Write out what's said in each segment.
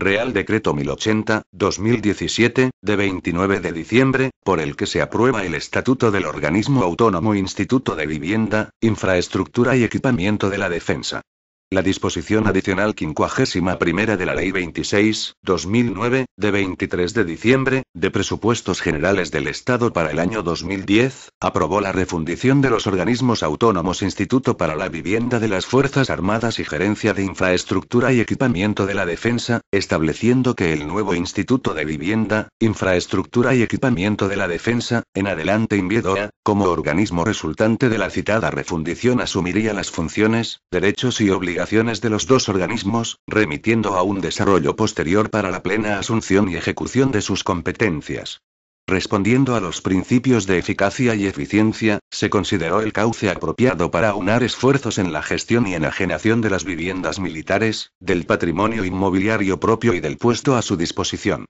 Real Decreto 1080-2017, de 29 de diciembre, por el que se aprueba el Estatuto del Organismo Autónomo Instituto de Vivienda, Infraestructura y Equipamiento de la Defensa. La disposición adicional 51 de la Ley 26, 2009, de 23 de diciembre, de Presupuestos Generales del Estado para el año 2010, aprobó la refundición de los organismos autónomos Instituto para la Vivienda de las Fuerzas Armadas y Gerencia de Infraestructura y Equipamiento de la Defensa, estableciendo que el nuevo Instituto de Vivienda, Infraestructura y Equipamiento de la Defensa, en adelante inviedora, como organismo resultante de la citada refundición asumiría las funciones, derechos y obligaciones de los dos organismos, remitiendo a un desarrollo posterior para la plena asunción y ejecución de sus competencias. Respondiendo a los principios de eficacia y eficiencia, se consideró el cauce apropiado para aunar esfuerzos en la gestión y enajenación de las viviendas militares, del patrimonio inmobiliario propio y del puesto a su disposición.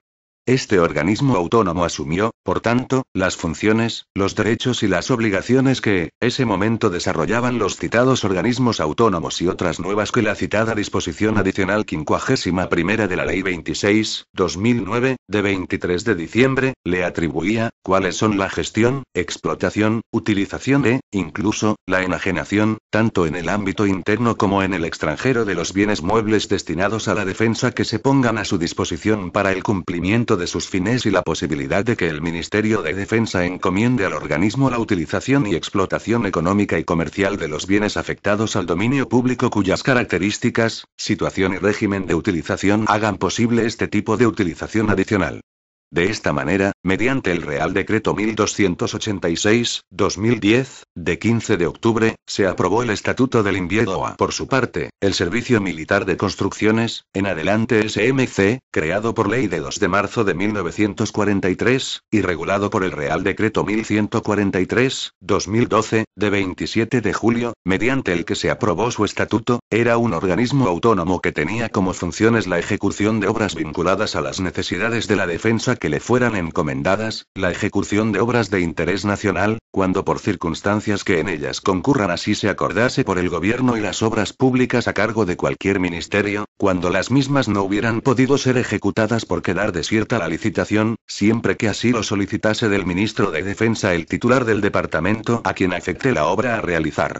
Este organismo autónomo asumió, por tanto, las funciones, los derechos y las obligaciones que, ese momento desarrollaban los citados organismos autónomos y otras nuevas que la citada disposición adicional 51 de la Ley 26, 2009, de 23 de diciembre, le atribuía, cuáles son la gestión, explotación, utilización e, incluso, la enajenación, tanto en el ámbito interno como en el extranjero de los bienes muebles destinados a la defensa que se pongan a su disposición para el cumplimiento de sus fines y la posibilidad de que el Ministerio de Defensa encomiende al organismo la utilización y explotación económica y comercial de los bienes afectados al dominio público cuyas características, situación y régimen de utilización hagan posible este tipo de utilización adicional. De esta manera, mediante el Real Decreto 1286-2010, de 15 de octubre, se aprobó el Estatuto del a, Por su parte, el Servicio Militar de Construcciones, en adelante SMC, creado por ley de 2 de marzo de 1943, y regulado por el Real Decreto 1143-2012, de 27 de julio, mediante el que se aprobó su estatuto, era un organismo autónomo que tenía como funciones la ejecución de obras vinculadas a las necesidades de la defensa que le fueran encomendadas, la ejecución de obras de interés nacional, cuando por circunstancias que en ellas concurran así se acordase por el gobierno y las obras públicas a cargo de cualquier ministerio, cuando las mismas no hubieran podido ser ejecutadas por quedar desierta la licitación, siempre que así lo solicitase del ministro de Defensa el titular del departamento a quien afecte la obra a realizar.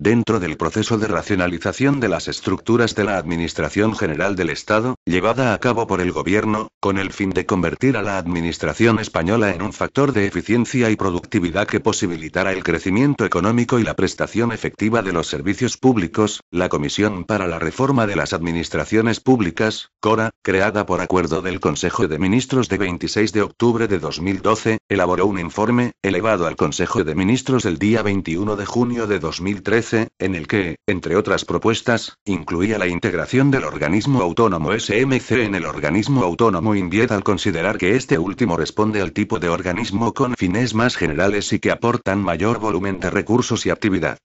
Dentro del proceso de racionalización de las estructuras de la Administración General del Estado, llevada a cabo por el gobierno, con el fin de convertir a la administración española en un factor de eficiencia y productividad que posibilitara el crecimiento económico y la prestación efectiva de los servicios públicos, la Comisión para la Reforma de las Administraciones Públicas, CORA, creada por acuerdo del Consejo de Ministros de 26 de octubre de 2012, elaboró un informe, elevado al Consejo de Ministros el día 21 de junio de 2013, en el que, entre otras propuestas, incluía la integración del organismo autónomo S MC en el organismo autónomo invierta al considerar que este último responde al tipo de organismo con fines más generales y que aportan mayor volumen de recursos y actividad.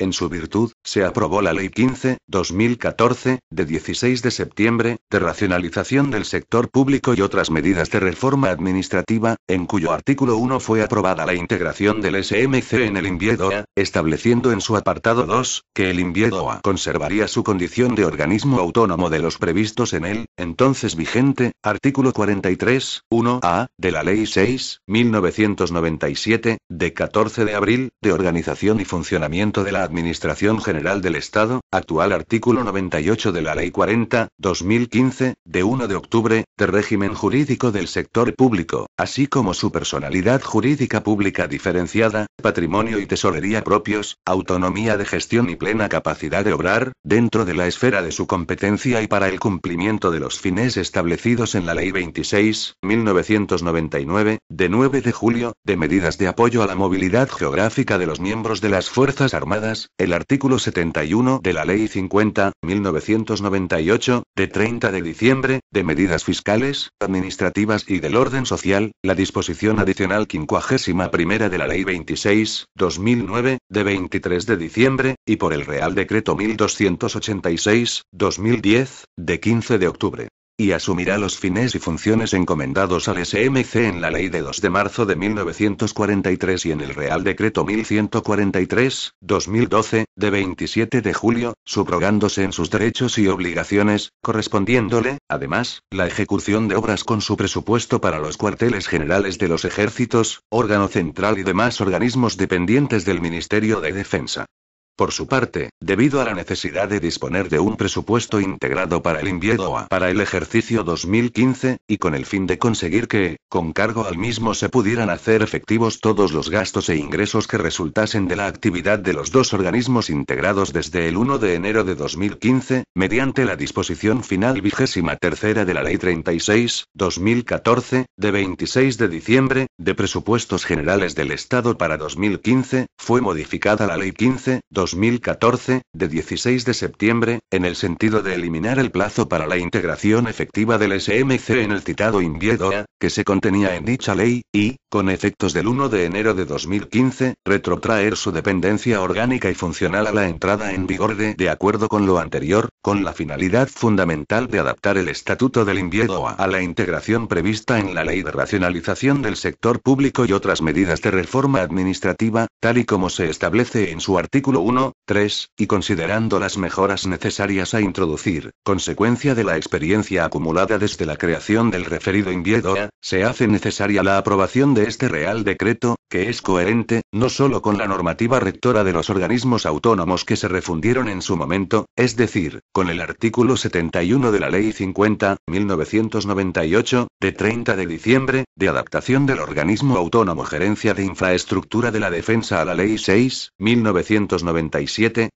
En su virtud, se aprobó la Ley 15-2014, de 16 de septiembre, de racionalización del sector público y otras medidas de reforma administrativa, en cuyo artículo 1 fue aprobada la integración del SMC en el INVIEDOA, estableciendo en su apartado 2, que el INVIEDOA conservaría su condición de organismo autónomo de los previstos en el, entonces vigente, artículo 43, 1a, de la Ley 6, 1997, de 14 de abril, de organización y funcionamiento de la Administración General del Estado, actual artículo 98 de la Ley 40, 2015, de 1 de octubre, de régimen jurídico del sector público, así como su personalidad jurídica pública diferenciada, patrimonio y tesorería propios, autonomía de gestión y plena capacidad de obrar, dentro de la esfera de su competencia y para el cumplimiento de los fines establecidos en la Ley 26, 1999, de 9 de julio, de medidas de apoyo a la movilidad geográfica de los miembros de las Fuerzas Armadas, el artículo 71 de la Ley 50, 1998, de 30 de diciembre, de medidas fiscales, administrativas y del orden social, la disposición adicional 51 de la Ley 26, 2009, de 23 de diciembre, y por el Real Decreto 1286, 2010, de 15 de octubre y asumirá los fines y funciones encomendados al SMC en la Ley de 2 de marzo de 1943 y en el Real Decreto 1143-2012, de 27 de julio, subrogándose en sus derechos y obligaciones, correspondiéndole, además, la ejecución de obras con su presupuesto para los cuarteles generales de los ejércitos, órgano central y demás organismos dependientes del Ministerio de Defensa. Por su parte, debido a la necesidad de disponer de un presupuesto integrado para el invierno para el ejercicio 2015, y con el fin de conseguir que, con cargo al mismo, se pudieran hacer efectivos todos los gastos e ingresos que resultasen de la actividad de los dos organismos integrados desde el 1 de enero de 2015, mediante la disposición final vigésima tercera de la Ley 36-2014, de 26 de diciembre, de Presupuestos Generales del Estado para 2015, fue modificada la Ley 15 2015 2014, de 16 de septiembre, en el sentido de eliminar el plazo para la integración efectiva del SMC en el citado INVIEDOA, que se contenía en dicha ley, y, con efectos del 1 de enero de 2015, retrotraer su dependencia orgánica y funcional a la entrada en vigor de, de acuerdo con lo anterior, con la finalidad fundamental de adaptar el Estatuto del INVIEDOA a la integración prevista en la Ley de Racionalización del Sector Público y otras medidas de reforma administrativa, tal y como se establece en su artículo 1 3, y considerando las mejoras necesarias a introducir, consecuencia de la experiencia acumulada desde la creación del referido invierno se hace necesaria la aprobación de este Real Decreto, que es coherente, no solo con la normativa rectora de los organismos autónomos que se refundieron en su momento, es decir, con el artículo 71 de la Ley 50, 1998, de 30 de diciembre, de adaptación del organismo autónomo Gerencia de Infraestructura de la Defensa a la Ley 6, 1998,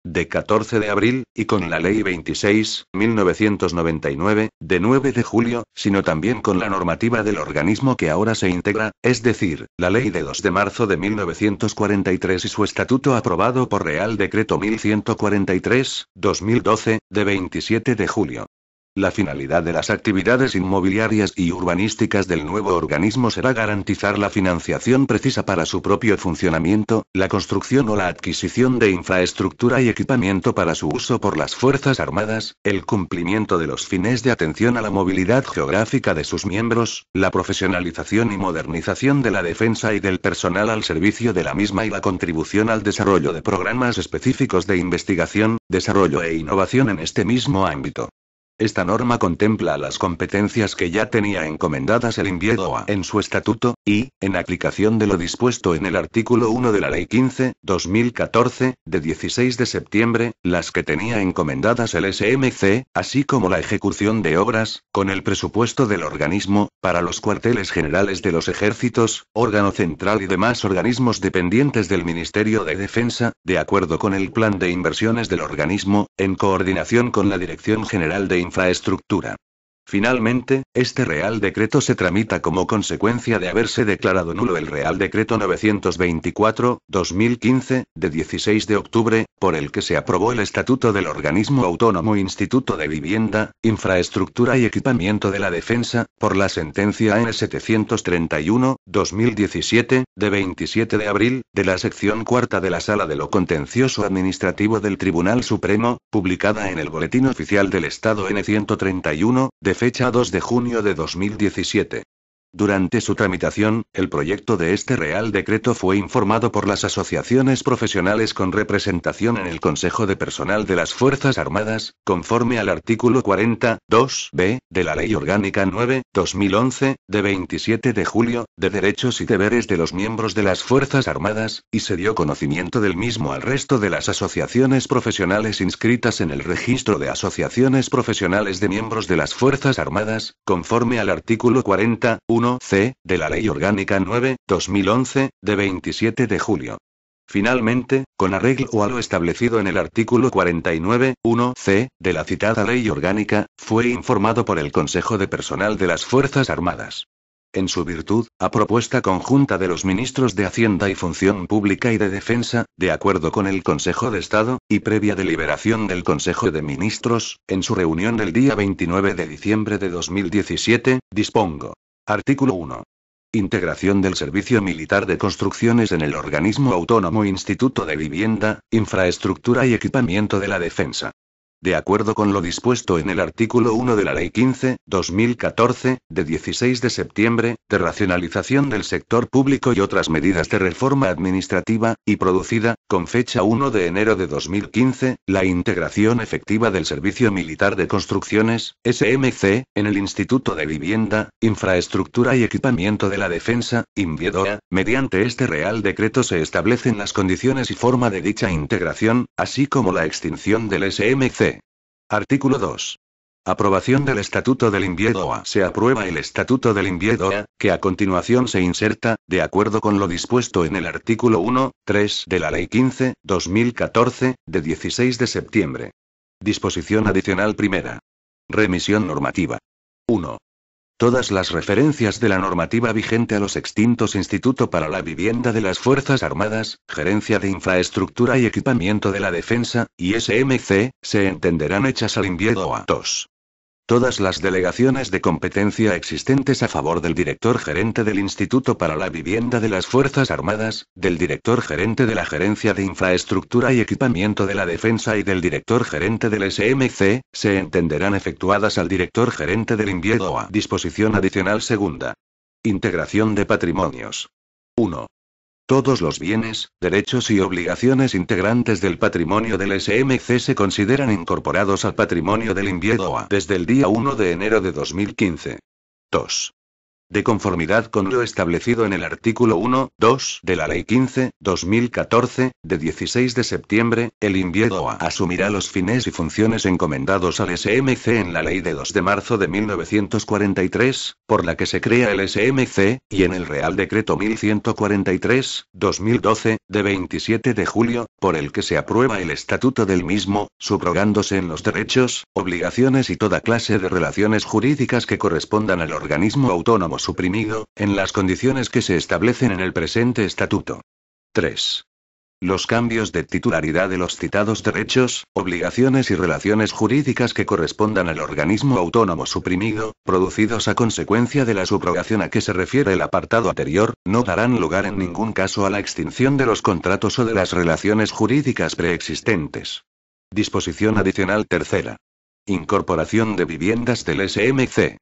de 14 de abril, y con la Ley 26, 1999, de 9 de julio, sino también con la normativa del organismo que ahora se integra, es decir, la Ley de 2 de marzo de 1943 y su estatuto aprobado por Real Decreto 1143, 2012, de 27 de julio. La finalidad de las actividades inmobiliarias y urbanísticas del nuevo organismo será garantizar la financiación precisa para su propio funcionamiento, la construcción o la adquisición de infraestructura y equipamiento para su uso por las Fuerzas Armadas, el cumplimiento de los fines de atención a la movilidad geográfica de sus miembros, la profesionalización y modernización de la defensa y del personal al servicio de la misma y la contribución al desarrollo de programas específicos de investigación, desarrollo e innovación en este mismo ámbito. Esta norma contempla las competencias que ya tenía encomendadas el Inviedoa en su estatuto, y, en aplicación de lo dispuesto en el artículo 1 de la Ley 15, 2014, de 16 de septiembre, las que tenía encomendadas el SMC, así como la ejecución de obras, con el presupuesto del organismo, para los cuarteles generales de los ejércitos, órgano central y demás organismos dependientes del Ministerio de Defensa, de acuerdo con el plan de inversiones del organismo, en coordinación con la Dirección General de Infraestructura. Finalmente, este Real Decreto se tramita como consecuencia de haberse declarado nulo el Real Decreto 924-2015, de 16 de octubre, por el que se aprobó el Estatuto del Organismo Autónomo Instituto de Vivienda, Infraestructura y Equipamiento de la Defensa, por la sentencia N731-2017, de 27 de abril, de la sección cuarta de la Sala de lo Contencioso Administrativo del Tribunal Supremo, publicada en el Boletín Oficial del Estado N131, de fecha 2 de junio de 2017. Durante su tramitación, el proyecto de este Real Decreto fue informado por las asociaciones profesionales con representación en el Consejo de Personal de las Fuerzas Armadas, conforme al artículo 42 b de la Ley Orgánica 9, 2011, de 27 de julio, de Derechos y Deberes de los Miembros de las Fuerzas Armadas, y se dio conocimiento del mismo al resto de las asociaciones profesionales inscritas en el Registro de Asociaciones Profesionales de Miembros de las Fuerzas Armadas, conforme al artículo 40, 1C, de la Ley Orgánica 9, 2011, de 27 de julio. Finalmente, con arreglo a lo establecido en el artículo 49, c de la citada ley orgánica, fue informado por el Consejo de Personal de las Fuerzas Armadas. En su virtud, a propuesta conjunta de los ministros de Hacienda y Función Pública y de Defensa, de acuerdo con el Consejo de Estado, y previa deliberación del Consejo de Ministros, en su reunión del día 29 de diciembre de 2017, dispongo Artículo 1. Integración del Servicio Militar de Construcciones en el organismo autónomo Instituto de Vivienda, Infraestructura y Equipamiento de la Defensa. De acuerdo con lo dispuesto en el artículo 1 de la Ley 15, 2014, de 16 de septiembre, de racionalización del sector público y otras medidas de reforma administrativa, y producida, con fecha 1 de enero de 2015, la integración efectiva del Servicio Militar de Construcciones, SMC, en el Instituto de Vivienda, Infraestructura y Equipamiento de la Defensa, Inviedoa, mediante este Real Decreto se establecen las condiciones y forma de dicha integración, así como la extinción del SMC. Artículo 2. Aprobación del Estatuto del Inviedoa. Se aprueba el Estatuto del Inviedoa, que a continuación se inserta, de acuerdo con lo dispuesto en el artículo 1, 3 de la Ley 15, 2014, de 16 de septiembre. Disposición adicional primera. Remisión normativa. Todas las referencias de la normativa vigente a los extintos Instituto para la Vivienda de las Fuerzas Armadas, Gerencia de Infraestructura y Equipamiento de la Defensa, y SMC, se entenderán hechas al invierno a TOS todas las delegaciones de competencia existentes a favor del director gerente del Instituto para la Vivienda de las Fuerzas Armadas, del director gerente de la Gerencia de Infraestructura y Equipamiento de la Defensa y del director gerente del SMC, se entenderán efectuadas al director gerente del Inviedo a disposición adicional segunda. Integración de patrimonios. Todos los bienes, derechos y obligaciones integrantes del patrimonio del SMC se consideran incorporados al patrimonio del Inviedoa desde el día 1 de enero de 2015. 2 de conformidad con lo establecido en el artículo 1, 2 de la Ley 15, 2014, de 16 de septiembre, el INVIEDOA asumirá los fines y funciones encomendados al SMC en la Ley de 2 de marzo de 1943, por la que se crea el SMC, y en el Real Decreto 1143, 2012, de 27 de julio, por el que se aprueba el estatuto del mismo, subrogándose en los derechos, obligaciones y toda clase de relaciones jurídicas que correspondan al organismo autónomo suprimido, en las condiciones que se establecen en el presente estatuto. 3. Los cambios de titularidad de los citados derechos, obligaciones y relaciones jurídicas que correspondan al organismo autónomo suprimido, producidos a consecuencia de la subrogación a que se refiere el apartado anterior, no darán lugar en ningún caso a la extinción de los contratos o de las relaciones jurídicas preexistentes. Disposición adicional tercera. Incorporación de viviendas del SMC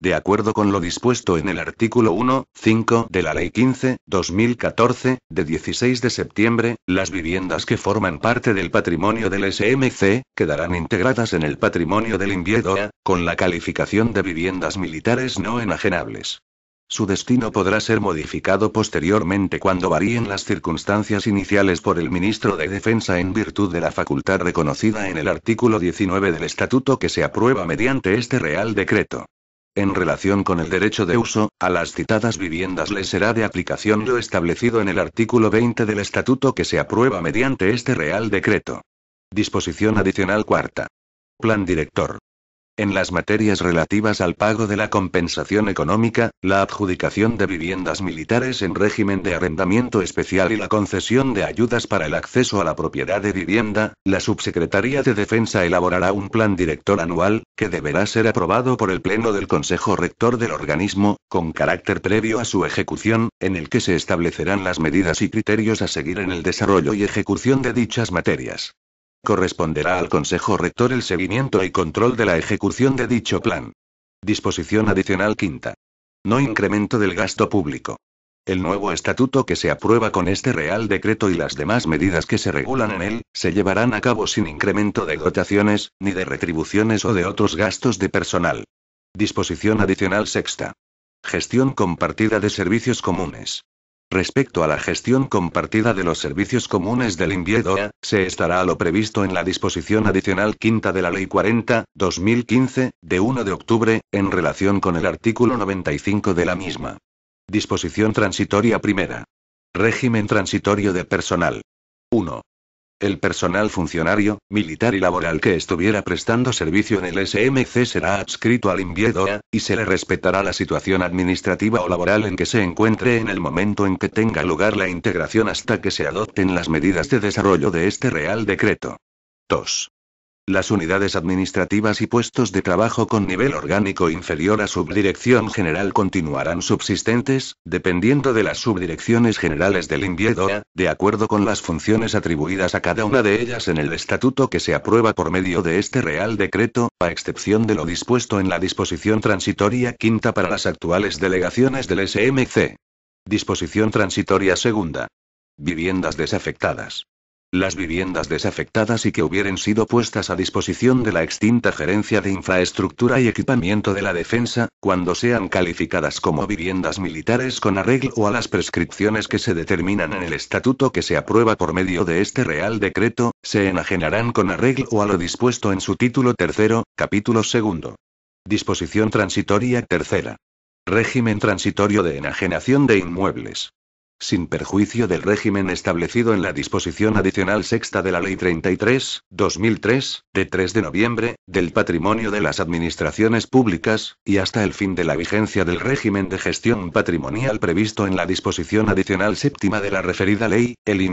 de acuerdo con lo dispuesto en el artículo 1, 5 de la Ley 15, 2014, de 16 de septiembre, las viviendas que forman parte del patrimonio del SMC, quedarán integradas en el patrimonio del inviador, con la calificación de viviendas militares no enajenables. Su destino podrá ser modificado posteriormente cuando varíen las circunstancias iniciales por el ministro de Defensa en virtud de la facultad reconocida en el artículo 19 del estatuto que se aprueba mediante este Real Decreto. En relación con el derecho de uso, a las citadas viviendas les será de aplicación lo establecido en el artículo 20 del estatuto que se aprueba mediante este Real Decreto. Disposición adicional cuarta. Plan director. En las materias relativas al pago de la compensación económica, la adjudicación de viviendas militares en régimen de arrendamiento especial y la concesión de ayudas para el acceso a la propiedad de vivienda, la Subsecretaría de Defensa elaborará un plan director anual, que deberá ser aprobado por el Pleno del Consejo Rector del organismo, con carácter previo a su ejecución, en el que se establecerán las medidas y criterios a seguir en el desarrollo y ejecución de dichas materias. Corresponderá al Consejo Rector el seguimiento y control de la ejecución de dicho plan. Disposición adicional quinta. No incremento del gasto público. El nuevo estatuto que se aprueba con este Real Decreto y las demás medidas que se regulan en él, se llevarán a cabo sin incremento de dotaciones, ni de retribuciones o de otros gastos de personal. Disposición adicional sexta. Gestión compartida de servicios comunes. Respecto a la gestión compartida de los servicios comunes del invierno, se estará a lo previsto en la disposición adicional quinta de la Ley 40, 2015, de 1 de octubre, en relación con el artículo 95 de la misma. Disposición transitoria primera. Régimen transitorio de personal. El personal funcionario, militar y laboral que estuviera prestando servicio en el SMC será adscrito al A, y se le respetará la situación administrativa o laboral en que se encuentre en el momento en que tenga lugar la integración hasta que se adopten las medidas de desarrollo de este Real Decreto. 2. Las unidades administrativas y puestos de trabajo con nivel orgánico inferior a Subdirección General continuarán subsistentes, dependiendo de las subdirecciones generales del INVIEDOA, de acuerdo con las funciones atribuidas a cada una de ellas en el estatuto que se aprueba por medio de este Real Decreto, a excepción de lo dispuesto en la disposición transitoria quinta para las actuales delegaciones del SMC. Disposición transitoria segunda. Viviendas desafectadas las viviendas desafectadas y que hubieran sido puestas a disposición de la extinta Gerencia de Infraestructura y Equipamiento de la Defensa, cuando sean calificadas como viviendas militares con arreglo a las prescripciones que se determinan en el estatuto que se aprueba por medio de este Real Decreto, se enajenarán con arreglo a lo dispuesto en su título tercero, capítulo segundo. Disposición transitoria tercera. Régimen transitorio de enajenación de inmuebles sin perjuicio del régimen establecido en la disposición adicional sexta de la Ley 33, 2003, de 3 de noviembre, del patrimonio de las administraciones públicas, y hasta el fin de la vigencia del régimen de gestión patrimonial previsto en la disposición adicional séptima de la referida ley, el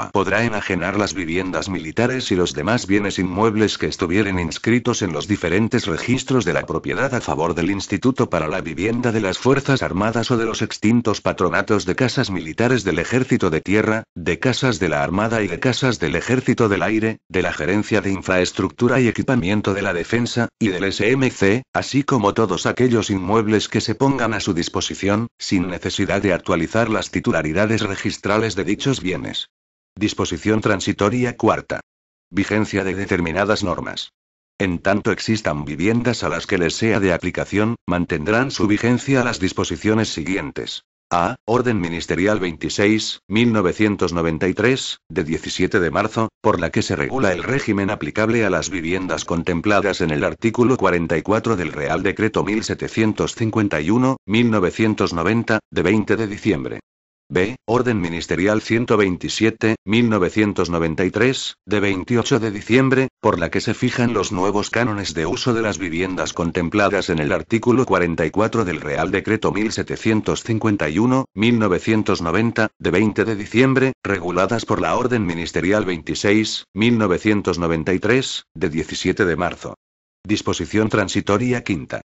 a podrá enajenar las viviendas militares y los demás bienes inmuebles que estuvieren inscritos en los diferentes registros de la propiedad a favor del Instituto para la Vivienda de las Fuerzas Armadas o de los extintos patronatos de casas militares del Ejército de Tierra, de Casas de la Armada y de Casas del Ejército del Aire, de la Gerencia de Infraestructura y Equipamiento de la Defensa, y del SMC, así como todos aquellos inmuebles que se pongan a su disposición, sin necesidad de actualizar las titularidades registrales de dichos bienes. Disposición transitoria cuarta. Vigencia de determinadas normas. En tanto existan viviendas a las que les sea de aplicación, mantendrán su vigencia las disposiciones siguientes. A. Orden Ministerial 26, 1993, de 17 de marzo, por la que se regula el régimen aplicable a las viviendas contempladas en el artículo 44 del Real Decreto 1751, 1990, de 20 de diciembre. B. Orden Ministerial 127, 1993, de 28 de diciembre, por la que se fijan los nuevos cánones de uso de las viviendas contempladas en el artículo 44 del Real Decreto 1751, 1990, de 20 de diciembre, reguladas por la Orden Ministerial 26, 1993, de 17 de marzo. Disposición transitoria quinta.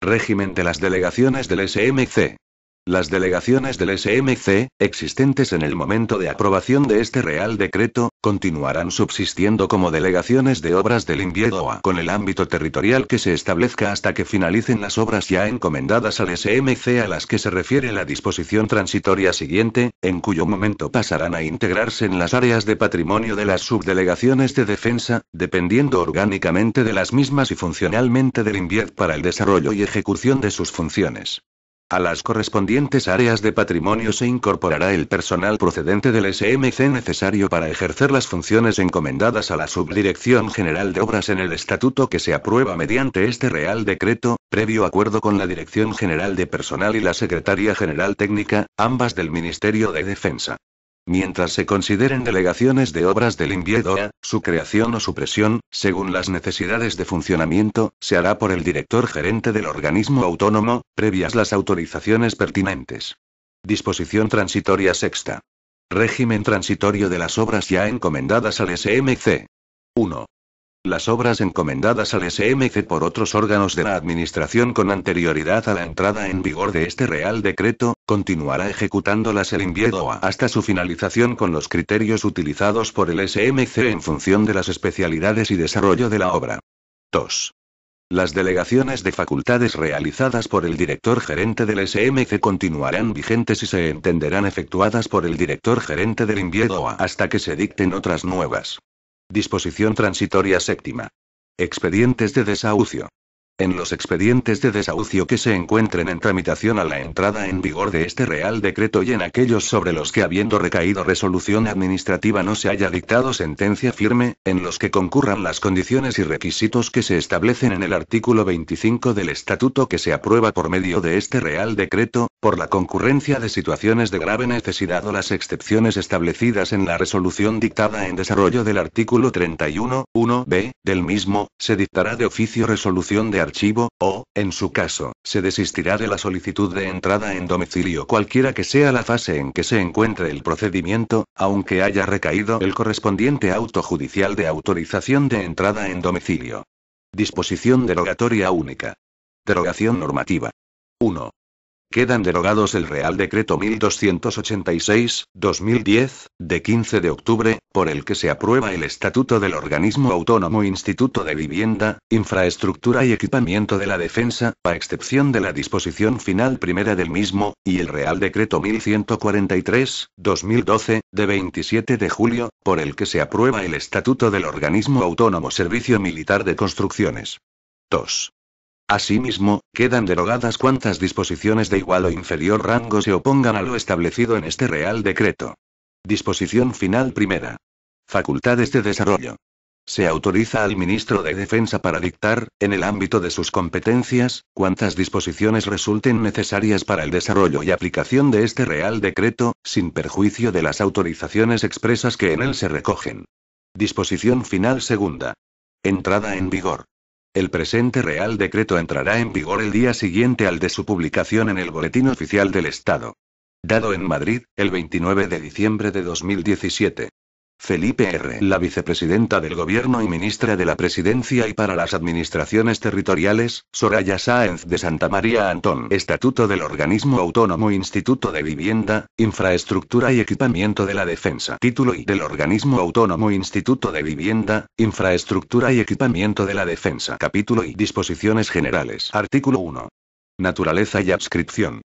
Régimen de las delegaciones del SMC. Las delegaciones del SMC, existentes en el momento de aprobación de este Real Decreto, continuarán subsistiendo como delegaciones de obras del Inviedoa, con el ámbito territorial que se establezca hasta que finalicen las obras ya encomendadas al SMC a las que se refiere la disposición transitoria siguiente, en cuyo momento pasarán a integrarse en las áreas de patrimonio de las subdelegaciones de defensa, dependiendo orgánicamente de las mismas y funcionalmente del INVIED para el desarrollo y ejecución de sus funciones. A las correspondientes áreas de patrimonio se incorporará el personal procedente del SMC necesario para ejercer las funciones encomendadas a la Subdirección General de Obras en el estatuto que se aprueba mediante este Real Decreto, previo acuerdo con la Dirección General de Personal y la Secretaría General Técnica, ambas del Ministerio de Defensa mientras se consideren delegaciones de obras del INVIEDOA, su creación o supresión, según las necesidades de funcionamiento, se hará por el director gerente del organismo autónomo, previas las autorizaciones pertinentes. Disposición transitoria sexta. Régimen transitorio de las obras ya encomendadas al SMC. 1. Las obras encomendadas al SMC por otros órganos de la Administración con anterioridad a la entrada en vigor de este Real Decreto, continuará ejecutándolas el Inviedoa hasta su finalización con los criterios utilizados por el SMC en función de las especialidades y desarrollo de la obra. 2. Las delegaciones de facultades realizadas por el director gerente del SMC continuarán vigentes y se entenderán efectuadas por el director gerente del Inviedoa hasta que se dicten otras nuevas. Disposición transitoria séptima. Expedientes de desahucio. En los expedientes de desahucio que se encuentren en tramitación a la entrada en vigor de este Real Decreto y en aquellos sobre los que habiendo recaído resolución administrativa no se haya dictado sentencia firme, en los que concurran las condiciones y requisitos que se establecen en el artículo 25 del estatuto que se aprueba por medio de este Real Decreto, por la concurrencia de situaciones de grave necesidad o las excepciones establecidas en la resolución dictada en desarrollo del artículo 31, b del mismo, se dictará de oficio resolución de archivo, o, en su caso, se desistirá de la solicitud de entrada en domicilio cualquiera que sea la fase en que se encuentre el procedimiento, aunque haya recaído el correspondiente auto judicial de autorización de entrada en domicilio. Disposición derogatoria única. Derogación normativa. 1. Quedan derogados el Real Decreto 1286-2010, de 15 de octubre, por el que se aprueba el Estatuto del Organismo Autónomo Instituto de Vivienda, Infraestructura y Equipamiento de la Defensa, a excepción de la disposición final primera del mismo, y el Real Decreto 1143-2012, de 27 de julio, por el que se aprueba el Estatuto del Organismo Autónomo Servicio Militar de Construcciones. 2. Asimismo, quedan derogadas cuantas disposiciones de igual o inferior rango se opongan a lo establecido en este Real Decreto. Disposición final primera. Facultades de desarrollo. Se autoriza al ministro de Defensa para dictar, en el ámbito de sus competencias, cuantas disposiciones resulten necesarias para el desarrollo y aplicación de este Real Decreto, sin perjuicio de las autorizaciones expresas que en él se recogen. Disposición final segunda. Entrada en vigor. El presente Real Decreto entrará en vigor el día siguiente al de su publicación en el Boletín Oficial del Estado. Dado en Madrid, el 29 de diciembre de 2017. Felipe R. La vicepresidenta del Gobierno y ministra de la Presidencia y para las Administraciones Territoriales, Soraya Sáenz de Santa María Antón. Estatuto del Organismo Autónomo Instituto de Vivienda, Infraestructura y Equipamiento de la Defensa. Título y del Organismo Autónomo Instituto de Vivienda, Infraestructura y Equipamiento de la Defensa. Capítulo y Disposiciones Generales. Artículo 1. Naturaleza y adscripción.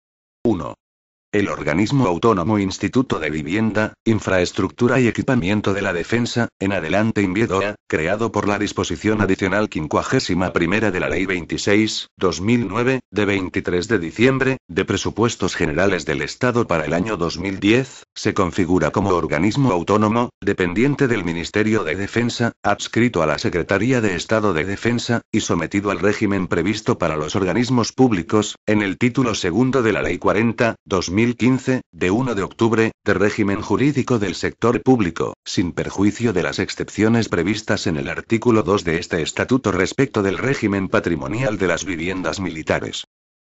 El organismo autónomo Instituto de Vivienda, Infraestructura y Equipamiento de la Defensa, en adelante Inviedoa, creado por la disposición adicional 51 de la Ley 26-2009, de 23 de diciembre, de Presupuestos Generales del Estado para el año 2010, se configura como organismo autónomo, dependiente del Ministerio de Defensa, adscrito a la Secretaría de Estado de Defensa, y sometido al régimen previsto para los organismos públicos, en el título segundo de la Ley 40, 2009. 2015, de 1 de octubre, de régimen jurídico del sector público, sin perjuicio de las excepciones previstas en el artículo 2 de este estatuto respecto del régimen patrimonial de las viviendas militares.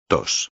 2.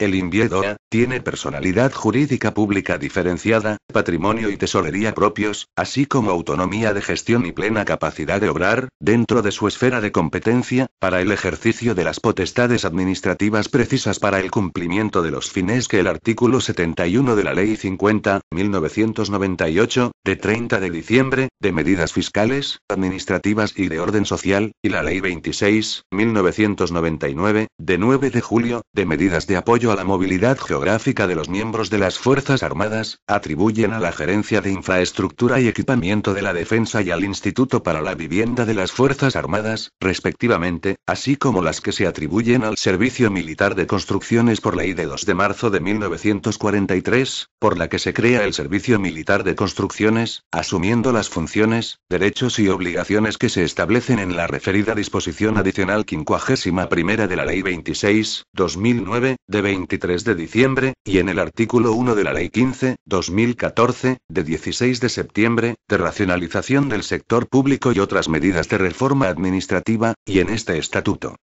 El Inviedoa, tiene personalidad jurídica pública diferenciada, patrimonio y tesorería propios, así como autonomía de gestión y plena capacidad de obrar, dentro de su esfera de competencia, para el ejercicio de las potestades administrativas precisas para el cumplimiento de los fines que el artículo 71 de la Ley 50, 1998, de 30 de diciembre, de medidas fiscales, administrativas y de orden social, y la Ley 26, 1999, de 9 de julio, de medidas de apoyo a la movilidad geográfica de los miembros de las Fuerzas Armadas, atribuyen a la Gerencia de Infraestructura y Equipamiento de la Defensa y al Instituto para la Vivienda de las Fuerzas Armadas, respectivamente, así como las que se atribuyen al Servicio Militar de Construcciones por ley de 2 de marzo de 1943, por la que se crea el Servicio Militar de Construcciones, asumiendo las funciones, derechos y obligaciones que se establecen en la referida disposición adicional 51 primera de la Ley 26, 2009, de 20 23 de diciembre, y en el artículo 1 de la Ley 15, 2014, de 16 de septiembre, de racionalización del sector público y otras medidas de reforma administrativa, y en este estatuto.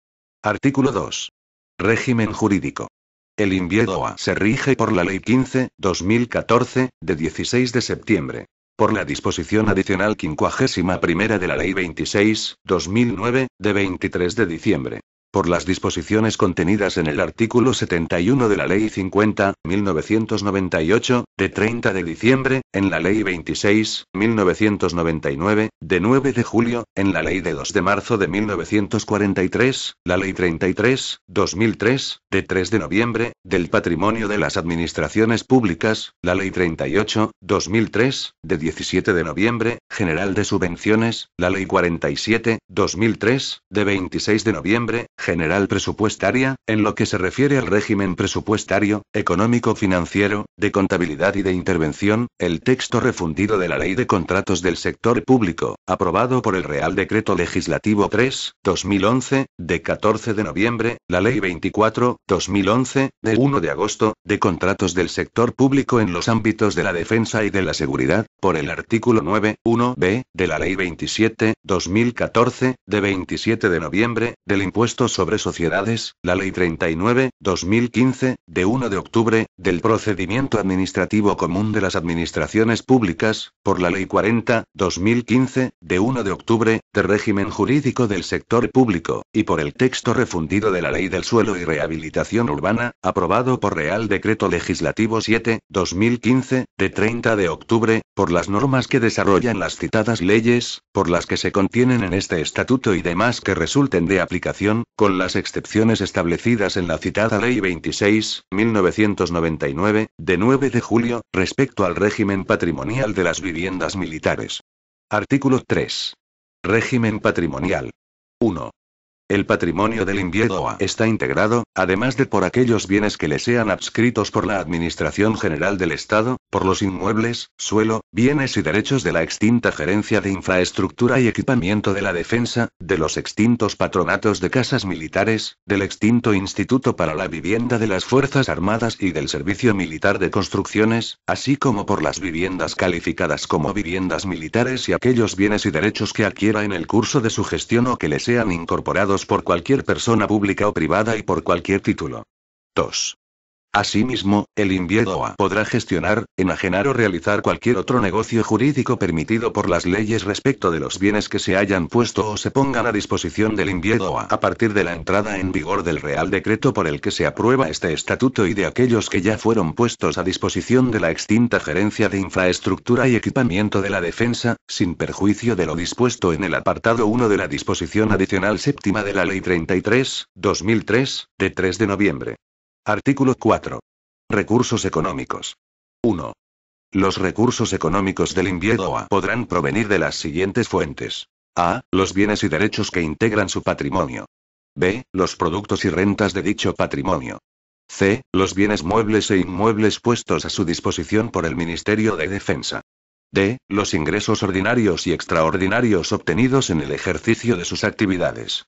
Artículo 2. Régimen jurídico. El INVIEDOA se rige por la Ley 15, 2014, de 16 de septiembre por la disposición adicional quincuagésima primera de la Ley 26, 2009, de 23 de diciembre por las disposiciones contenidas en el artículo 71 de la Ley 50, 1998, de 30 de diciembre, en la Ley 26, 1999, de 9 de julio, en la Ley de 2 de marzo de 1943, la Ley 33, 2003, de 3 de noviembre, del Patrimonio de las Administraciones Públicas, la Ley 38, 2003, de 17 de noviembre, General de Subvenciones, la Ley 47, 2003, de 26 de noviembre, general presupuestaria, en lo que se refiere al régimen presupuestario, económico-financiero, de contabilidad y de intervención, el texto refundido de la Ley de Contratos del Sector Público, aprobado por el Real Decreto Legislativo 3, 2011, de 14 de noviembre, la Ley 24, 2011, de 1 de agosto, de contratos del sector público en los ámbitos de la defensa y de la seguridad, por el artículo 9, 1b, de la Ley 27, 2014, de 27 de noviembre, del impuesto sobre sociedades, la Ley 39, 2015, de 1 de octubre, del Procedimiento Administrativo Común de las Administraciones Públicas, por la Ley 40, 2015, de 1 de octubre, de régimen jurídico del sector público, y por el texto refundido de la Ley del Suelo y Rehabilitación Urbana, aprobado por Real Decreto Legislativo 7, 2015, de 30 de octubre, por las normas que desarrollan las citadas leyes, por las que se contienen en este estatuto y demás que resulten de aplicación, con las excepciones establecidas en la citada Ley 26, 1999, de 9 de julio, respecto al régimen patrimonial de las viviendas militares. Artículo 3. Régimen patrimonial. 1. El patrimonio del invierno está integrado, además de por aquellos bienes que le sean adscritos por la Administración General del Estado, por los inmuebles, suelo, bienes y derechos de la extinta Gerencia de Infraestructura y Equipamiento de la Defensa, de los extintos patronatos de casas militares, del extinto Instituto para la Vivienda de las Fuerzas Armadas y del Servicio Militar de Construcciones, así como por las viviendas calificadas como viviendas militares y aquellos bienes y derechos que adquiera en el curso de su gestión o que le sean incorporados por cualquier persona pública o privada y por cualquier título. 2. Asimismo, el INVIEDOA podrá gestionar, enajenar o realizar cualquier otro negocio jurídico permitido por las leyes respecto de los bienes que se hayan puesto o se pongan a disposición del INVIEDOA a partir de la entrada en vigor del Real Decreto por el que se aprueba este estatuto y de aquellos que ya fueron puestos a disposición de la extinta Gerencia de Infraestructura y Equipamiento de la Defensa, sin perjuicio de lo dispuesto en el apartado 1 de la disposición adicional séptima de la Ley 33, 2003, de 3 de noviembre Artículo 4. Recursos económicos. 1. Los recursos económicos del A podrán provenir de las siguientes fuentes. A. Los bienes y derechos que integran su patrimonio. B. Los productos y rentas de dicho patrimonio. C. Los bienes muebles e inmuebles puestos a su disposición por el Ministerio de Defensa. D. Los ingresos ordinarios y extraordinarios obtenidos en el ejercicio de sus actividades.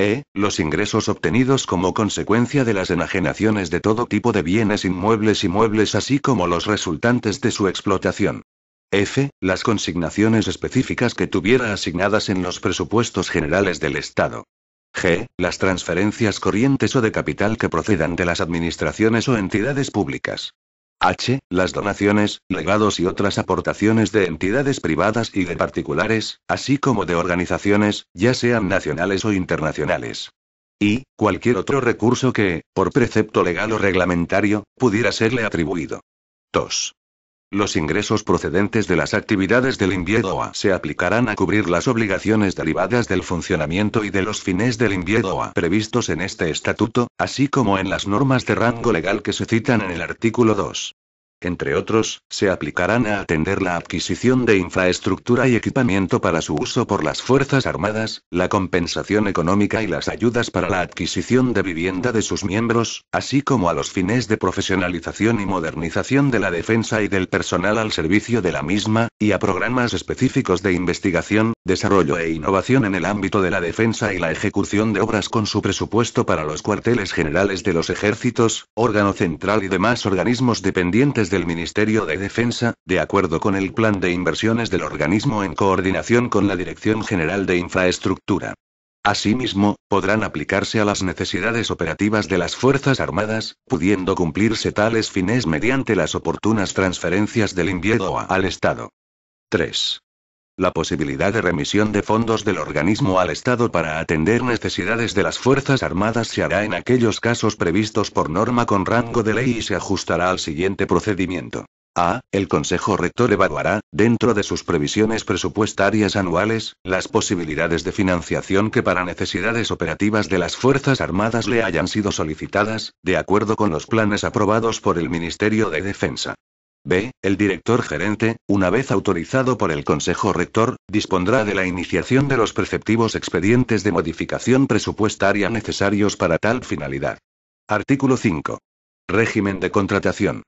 E. Los ingresos obtenidos como consecuencia de las enajenaciones de todo tipo de bienes inmuebles y muebles así como los resultantes de su explotación. F. Las consignaciones específicas que tuviera asignadas en los presupuestos generales del Estado. G. Las transferencias corrientes o de capital que procedan de las administraciones o entidades públicas. H. Las donaciones, legados y otras aportaciones de entidades privadas y de particulares, así como de organizaciones, ya sean nacionales o internacionales. Y, cualquier otro recurso que, por precepto legal o reglamentario, pudiera serle atribuido. 2. Los ingresos procedentes de las actividades del Inviedoa se aplicarán a cubrir las obligaciones derivadas del funcionamiento y de los fines del Inviedoa previstos en este estatuto, así como en las normas de rango legal que se citan en el artículo 2 entre otros, se aplicarán a atender la adquisición de infraestructura y equipamiento para su uso por las Fuerzas Armadas, la compensación económica y las ayudas para la adquisición de vivienda de sus miembros, así como a los fines de profesionalización y modernización de la defensa y del personal al servicio de la misma, y a programas específicos de investigación, desarrollo e innovación en el ámbito de la defensa y la ejecución de obras con su presupuesto para los cuarteles generales de los ejércitos, órgano central y demás organismos dependientes del Ministerio de Defensa, de acuerdo con el plan de inversiones del organismo en coordinación con la Dirección General de Infraestructura. Asimismo, podrán aplicarse a las necesidades operativas de las Fuerzas Armadas, pudiendo cumplirse tales fines mediante las oportunas transferencias del invierno al Estado. 3 la posibilidad de remisión de fondos del organismo al Estado para atender necesidades de las Fuerzas Armadas se hará en aquellos casos previstos por norma con rango de ley y se ajustará al siguiente procedimiento. A. El Consejo Rector evaluará, dentro de sus previsiones presupuestarias anuales, las posibilidades de financiación que para necesidades operativas de las Fuerzas Armadas le hayan sido solicitadas, de acuerdo con los planes aprobados por el Ministerio de Defensa. B. El director gerente, una vez autorizado por el Consejo Rector, dispondrá de la iniciación de los preceptivos expedientes de modificación presupuestaria necesarios para tal finalidad. Artículo 5. Régimen de contratación.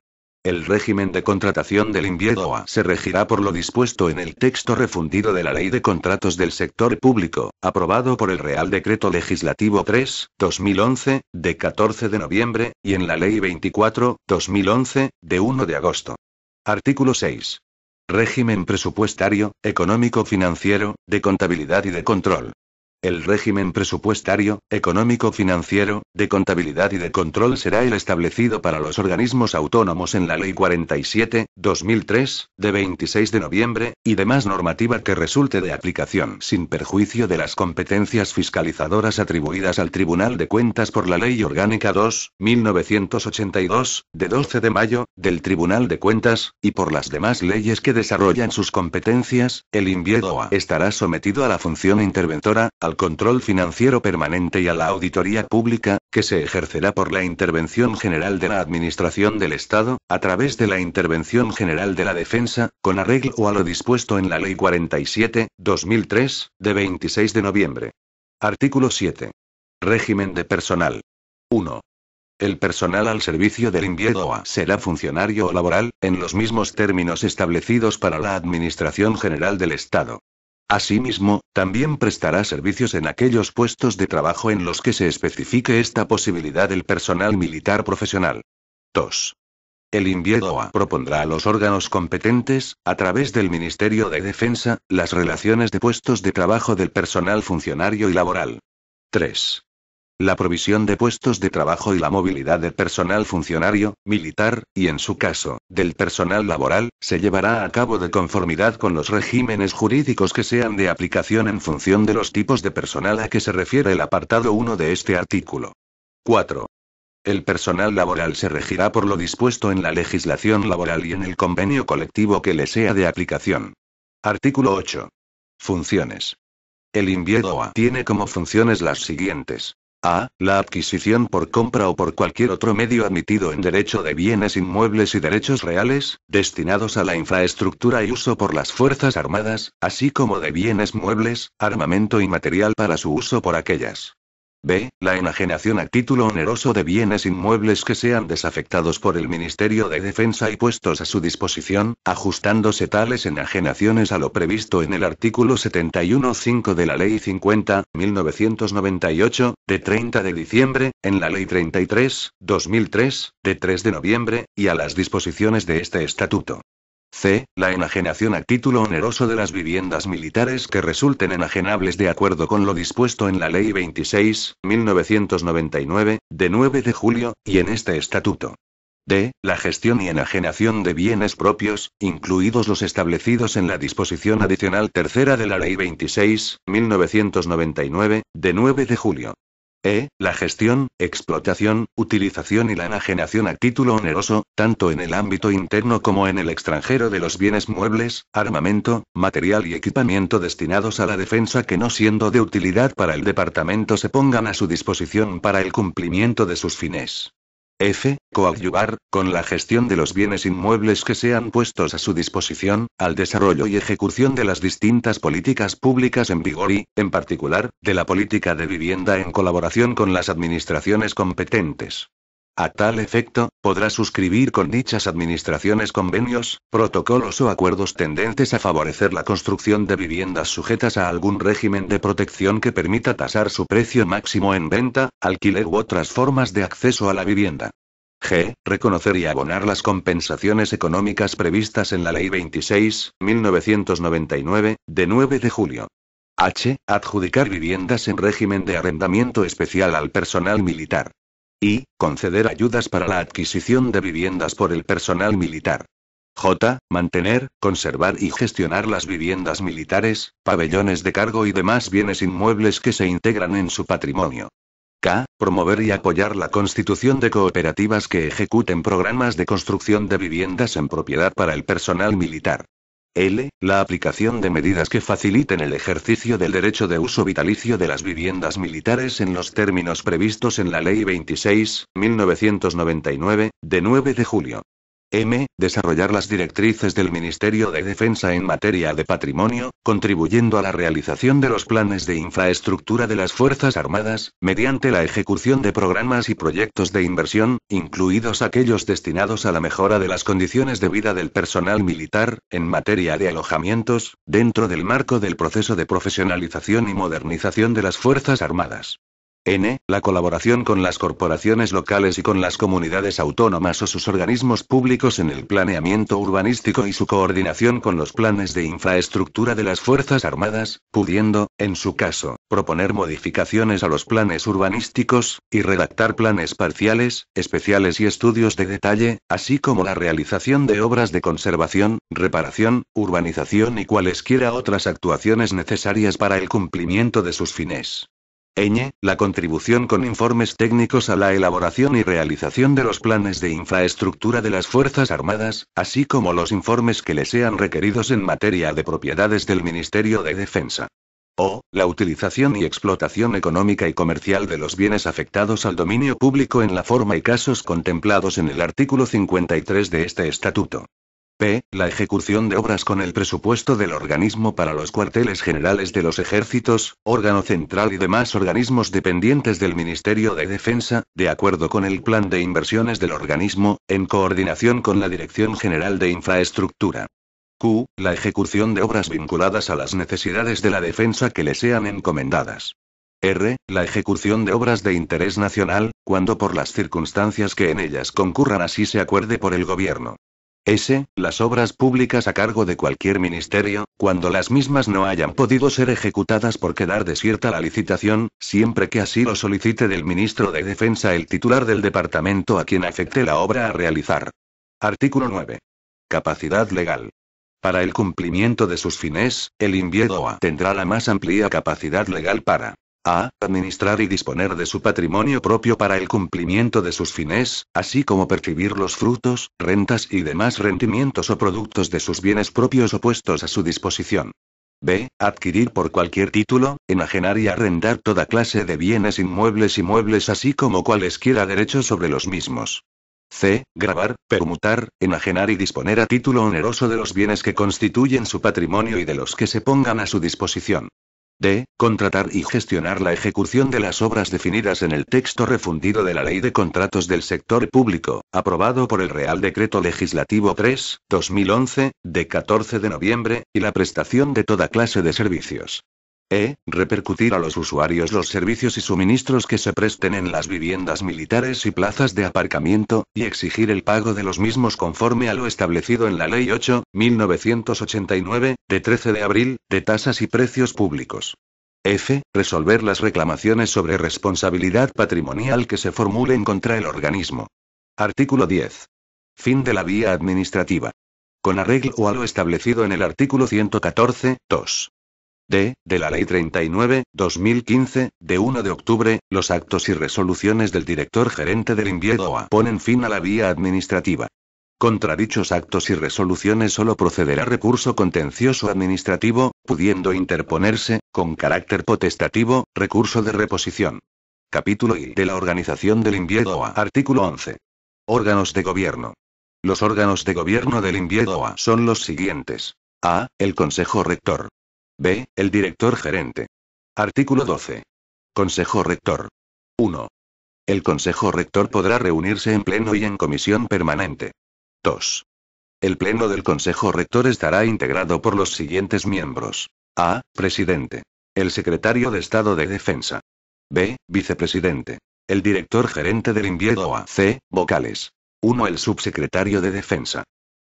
El régimen de contratación del INVIEDOA se regirá por lo dispuesto en el texto refundido de la Ley de Contratos del Sector Público, aprobado por el Real Decreto Legislativo 3, 2011, de 14 de noviembre, y en la Ley 24, 2011, de 1 de agosto. Artículo 6. Régimen presupuestario, económico-financiero, de contabilidad y de control. El régimen presupuestario, económico-financiero, de contabilidad y de control será el establecido para los organismos autónomos en la Ley 47, 2003, de 26 de noviembre, y demás normativa que resulte de aplicación sin perjuicio de las competencias fiscalizadoras atribuidas al Tribunal de Cuentas por la Ley Orgánica 2, 1982, de 12 de mayo, del Tribunal de Cuentas, y por las demás leyes que desarrollan sus competencias, el INVIEDOA estará sometido a la función interventora, control financiero permanente y a la auditoría pública, que se ejercerá por la intervención general de la Administración del Estado, a través de la intervención general de la Defensa, con arreglo a lo dispuesto en la Ley 47, 2003, de 26 de noviembre. Artículo 7. Régimen de personal. 1. El personal al servicio del INVIEDOA será funcionario o laboral, en los mismos términos establecidos para la Administración General del Estado. Asimismo, también prestará servicios en aquellos puestos de trabajo en los que se especifique esta posibilidad el personal militar profesional. 2. El INVIEDOA propondrá a los órganos competentes, a través del Ministerio de Defensa, las relaciones de puestos de trabajo del personal funcionario y laboral. 3 la provisión de puestos de trabajo y la movilidad de personal funcionario, militar, y en su caso, del personal laboral, se llevará a cabo de conformidad con los regímenes jurídicos que sean de aplicación en función de los tipos de personal a que se refiere el apartado 1 de este artículo. 4. El personal laboral se regirá por lo dispuesto en la legislación laboral y en el convenio colectivo que le sea de aplicación. Artículo 8. Funciones. El INVIEDOA tiene como funciones las siguientes. A. La adquisición por compra o por cualquier otro medio admitido en derecho de bienes inmuebles y derechos reales, destinados a la infraestructura y uso por las Fuerzas Armadas, así como de bienes muebles, armamento y material para su uso por aquellas. B. La enajenación a título oneroso de bienes inmuebles que sean desafectados por el Ministerio de Defensa y puestos a su disposición, ajustándose tales enajenaciones a lo previsto en el artículo 71.5 de la Ley 50, 1998, de 30 de diciembre, en la Ley 33, 2003, de 3 de noviembre, y a las disposiciones de este estatuto. C. La enajenación a título oneroso de las viviendas militares que resulten enajenables de acuerdo con lo dispuesto en la Ley 26, 1999, de 9 de julio, y en este estatuto. D. La gestión y enajenación de bienes propios, incluidos los establecidos en la disposición adicional tercera de la Ley 26, 1999, de 9 de julio. E. La gestión, explotación, utilización y la enajenación a título oneroso, tanto en el ámbito interno como en el extranjero de los bienes muebles, armamento, material y equipamiento destinados a la defensa que no siendo de utilidad para el departamento se pongan a su disposición para el cumplimiento de sus fines. F. Coadyuvar, con la gestión de los bienes inmuebles que sean puestos a su disposición, al desarrollo y ejecución de las distintas políticas públicas en vigor y, en particular, de la política de vivienda en colaboración con las administraciones competentes. A tal efecto, podrá suscribir con dichas administraciones convenios, protocolos o acuerdos tendentes a favorecer la construcción de viviendas sujetas a algún régimen de protección que permita tasar su precio máximo en venta, alquiler u otras formas de acceso a la vivienda. G. Reconocer y abonar las compensaciones económicas previstas en la Ley 26, 1999, de 9 de julio. H. Adjudicar viviendas en régimen de arrendamiento especial al personal militar y, conceder ayudas para la adquisición de viviendas por el personal militar. J. Mantener, conservar y gestionar las viviendas militares, pabellones de cargo y demás bienes inmuebles que se integran en su patrimonio. K. Promover y apoyar la constitución de cooperativas que ejecuten programas de construcción de viviendas en propiedad para el personal militar. L. La aplicación de medidas que faciliten el ejercicio del derecho de uso vitalicio de las viviendas militares en los términos previstos en la Ley 26, 1999, de 9 de julio M. Desarrollar las directrices del Ministerio de Defensa en materia de patrimonio, contribuyendo a la realización de los planes de infraestructura de las Fuerzas Armadas, mediante la ejecución de programas y proyectos de inversión, incluidos aquellos destinados a la mejora de las condiciones de vida del personal militar, en materia de alojamientos, dentro del marco del proceso de profesionalización y modernización de las Fuerzas Armadas. N. La colaboración con las corporaciones locales y con las comunidades autónomas o sus organismos públicos en el planeamiento urbanístico y su coordinación con los planes de infraestructura de las Fuerzas Armadas, pudiendo, en su caso, proponer modificaciones a los planes urbanísticos, y redactar planes parciales, especiales y estudios de detalle, así como la realización de obras de conservación, reparación, urbanización y cualesquiera otras actuaciones necesarias para el cumplimiento de sus fines. La contribución con informes técnicos a la elaboración y realización de los planes de infraestructura de las Fuerzas Armadas, así como los informes que le sean requeridos en materia de propiedades del Ministerio de Defensa. O. La utilización y explotación económica y comercial de los bienes afectados al dominio público en la forma y casos contemplados en el artículo 53 de este estatuto. P. La ejecución de obras con el presupuesto del organismo para los cuarteles generales de los ejércitos, órgano central y demás organismos dependientes del Ministerio de Defensa, de acuerdo con el plan de inversiones del organismo, en coordinación con la Dirección General de Infraestructura. Q. La ejecución de obras vinculadas a las necesidades de la defensa que le sean encomendadas. R. La ejecución de obras de interés nacional, cuando por las circunstancias que en ellas concurran así se acuerde por el gobierno. S. Las obras públicas a cargo de cualquier ministerio, cuando las mismas no hayan podido ser ejecutadas por quedar desierta la licitación, siempre que así lo solicite del ministro de Defensa el titular del departamento a quien afecte la obra a realizar. Artículo 9. Capacidad legal. Para el cumplimiento de sus fines, el INVIEDOA tendrá la más amplia capacidad legal para a administrar y disponer de su patrimonio propio para el cumplimiento de sus fines, así como percibir los frutos, rentas y demás rendimientos o productos de sus bienes propios o puestos a su disposición. B. Adquirir por cualquier título, enajenar y arrendar toda clase de bienes inmuebles y muebles así como cualesquiera derechos sobre los mismos. C. Grabar, permutar, enajenar y disponer a título oneroso de los bienes que constituyen su patrimonio y de los que se pongan a su disposición. D. Contratar y gestionar la ejecución de las obras definidas en el texto refundido de la Ley de Contratos del Sector Público, aprobado por el Real Decreto Legislativo 3, 2011, de 14 de noviembre, y la prestación de toda clase de servicios e. Repercutir a los usuarios los servicios y suministros que se presten en las viviendas militares y plazas de aparcamiento, y exigir el pago de los mismos conforme a lo establecido en la Ley 8, 1989, de 13 de abril, de tasas y precios públicos. F. Resolver las reclamaciones sobre responsabilidad patrimonial que se formulen contra el organismo. Artículo 10. Fin de la vía administrativa. Con arreglo a lo establecido en el artículo 114, 2. D. de la Ley 39, 2015, de 1 de octubre, los actos y resoluciones del director gerente del Inviedoa ponen fin a la vía administrativa. Contra dichos actos y resoluciones solo procederá recurso contencioso administrativo, pudiendo interponerse, con carácter potestativo, recurso de reposición. Capítulo I de la Organización del Inviedoa. Artículo 11. Órganos de Gobierno. Los órganos de gobierno del Inviedoa son los siguientes. A. El Consejo Rector. B. El director gerente. Artículo 12. Consejo Rector. 1. El Consejo Rector podrá reunirse en pleno y en comisión permanente. 2. El pleno del Consejo Rector estará integrado por los siguientes miembros. A. Presidente. El secretario de Estado de Defensa. B. Vicepresidente. El director gerente del a. C. Vocales. 1. El subsecretario de Defensa.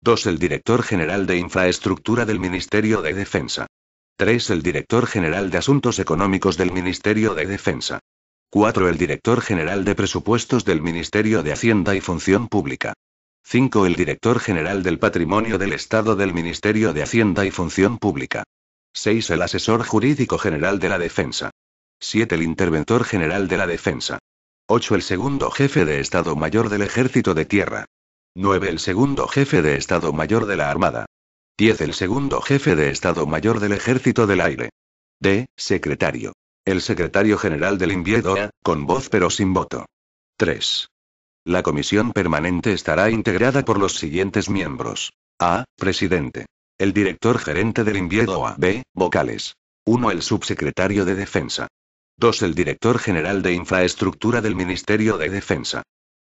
2. El director general de Infraestructura del Ministerio de Defensa. 3. El director general de Asuntos Económicos del Ministerio de Defensa. 4. El director general de Presupuestos del Ministerio de Hacienda y Función Pública. 5. El director general del Patrimonio del Estado del Ministerio de Hacienda y Función Pública. 6. El asesor jurídico general de la Defensa. 7. El interventor general de la Defensa. 8. El segundo jefe de Estado Mayor del Ejército de Tierra. 9. El segundo jefe de Estado Mayor de la Armada. 10. El segundo jefe de Estado Mayor del Ejército del Aire. D. Secretario. El secretario general del Inviedoa, con voz pero sin voto. 3. La comisión permanente estará integrada por los siguientes miembros. A. Presidente. El director gerente del Inviedoa. B. Vocales. 1. El subsecretario de Defensa. 2. El director general de Infraestructura del Ministerio de Defensa.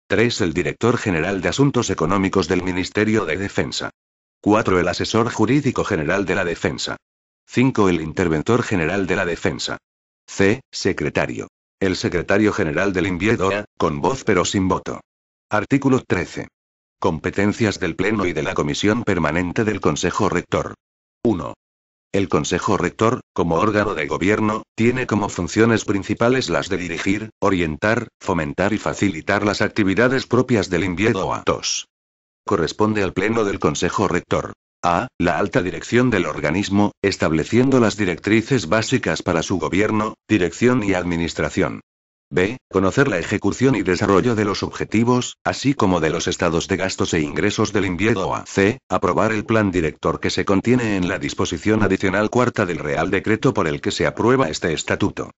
3. El director general de Asuntos Económicos del Ministerio de Defensa. 4. El asesor jurídico general de la defensa. 5. El interventor general de la defensa. C. Secretario. El secretario general del a, con voz pero sin voto. Artículo 13. Competencias del Pleno y de la Comisión Permanente del Consejo Rector. 1. El Consejo Rector, como órgano de gobierno, tiene como funciones principales las de dirigir, orientar, fomentar y facilitar las actividades propias del inviado a 2 corresponde al Pleno del Consejo Rector. A. La alta dirección del organismo, estableciendo las directrices básicas para su gobierno, dirección y administración. B. Conocer la ejecución y desarrollo de los objetivos, así como de los estados de gastos e ingresos del invierno. C. Aprobar el plan director que se contiene en la disposición adicional cuarta del Real Decreto por el que se aprueba este estatuto.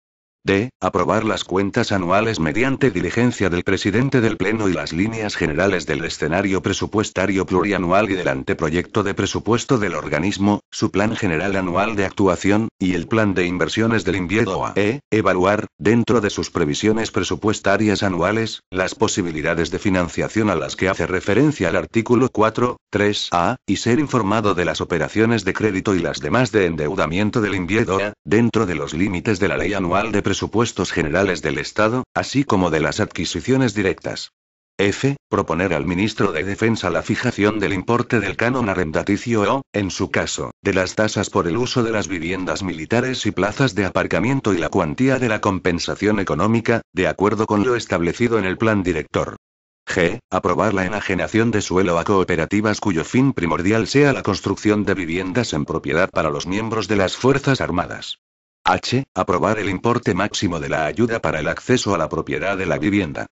D. Aprobar las cuentas anuales mediante diligencia del presidente del Pleno y las líneas generales del escenario presupuestario plurianual y del anteproyecto de presupuesto del organismo, su plan general anual de actuación, y el plan de inversiones del invierno. E. Evaluar, dentro de sus previsiones presupuestarias anuales, las posibilidades de financiación a las que hace referencia el artículo 4, 3a, y ser informado de las operaciones de crédito y las demás de endeudamiento del invierno, dentro de los límites de la ley anual de presupuesto Supuestos generales del Estado, así como de las adquisiciones directas. F. Proponer al ministro de Defensa la fijación del importe del canon arrendaticio o, en su caso, de las tasas por el uso de las viviendas militares y plazas de aparcamiento y la cuantía de la compensación económica, de acuerdo con lo establecido en el plan director. G. Aprobar la enajenación de suelo a cooperativas cuyo fin primordial sea la construcción de viviendas en propiedad para los miembros de las Fuerzas Armadas. H. Aprobar el importe máximo de la ayuda para el acceso a la propiedad de la vivienda.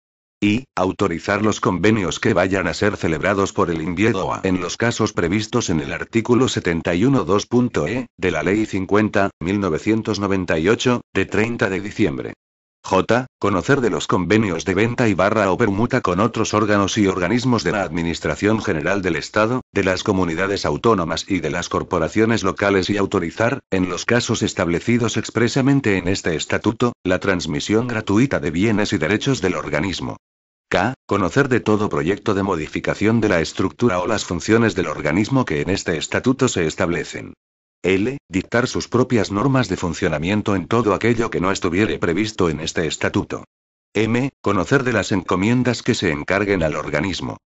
Y. Autorizar los convenios que vayan a ser celebrados por el Inviedoa en los casos previstos en el artículo 71.2.e de la Ley 50, 1998, de 30 de diciembre J. Conocer de los convenios de venta y barra o permuta con otros órganos y organismos de la Administración General del Estado, de las comunidades autónomas y de las corporaciones locales y autorizar, en los casos establecidos expresamente en este estatuto, la transmisión gratuita de bienes y derechos del organismo. K. Conocer de todo proyecto de modificación de la estructura o las funciones del organismo que en este estatuto se establecen. L. Dictar sus propias normas de funcionamiento en todo aquello que no estuviere previsto en este estatuto. M. Conocer de las encomiendas que se encarguen al organismo.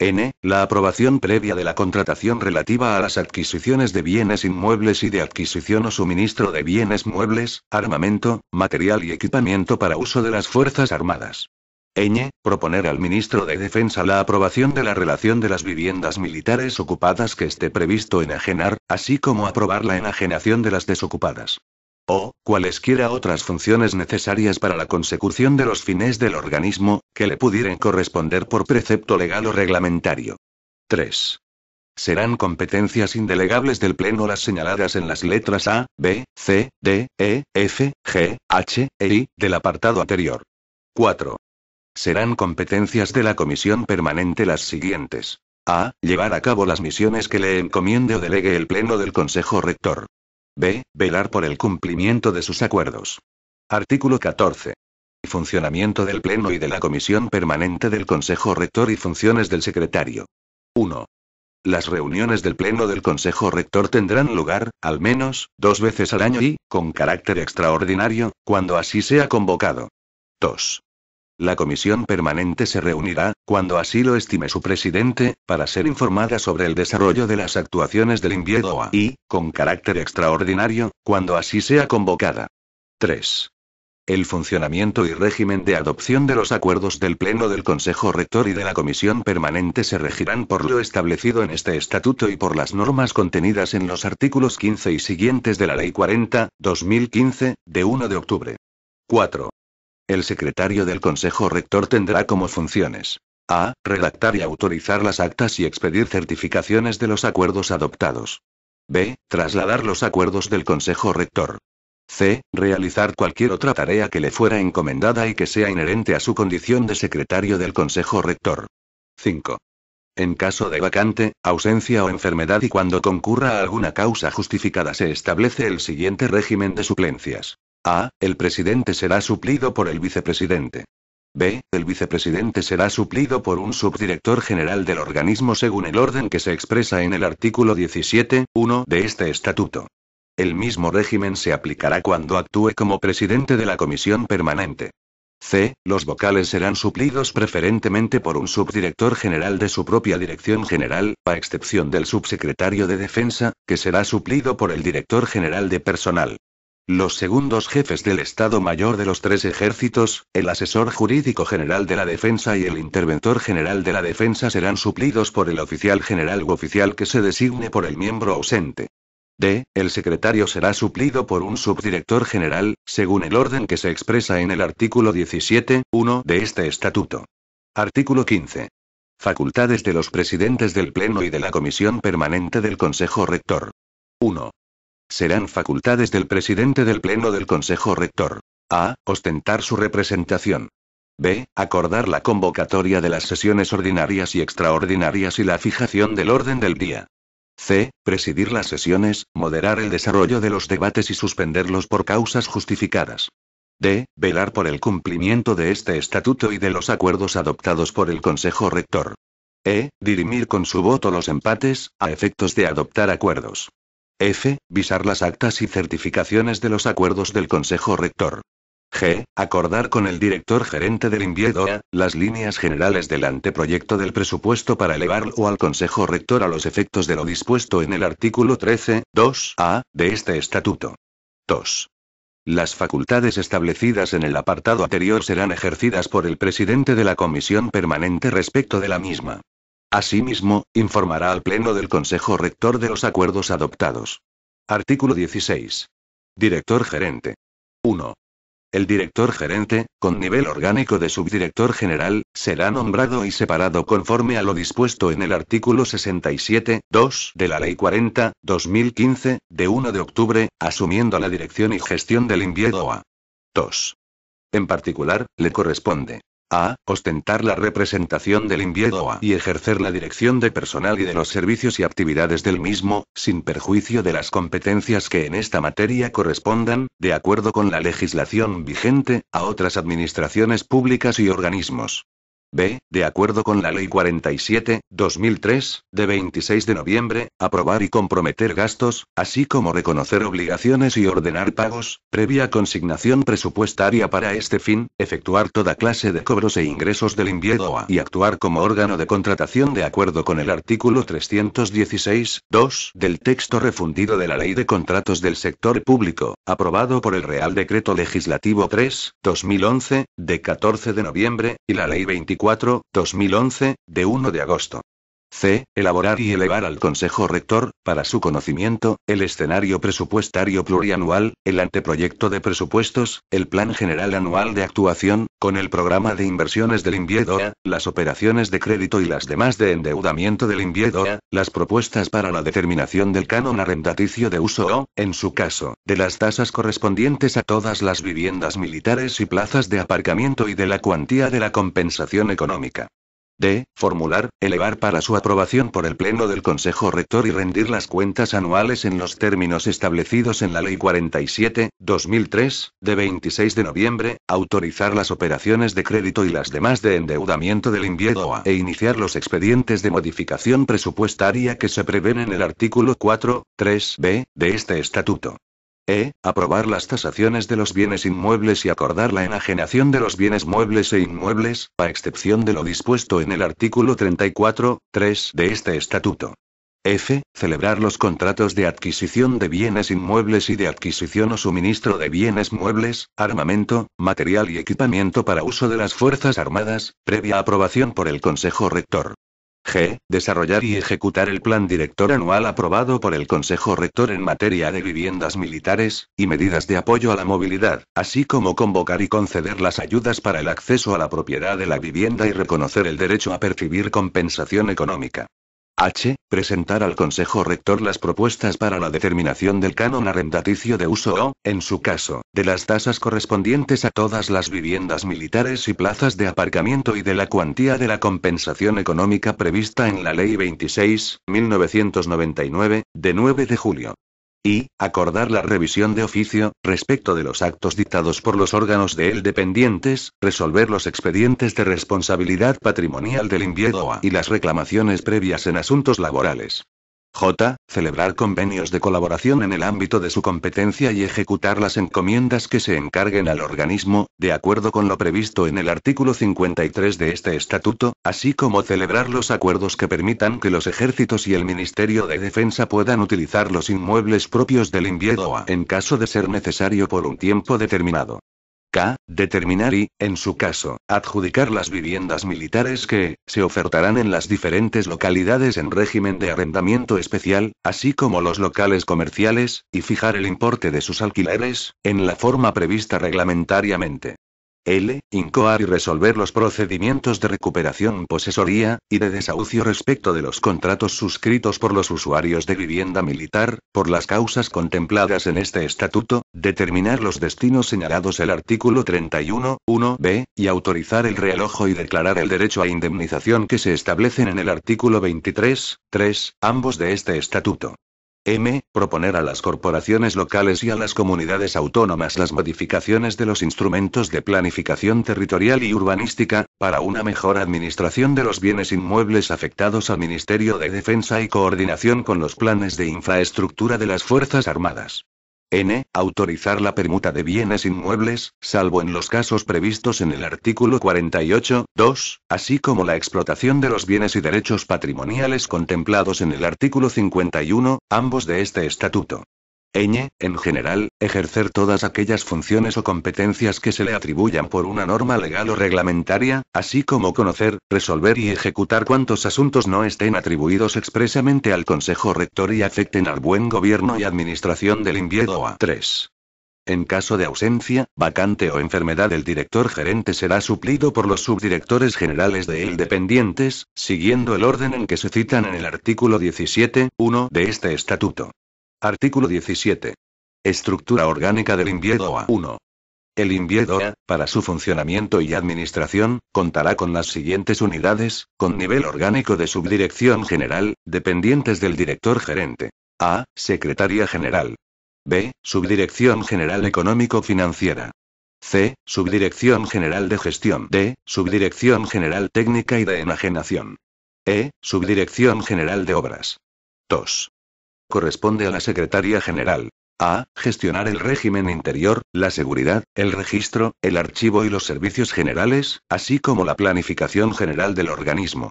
N. La aprobación previa de la contratación relativa a las adquisiciones de bienes inmuebles y de adquisición o suministro de bienes muebles, armamento, material y equipamiento para uso de las Fuerzas Armadas. Proponer al ministro de Defensa la aprobación de la relación de las viviendas militares ocupadas que esté previsto enajenar, así como aprobar la enajenación de las desocupadas. O, cualesquiera otras funciones necesarias para la consecución de los fines del organismo, que le pudieran corresponder por precepto legal o reglamentario. 3. Serán competencias indelegables del Pleno las señaladas en las letras A, B, C, D, E, F, G, H e I del apartado anterior. 4. Serán competencias de la comisión permanente las siguientes. A. Llevar a cabo las misiones que le encomiende o delegue el Pleno del Consejo Rector. B. Velar por el cumplimiento de sus acuerdos. Artículo 14. Funcionamiento del Pleno y de la Comisión Permanente del Consejo Rector y funciones del Secretario. 1. Las reuniones del Pleno del Consejo Rector tendrán lugar, al menos, dos veces al año y, con carácter extraordinario, cuando así sea convocado. 2. La comisión permanente se reunirá, cuando así lo estime su presidente, para ser informada sobre el desarrollo de las actuaciones del invierno y, con carácter extraordinario, cuando así sea convocada. 3. El funcionamiento y régimen de adopción de los acuerdos del Pleno del Consejo Rector y de la Comisión Permanente se regirán por lo establecido en este estatuto y por las normas contenidas en los artículos 15 y siguientes de la Ley 40, 2015, de 1 de octubre. 4. El secretario del Consejo Rector tendrá como funciones a. Redactar y autorizar las actas y expedir certificaciones de los acuerdos adoptados. B. Trasladar los acuerdos del Consejo Rector. C. Realizar cualquier otra tarea que le fuera encomendada y que sea inherente a su condición de secretario del Consejo Rector. 5. En caso de vacante, ausencia o enfermedad y cuando concurra a alguna causa justificada se establece el siguiente régimen de suplencias. A. El presidente será suplido por el vicepresidente. B. El vicepresidente será suplido por un subdirector general del organismo según el orden que se expresa en el artículo 17.1 de este estatuto. El mismo régimen se aplicará cuando actúe como presidente de la comisión permanente. C. Los vocales serán suplidos preferentemente por un subdirector general de su propia dirección general, a excepción del subsecretario de Defensa, que será suplido por el director general de personal. Los segundos jefes del Estado Mayor de los tres ejércitos, el asesor jurídico general de la defensa y el interventor general de la defensa serán suplidos por el oficial general u oficial que se designe por el miembro ausente. D. El secretario será suplido por un subdirector general, según el orden que se expresa en el artículo 17.1 de este estatuto. Artículo 15. Facultades de los presidentes del Pleno y de la Comisión Permanente del Consejo Rector. 1. Serán facultades del presidente del Pleno del Consejo Rector. A. Ostentar su representación. B. Acordar la convocatoria de las sesiones ordinarias y extraordinarias y la fijación del orden del día. C. Presidir las sesiones, moderar el desarrollo de los debates y suspenderlos por causas justificadas. D. Velar por el cumplimiento de este estatuto y de los acuerdos adoptados por el Consejo Rector. E. Dirimir con su voto los empates, a efectos de adoptar acuerdos. F. Visar las actas y certificaciones de los acuerdos del Consejo Rector. G. Acordar con el director gerente del a las líneas generales del anteproyecto del presupuesto para elevarlo al Consejo Rector a los efectos de lo dispuesto en el artículo 13, a de este estatuto. 2. Las facultades establecidas en el apartado anterior serán ejercidas por el presidente de la comisión permanente respecto de la misma. Asimismo, informará al Pleno del Consejo Rector de los acuerdos adoptados. Artículo 16. Director Gerente. 1. El director gerente, con nivel orgánico de subdirector general, será nombrado y separado conforme a lo dispuesto en el artículo 67, 2 de la Ley 40, 2015, de 1 de octubre, asumiendo la dirección y gestión del a. 2. En particular, le corresponde a. Ostentar la representación del Inviedoa y ejercer la dirección de personal y de los servicios y actividades del mismo, sin perjuicio de las competencias que en esta materia correspondan, de acuerdo con la legislación vigente, a otras administraciones públicas y organismos. B, de acuerdo con la Ley 47, 2003, de 26 de noviembre, aprobar y comprometer gastos, así como reconocer obligaciones y ordenar pagos, previa consignación presupuestaria para este fin, efectuar toda clase de cobros e ingresos del A y actuar como órgano de contratación de acuerdo con el artículo 316, 2, del texto refundido de la Ley de Contratos del Sector Público, aprobado por el Real Decreto Legislativo 3, 2011, de 14 de noviembre, y la Ley 24 4, 2011, de 1 de agosto. C. Elaborar y elevar al Consejo Rector, para su conocimiento, el escenario presupuestario plurianual, el anteproyecto de presupuestos, el Plan General Anual de Actuación, con el programa de inversiones del Inviedoa, las operaciones de crédito y las demás de endeudamiento del Inviedoa, las propuestas para la determinación del canon arrendaticio de uso o, en su caso, de las tasas correspondientes a todas las viviendas militares y plazas de aparcamiento y de la cuantía de la compensación económica. D. Formular, elevar para su aprobación por el Pleno del Consejo Rector y rendir las cuentas anuales en los términos establecidos en la Ley 47, 2003, de 26 de noviembre, autorizar las operaciones de crédito y las demás de endeudamiento del invierno e iniciar los expedientes de modificación presupuestaria que se prevén en el artículo 4, 3b, de este estatuto. E. Aprobar las tasaciones de los bienes inmuebles y acordar la enajenación de los bienes muebles e inmuebles, a excepción de lo dispuesto en el artículo 34, 3 de este estatuto. F. Celebrar los contratos de adquisición de bienes inmuebles y de adquisición o suministro de bienes muebles, armamento, material y equipamiento para uso de las Fuerzas Armadas, previa aprobación por el Consejo Rector. G. Desarrollar y ejecutar el plan director anual aprobado por el Consejo Rector en materia de viviendas militares, y medidas de apoyo a la movilidad, así como convocar y conceder las ayudas para el acceso a la propiedad de la vivienda y reconocer el derecho a percibir compensación económica. H. Presentar al Consejo Rector las propuestas para la determinación del canon arrendaticio de uso o, en su caso, de las tasas correspondientes a todas las viviendas militares y plazas de aparcamiento y de la cuantía de la compensación económica prevista en la Ley 26, 1999, de 9 de julio y, acordar la revisión de oficio, respecto de los actos dictados por los órganos de él dependientes, resolver los expedientes de responsabilidad patrimonial del Inviedoa y las reclamaciones previas en asuntos laborales. J. Celebrar convenios de colaboración en el ámbito de su competencia y ejecutar las encomiendas que se encarguen al organismo, de acuerdo con lo previsto en el artículo 53 de este estatuto, así como celebrar los acuerdos que permitan que los ejércitos y el Ministerio de Defensa puedan utilizar los inmuebles propios del Inviedoa en caso de ser necesario por un tiempo determinado. K, determinar y, en su caso, adjudicar las viviendas militares que se ofertarán en las diferentes localidades en régimen de arrendamiento especial, así como los locales comerciales, y fijar el importe de sus alquileres, en la forma prevista reglamentariamente. L. Incoar y resolver los procedimientos de recuperación posesoría, y de desahucio respecto de los contratos suscritos por los usuarios de vivienda militar, por las causas contempladas en este estatuto, determinar los destinos señalados en el artículo 31, 1b, y autorizar el realojo y declarar el derecho a indemnización que se establecen en el artículo 23, 3, ambos de este estatuto. M. Proponer a las corporaciones locales y a las comunidades autónomas las modificaciones de los instrumentos de planificación territorial y urbanística, para una mejor administración de los bienes inmuebles afectados al Ministerio de Defensa y coordinación con los planes de infraestructura de las Fuerzas Armadas. N. Autorizar la permuta de bienes inmuebles, salvo en los casos previstos en el artículo 48, 2, así como la explotación de los bienes y derechos patrimoniales contemplados en el artículo 51, ambos de este estatuto en general, ejercer todas aquellas funciones o competencias que se le atribuyan por una norma legal o reglamentaria, así como conocer, resolver y ejecutar cuantos asuntos no estén atribuidos expresamente al Consejo Rector y afecten al buen gobierno y administración del invierno a 3. En caso de ausencia, vacante o enfermedad, el director gerente será suplido por los subdirectores generales de él dependientes, siguiendo el orden en que se citan en el artículo 17.1 de este estatuto. Artículo 17. Estructura orgánica del A. 1. El A, para su funcionamiento y administración, contará con las siguientes unidades, con nivel orgánico de subdirección general, dependientes del director gerente. A. Secretaría General. B. Subdirección General Económico-Financiera. C. Subdirección General de Gestión. D. Subdirección General Técnica y de Enajenación. E. Subdirección General de Obras. 2 corresponde a la Secretaría General. A. Gestionar el régimen interior, la seguridad, el registro, el archivo y los servicios generales, así como la planificación general del organismo.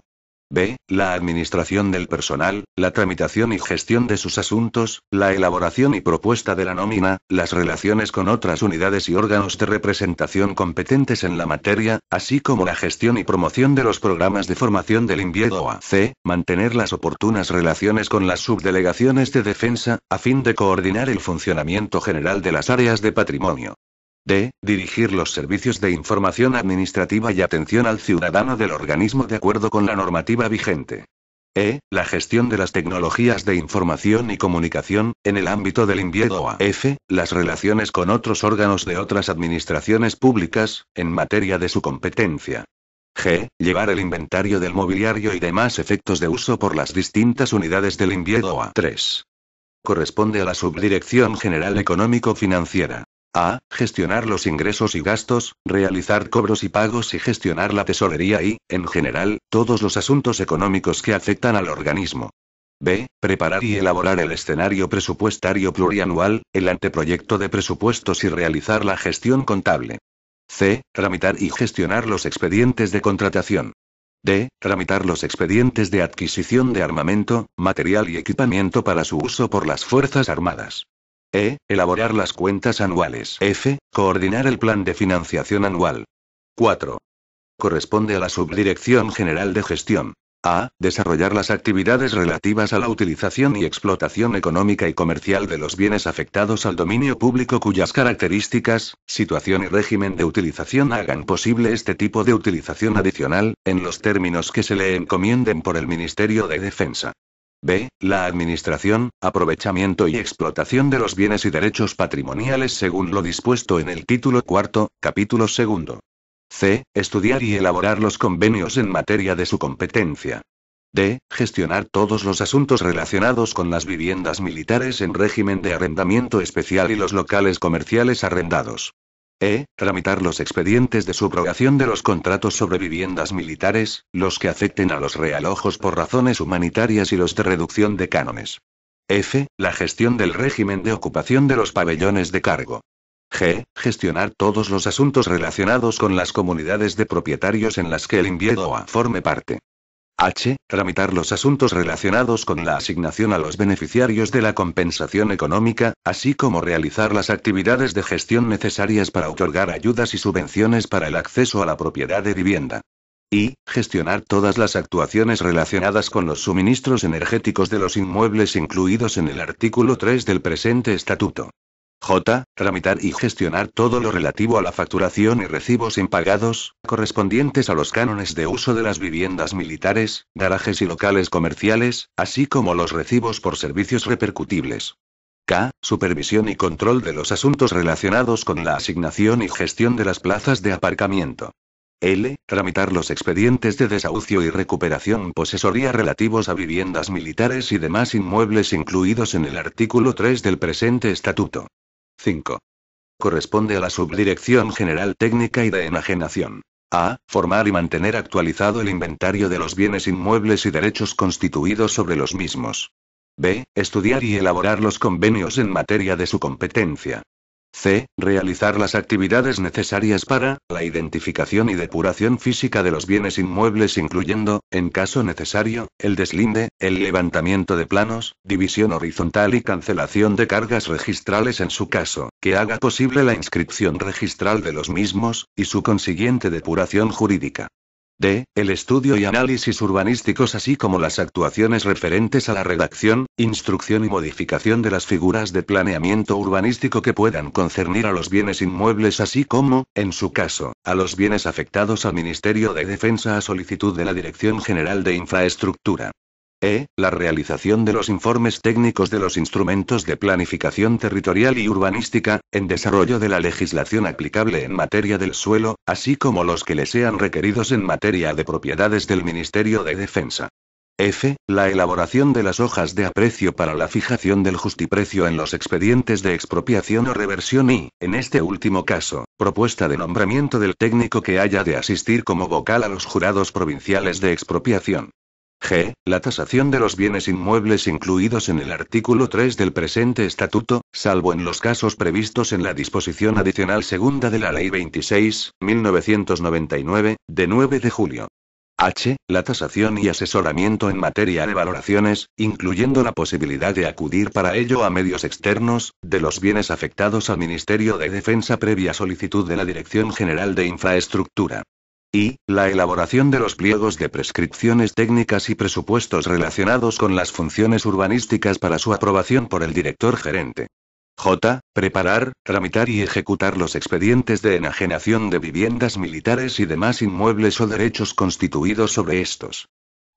B. La administración del personal, la tramitación y gestión de sus asuntos, la elaboración y propuesta de la nómina, las relaciones con otras unidades y órganos de representación competentes en la materia, así como la gestión y promoción de los programas de formación del invierno C. Mantener las oportunas relaciones con las subdelegaciones de defensa, a fin de coordinar el funcionamiento general de las áreas de patrimonio. D. Dirigir los servicios de información administrativa y atención al ciudadano del organismo de acuerdo con la normativa vigente. E. La gestión de las tecnologías de información y comunicación, en el ámbito del INVIEDOA. F. Las relaciones con otros órganos de otras administraciones públicas, en materia de su competencia. G. Llevar el inventario del mobiliario y demás efectos de uso por las distintas unidades del INVIEDOA. 3. Corresponde a la Subdirección General Económico-Financiera a. Gestionar los ingresos y gastos, realizar cobros y pagos y gestionar la tesorería y, en general, todos los asuntos económicos que afectan al organismo. B. Preparar y elaborar el escenario presupuestario plurianual, el anteproyecto de presupuestos y realizar la gestión contable. C. Tramitar y gestionar los expedientes de contratación. D. Tramitar los expedientes de adquisición de armamento, material y equipamiento para su uso por las Fuerzas Armadas. E. Elaborar las cuentas anuales. F. Coordinar el plan de financiación anual. 4. Corresponde a la Subdirección General de Gestión. A. Desarrollar las actividades relativas a la utilización y explotación económica y comercial de los bienes afectados al dominio público cuyas características, situación y régimen de utilización hagan posible este tipo de utilización adicional, en los términos que se le encomienden por el Ministerio de Defensa. B. La administración, aprovechamiento y explotación de los bienes y derechos patrimoniales según lo dispuesto en el título cuarto, capítulo segundo. C. Estudiar y elaborar los convenios en materia de su competencia. D. Gestionar todos los asuntos relacionados con las viviendas militares en régimen de arrendamiento especial y los locales comerciales arrendados. E. Tramitar los expedientes de subrogación de los contratos sobre viviendas militares, los que afecten a los realojos por razones humanitarias y los de reducción de cánones. F. La gestión del régimen de ocupación de los pabellones de cargo. G. Gestionar todos los asuntos relacionados con las comunidades de propietarios en las que el invierno forme parte. H. Tramitar los asuntos relacionados con la asignación a los beneficiarios de la compensación económica, así como realizar las actividades de gestión necesarias para otorgar ayudas y subvenciones para el acceso a la propiedad de vivienda. Y, gestionar todas las actuaciones relacionadas con los suministros energéticos de los inmuebles incluidos en el artículo 3 del presente estatuto. J. Tramitar y gestionar todo lo relativo a la facturación y recibos impagados, correspondientes a los cánones de uso de las viviendas militares, garajes y locales comerciales, así como los recibos por servicios repercutibles. K. Supervisión y control de los asuntos relacionados con la asignación y gestión de las plazas de aparcamiento. L. Tramitar los expedientes de desahucio y recuperación posesoría relativos a viviendas militares y demás inmuebles incluidos en el artículo 3 del presente estatuto. 5. Corresponde a la Subdirección General Técnica y de Enajenación. A. Formar y mantener actualizado el inventario de los bienes inmuebles y derechos constituidos sobre los mismos. B. Estudiar y elaborar los convenios en materia de su competencia. C. Realizar las actividades necesarias para la identificación y depuración física de los bienes inmuebles, incluyendo, en caso necesario, el deslinde, el levantamiento de planos, división horizontal y cancelación de cargas registrales en su caso, que haga posible la inscripción registral de los mismos, y su consiguiente depuración jurídica. El estudio y análisis urbanísticos así como las actuaciones referentes a la redacción, instrucción y modificación de las figuras de planeamiento urbanístico que puedan concernir a los bienes inmuebles así como, en su caso, a los bienes afectados al Ministerio de Defensa a solicitud de la Dirección General de Infraestructura. E. La realización de los informes técnicos de los instrumentos de planificación territorial y urbanística, en desarrollo de la legislación aplicable en materia del suelo, así como los que le sean requeridos en materia de propiedades del Ministerio de Defensa. F. La elaboración de las hojas de aprecio para la fijación del justiprecio en los expedientes de expropiación o reversión y, en este último caso, propuesta de nombramiento del técnico que haya de asistir como vocal a los jurados provinciales de expropiación. G. La tasación de los bienes inmuebles incluidos en el artículo 3 del presente estatuto, salvo en los casos previstos en la disposición adicional segunda de la Ley 26, 1999, de 9 de julio. H. La tasación y asesoramiento en materia de valoraciones, incluyendo la posibilidad de acudir para ello a medios externos, de los bienes afectados al Ministerio de Defensa previa solicitud de la Dirección General de Infraestructura y, la elaboración de los pliegos de prescripciones técnicas y presupuestos relacionados con las funciones urbanísticas para su aprobación por el director gerente. J. Preparar, tramitar y ejecutar los expedientes de enajenación de viviendas militares y demás inmuebles o derechos constituidos sobre estos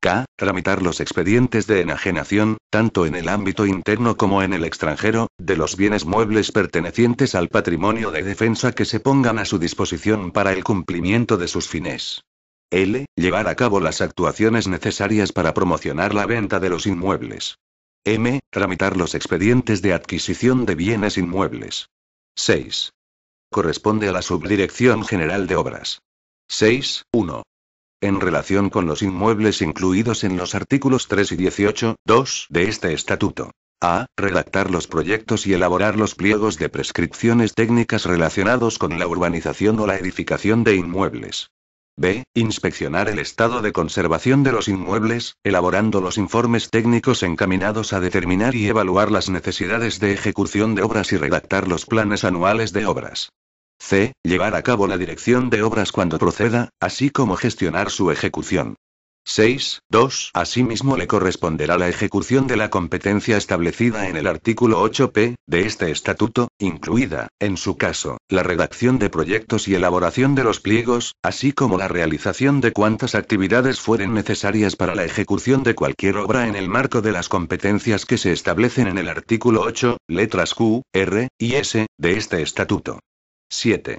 a. tramitar los expedientes de enajenación, tanto en el ámbito interno como en el extranjero, de los bienes muebles pertenecientes al patrimonio de defensa que se pongan a su disposición para el cumplimiento de sus fines. L. Llevar a cabo las actuaciones necesarias para promocionar la venta de los inmuebles. M. Tramitar los expedientes de adquisición de bienes inmuebles. 6. Corresponde a la Subdirección General de Obras. 6. 1 en relación con los inmuebles incluidos en los artículos 3 y 18, 2 de este estatuto. A. Redactar los proyectos y elaborar los pliegos de prescripciones técnicas relacionados con la urbanización o la edificación de inmuebles. B. Inspeccionar el estado de conservación de los inmuebles, elaborando los informes técnicos encaminados a determinar y evaluar las necesidades de ejecución de obras y redactar los planes anuales de obras. C. Llevar a cabo la dirección de obras cuando proceda, así como gestionar su ejecución. 6. 2. Asimismo le corresponderá la ejecución de la competencia establecida en el artículo 8p de este estatuto, incluida, en su caso, la redacción de proyectos y elaboración de los pliegos, así como la realización de cuantas actividades fueren necesarias para la ejecución de cualquier obra en el marco de las competencias que se establecen en el artículo 8, letras Q, R y S de este estatuto. 7.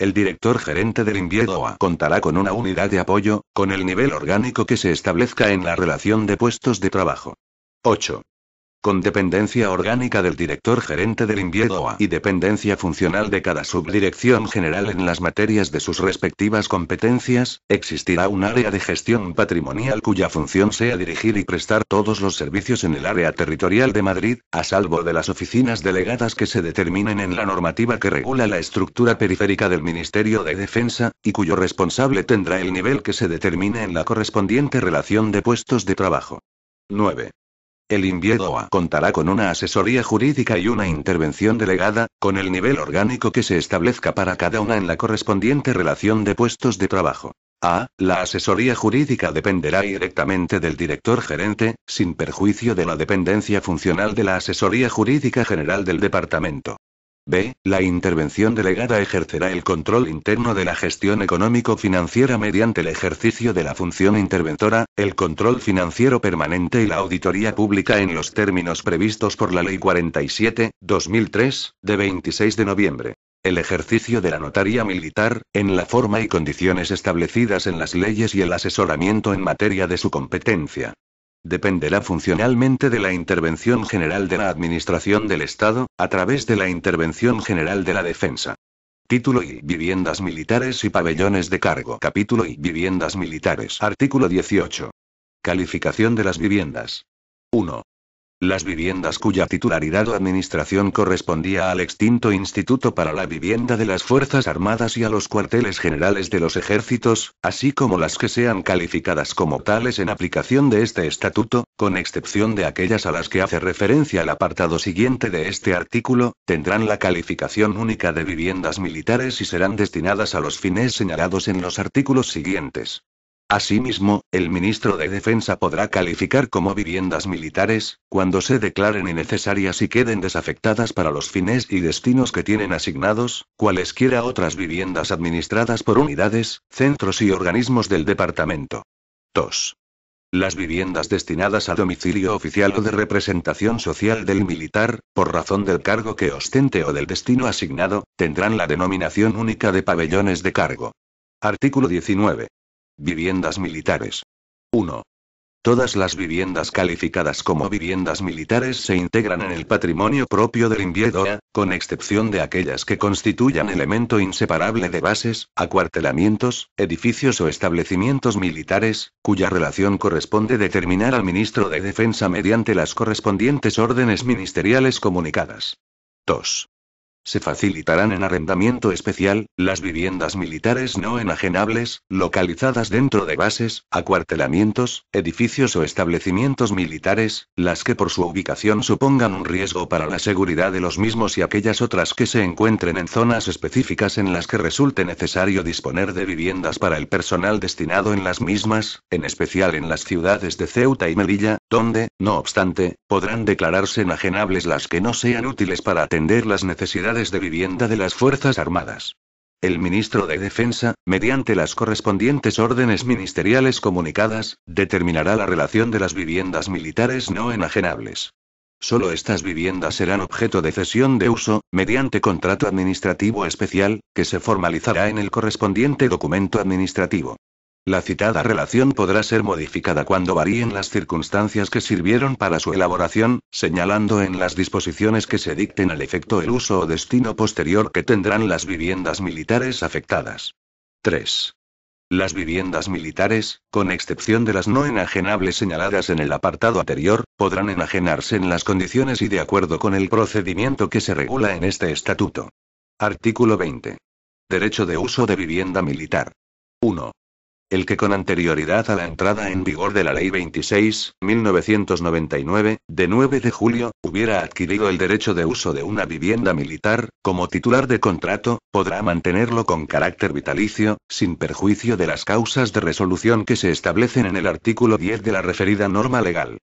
El director gerente del Inviedoa contará con una unidad de apoyo, con el nivel orgánico que se establezca en la relación de puestos de trabajo. 8 con dependencia orgánica del director gerente del Inviedoa y dependencia funcional de cada subdirección general en las materias de sus respectivas competencias, existirá un área de gestión patrimonial cuya función sea dirigir y prestar todos los servicios en el área territorial de Madrid, a salvo de las oficinas delegadas que se determinen en la normativa que regula la estructura periférica del Ministerio de Defensa, y cuyo responsable tendrá el nivel que se determine en la correspondiente relación de puestos de trabajo. 9. El INVIEDOA contará con una asesoría jurídica y una intervención delegada, con el nivel orgánico que se establezca para cada una en la correspondiente relación de puestos de trabajo. A. La asesoría jurídica dependerá directamente del director gerente, sin perjuicio de la dependencia funcional de la asesoría jurídica general del departamento. B. La intervención delegada ejercerá el control interno de la gestión económico-financiera mediante el ejercicio de la función interventora, el control financiero permanente y la auditoría pública en los términos previstos por la Ley 47, 2003, de 26 de noviembre. El ejercicio de la notaría militar, en la forma y condiciones establecidas en las leyes y el asesoramiento en materia de su competencia dependerá funcionalmente de la intervención general de la Administración del Estado, a través de la intervención general de la Defensa. Título y Viviendas militares y pabellones de cargo. Capítulo y Viviendas militares. Artículo 18. Calificación de las viviendas. 1. Las viviendas cuya titularidad o administración correspondía al extinto Instituto para la Vivienda de las Fuerzas Armadas y a los cuarteles generales de los ejércitos, así como las que sean calificadas como tales en aplicación de este estatuto, con excepción de aquellas a las que hace referencia el apartado siguiente de este artículo, tendrán la calificación única de viviendas militares y serán destinadas a los fines señalados en los artículos siguientes. Asimismo, el ministro de Defensa podrá calificar como viviendas militares, cuando se declaren innecesarias y queden desafectadas para los fines y destinos que tienen asignados, cualesquiera otras viviendas administradas por unidades, centros y organismos del departamento. 2. Las viviendas destinadas a domicilio oficial o de representación social del militar, por razón del cargo que ostente o del destino asignado, tendrán la denominación única de pabellones de cargo. Artículo 19. Viviendas militares. 1. Todas las viviendas calificadas como viviendas militares se integran en el patrimonio propio del Inviedora, con excepción de aquellas que constituyan elemento inseparable de bases, acuartelamientos, edificios o establecimientos militares, cuya relación corresponde determinar al ministro de Defensa mediante las correspondientes órdenes ministeriales comunicadas. 2. Se facilitarán en arrendamiento especial, las viviendas militares no enajenables, localizadas dentro de bases, acuartelamientos, edificios o establecimientos militares, las que por su ubicación supongan un riesgo para la seguridad de los mismos y aquellas otras que se encuentren en zonas específicas en las que resulte necesario disponer de viviendas para el personal destinado en las mismas, en especial en las ciudades de Ceuta y Melilla, donde, no obstante, podrán declararse enajenables las que no sean útiles para atender las necesidades de vivienda de las Fuerzas Armadas. El ministro de Defensa, mediante las correspondientes órdenes ministeriales comunicadas, determinará la relación de las viviendas militares no enajenables. Solo estas viviendas serán objeto de cesión de uso, mediante contrato administrativo especial, que se formalizará en el correspondiente documento administrativo. La citada relación podrá ser modificada cuando varíen las circunstancias que sirvieron para su elaboración, señalando en las disposiciones que se dicten al efecto el uso o destino posterior que tendrán las viviendas militares afectadas. 3. Las viviendas militares, con excepción de las no enajenables señaladas en el apartado anterior, podrán enajenarse en las condiciones y de acuerdo con el procedimiento que se regula en este estatuto. Artículo 20. Derecho de uso de vivienda militar. 1 el que con anterioridad a la entrada en vigor de la Ley 26, 1999, de 9 de julio, hubiera adquirido el derecho de uso de una vivienda militar, como titular de contrato, podrá mantenerlo con carácter vitalicio, sin perjuicio de las causas de resolución que se establecen en el artículo 10 de la referida norma legal.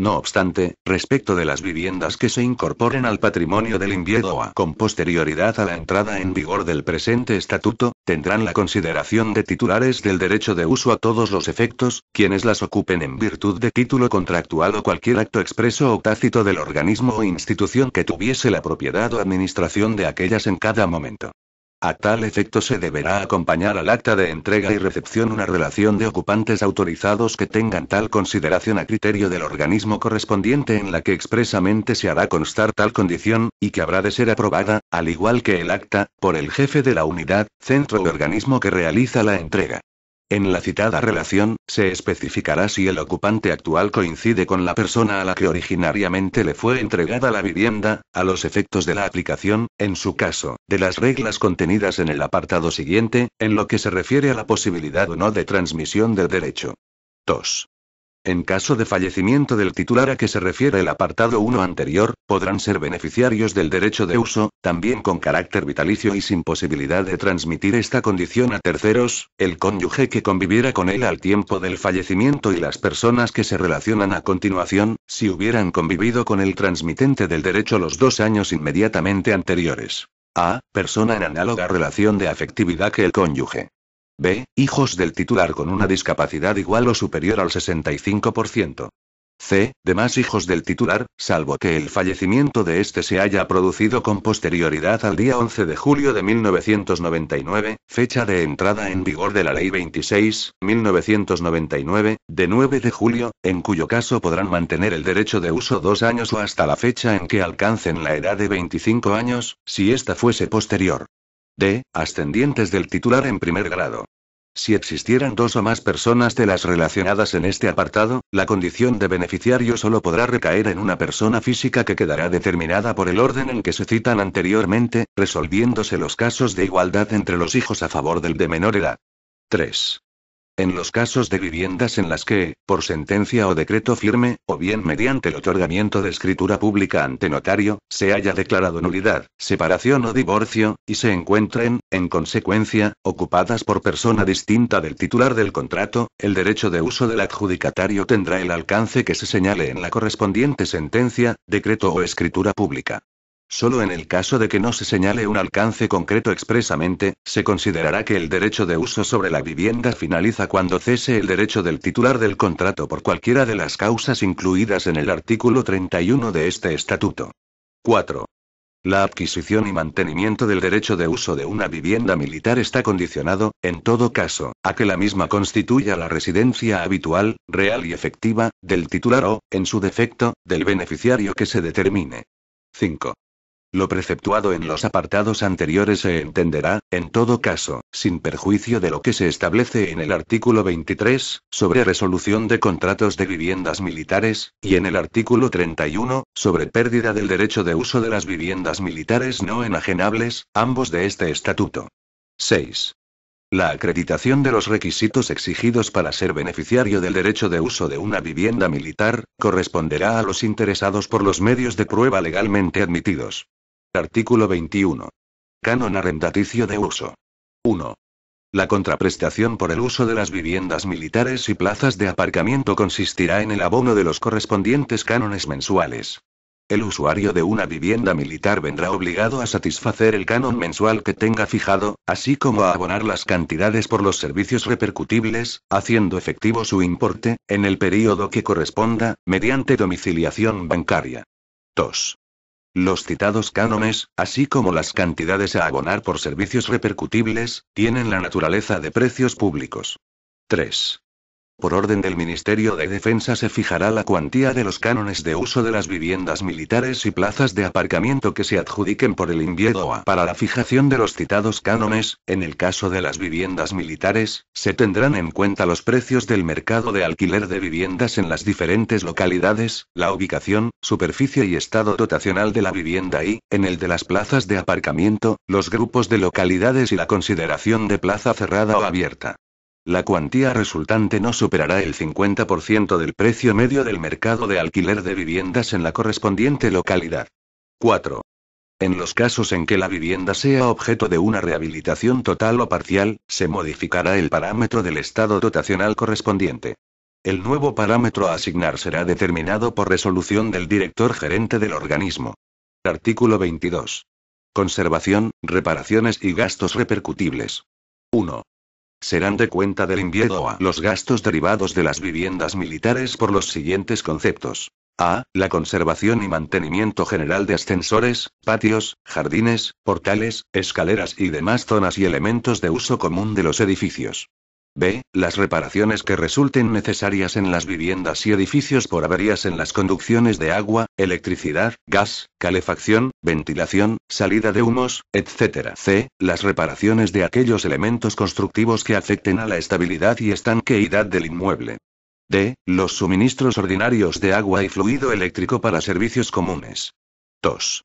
No obstante, respecto de las viviendas que se incorporen al patrimonio del a con posterioridad a la entrada en vigor del presente estatuto, tendrán la consideración de titulares del derecho de uso a todos los efectos, quienes las ocupen en virtud de título contractual o cualquier acto expreso o tácito del organismo o institución que tuviese la propiedad o administración de aquellas en cada momento. A tal efecto se deberá acompañar al acta de entrega y recepción una relación de ocupantes autorizados que tengan tal consideración a criterio del organismo correspondiente en la que expresamente se hará constar tal condición, y que habrá de ser aprobada, al igual que el acta, por el jefe de la unidad, centro y organismo que realiza la entrega. En la citada relación, se especificará si el ocupante actual coincide con la persona a la que originariamente le fue entregada la vivienda, a los efectos de la aplicación, en su caso, de las reglas contenidas en el apartado siguiente, en lo que se refiere a la posibilidad o no de transmisión del derecho. 2. En caso de fallecimiento del titular a que se refiere el apartado 1 anterior, podrán ser beneficiarios del derecho de uso, también con carácter vitalicio y sin posibilidad de transmitir esta condición a terceros, el cónyuge que conviviera con él al tiempo del fallecimiento y las personas que se relacionan a continuación, si hubieran convivido con el transmitente del derecho los dos años inmediatamente anteriores. A. Persona en análoga relación de afectividad que el cónyuge. B. Hijos del titular con una discapacidad igual o superior al 65%. C. Demás hijos del titular, salvo que el fallecimiento de este se haya producido con posterioridad al día 11 de julio de 1999, fecha de entrada en vigor de la Ley 26, 1999, de 9 de julio, en cuyo caso podrán mantener el derecho de uso dos años o hasta la fecha en que alcancen la edad de 25 años, si esta fuese posterior. D. Ascendientes del titular en primer grado. Si existieran dos o más personas de las relacionadas en este apartado, la condición de beneficiario solo podrá recaer en una persona física que quedará determinada por el orden en que se citan anteriormente, resolviéndose los casos de igualdad entre los hijos a favor del de menor edad. 3. En los casos de viviendas en las que, por sentencia o decreto firme, o bien mediante el otorgamiento de escritura pública ante notario, se haya declarado nulidad, separación o divorcio, y se encuentren, en consecuencia, ocupadas por persona distinta del titular del contrato, el derecho de uso del adjudicatario tendrá el alcance que se señale en la correspondiente sentencia, decreto o escritura pública. Solo en el caso de que no se señale un alcance concreto expresamente, se considerará que el derecho de uso sobre la vivienda finaliza cuando cese el derecho del titular del contrato por cualquiera de las causas incluidas en el artículo 31 de este estatuto. 4. La adquisición y mantenimiento del derecho de uso de una vivienda militar está condicionado, en todo caso, a que la misma constituya la residencia habitual, real y efectiva, del titular o, en su defecto, del beneficiario que se determine. 5. Lo preceptuado en los apartados anteriores se entenderá, en todo caso, sin perjuicio de lo que se establece en el artículo 23, sobre resolución de contratos de viviendas militares, y en el artículo 31, sobre pérdida del derecho de uso de las viviendas militares no enajenables, ambos de este estatuto. 6. La acreditación de los requisitos exigidos para ser beneficiario del derecho de uso de una vivienda militar, corresponderá a los interesados por los medios de prueba legalmente admitidos. Artículo 21. Canon arrendaticio de uso. 1. La contraprestación por el uso de las viviendas militares y plazas de aparcamiento consistirá en el abono de los correspondientes cánones mensuales. El usuario de una vivienda militar vendrá obligado a satisfacer el canon mensual que tenga fijado, así como a abonar las cantidades por los servicios repercutibles, haciendo efectivo su importe, en el período que corresponda, mediante domiciliación bancaria. 2. Los citados cánones, así como las cantidades a abonar por servicios repercutibles, tienen la naturaleza de precios públicos. 3. Por orden del Ministerio de Defensa se fijará la cuantía de los cánones de uso de las viviendas militares y plazas de aparcamiento que se adjudiquen por el INVIEDOA. Para la fijación de los citados cánones, en el caso de las viviendas militares, se tendrán en cuenta los precios del mercado de alquiler de viviendas en las diferentes localidades, la ubicación, superficie y estado dotacional de la vivienda y, en el de las plazas de aparcamiento, los grupos de localidades y la consideración de plaza cerrada o abierta. La cuantía resultante no superará el 50% del precio medio del mercado de alquiler de viviendas en la correspondiente localidad. 4. En los casos en que la vivienda sea objeto de una rehabilitación total o parcial, se modificará el parámetro del estado dotacional correspondiente. El nuevo parámetro a asignar será determinado por resolución del director gerente del organismo. Artículo 22. Conservación, reparaciones y gastos repercutibles. 1 serán de cuenta del invierno a los gastos derivados de las viviendas militares por los siguientes conceptos. A. La conservación y mantenimiento general de ascensores, patios, jardines, portales, escaleras y demás zonas y elementos de uso común de los edificios. B. Las reparaciones que resulten necesarias en las viviendas y edificios por averías en las conducciones de agua, electricidad, gas, calefacción, ventilación, salida de humos, etc. C. Las reparaciones de aquellos elementos constructivos que afecten a la estabilidad y estanqueidad del inmueble. D. Los suministros ordinarios de agua y fluido eléctrico para servicios comunes. 2.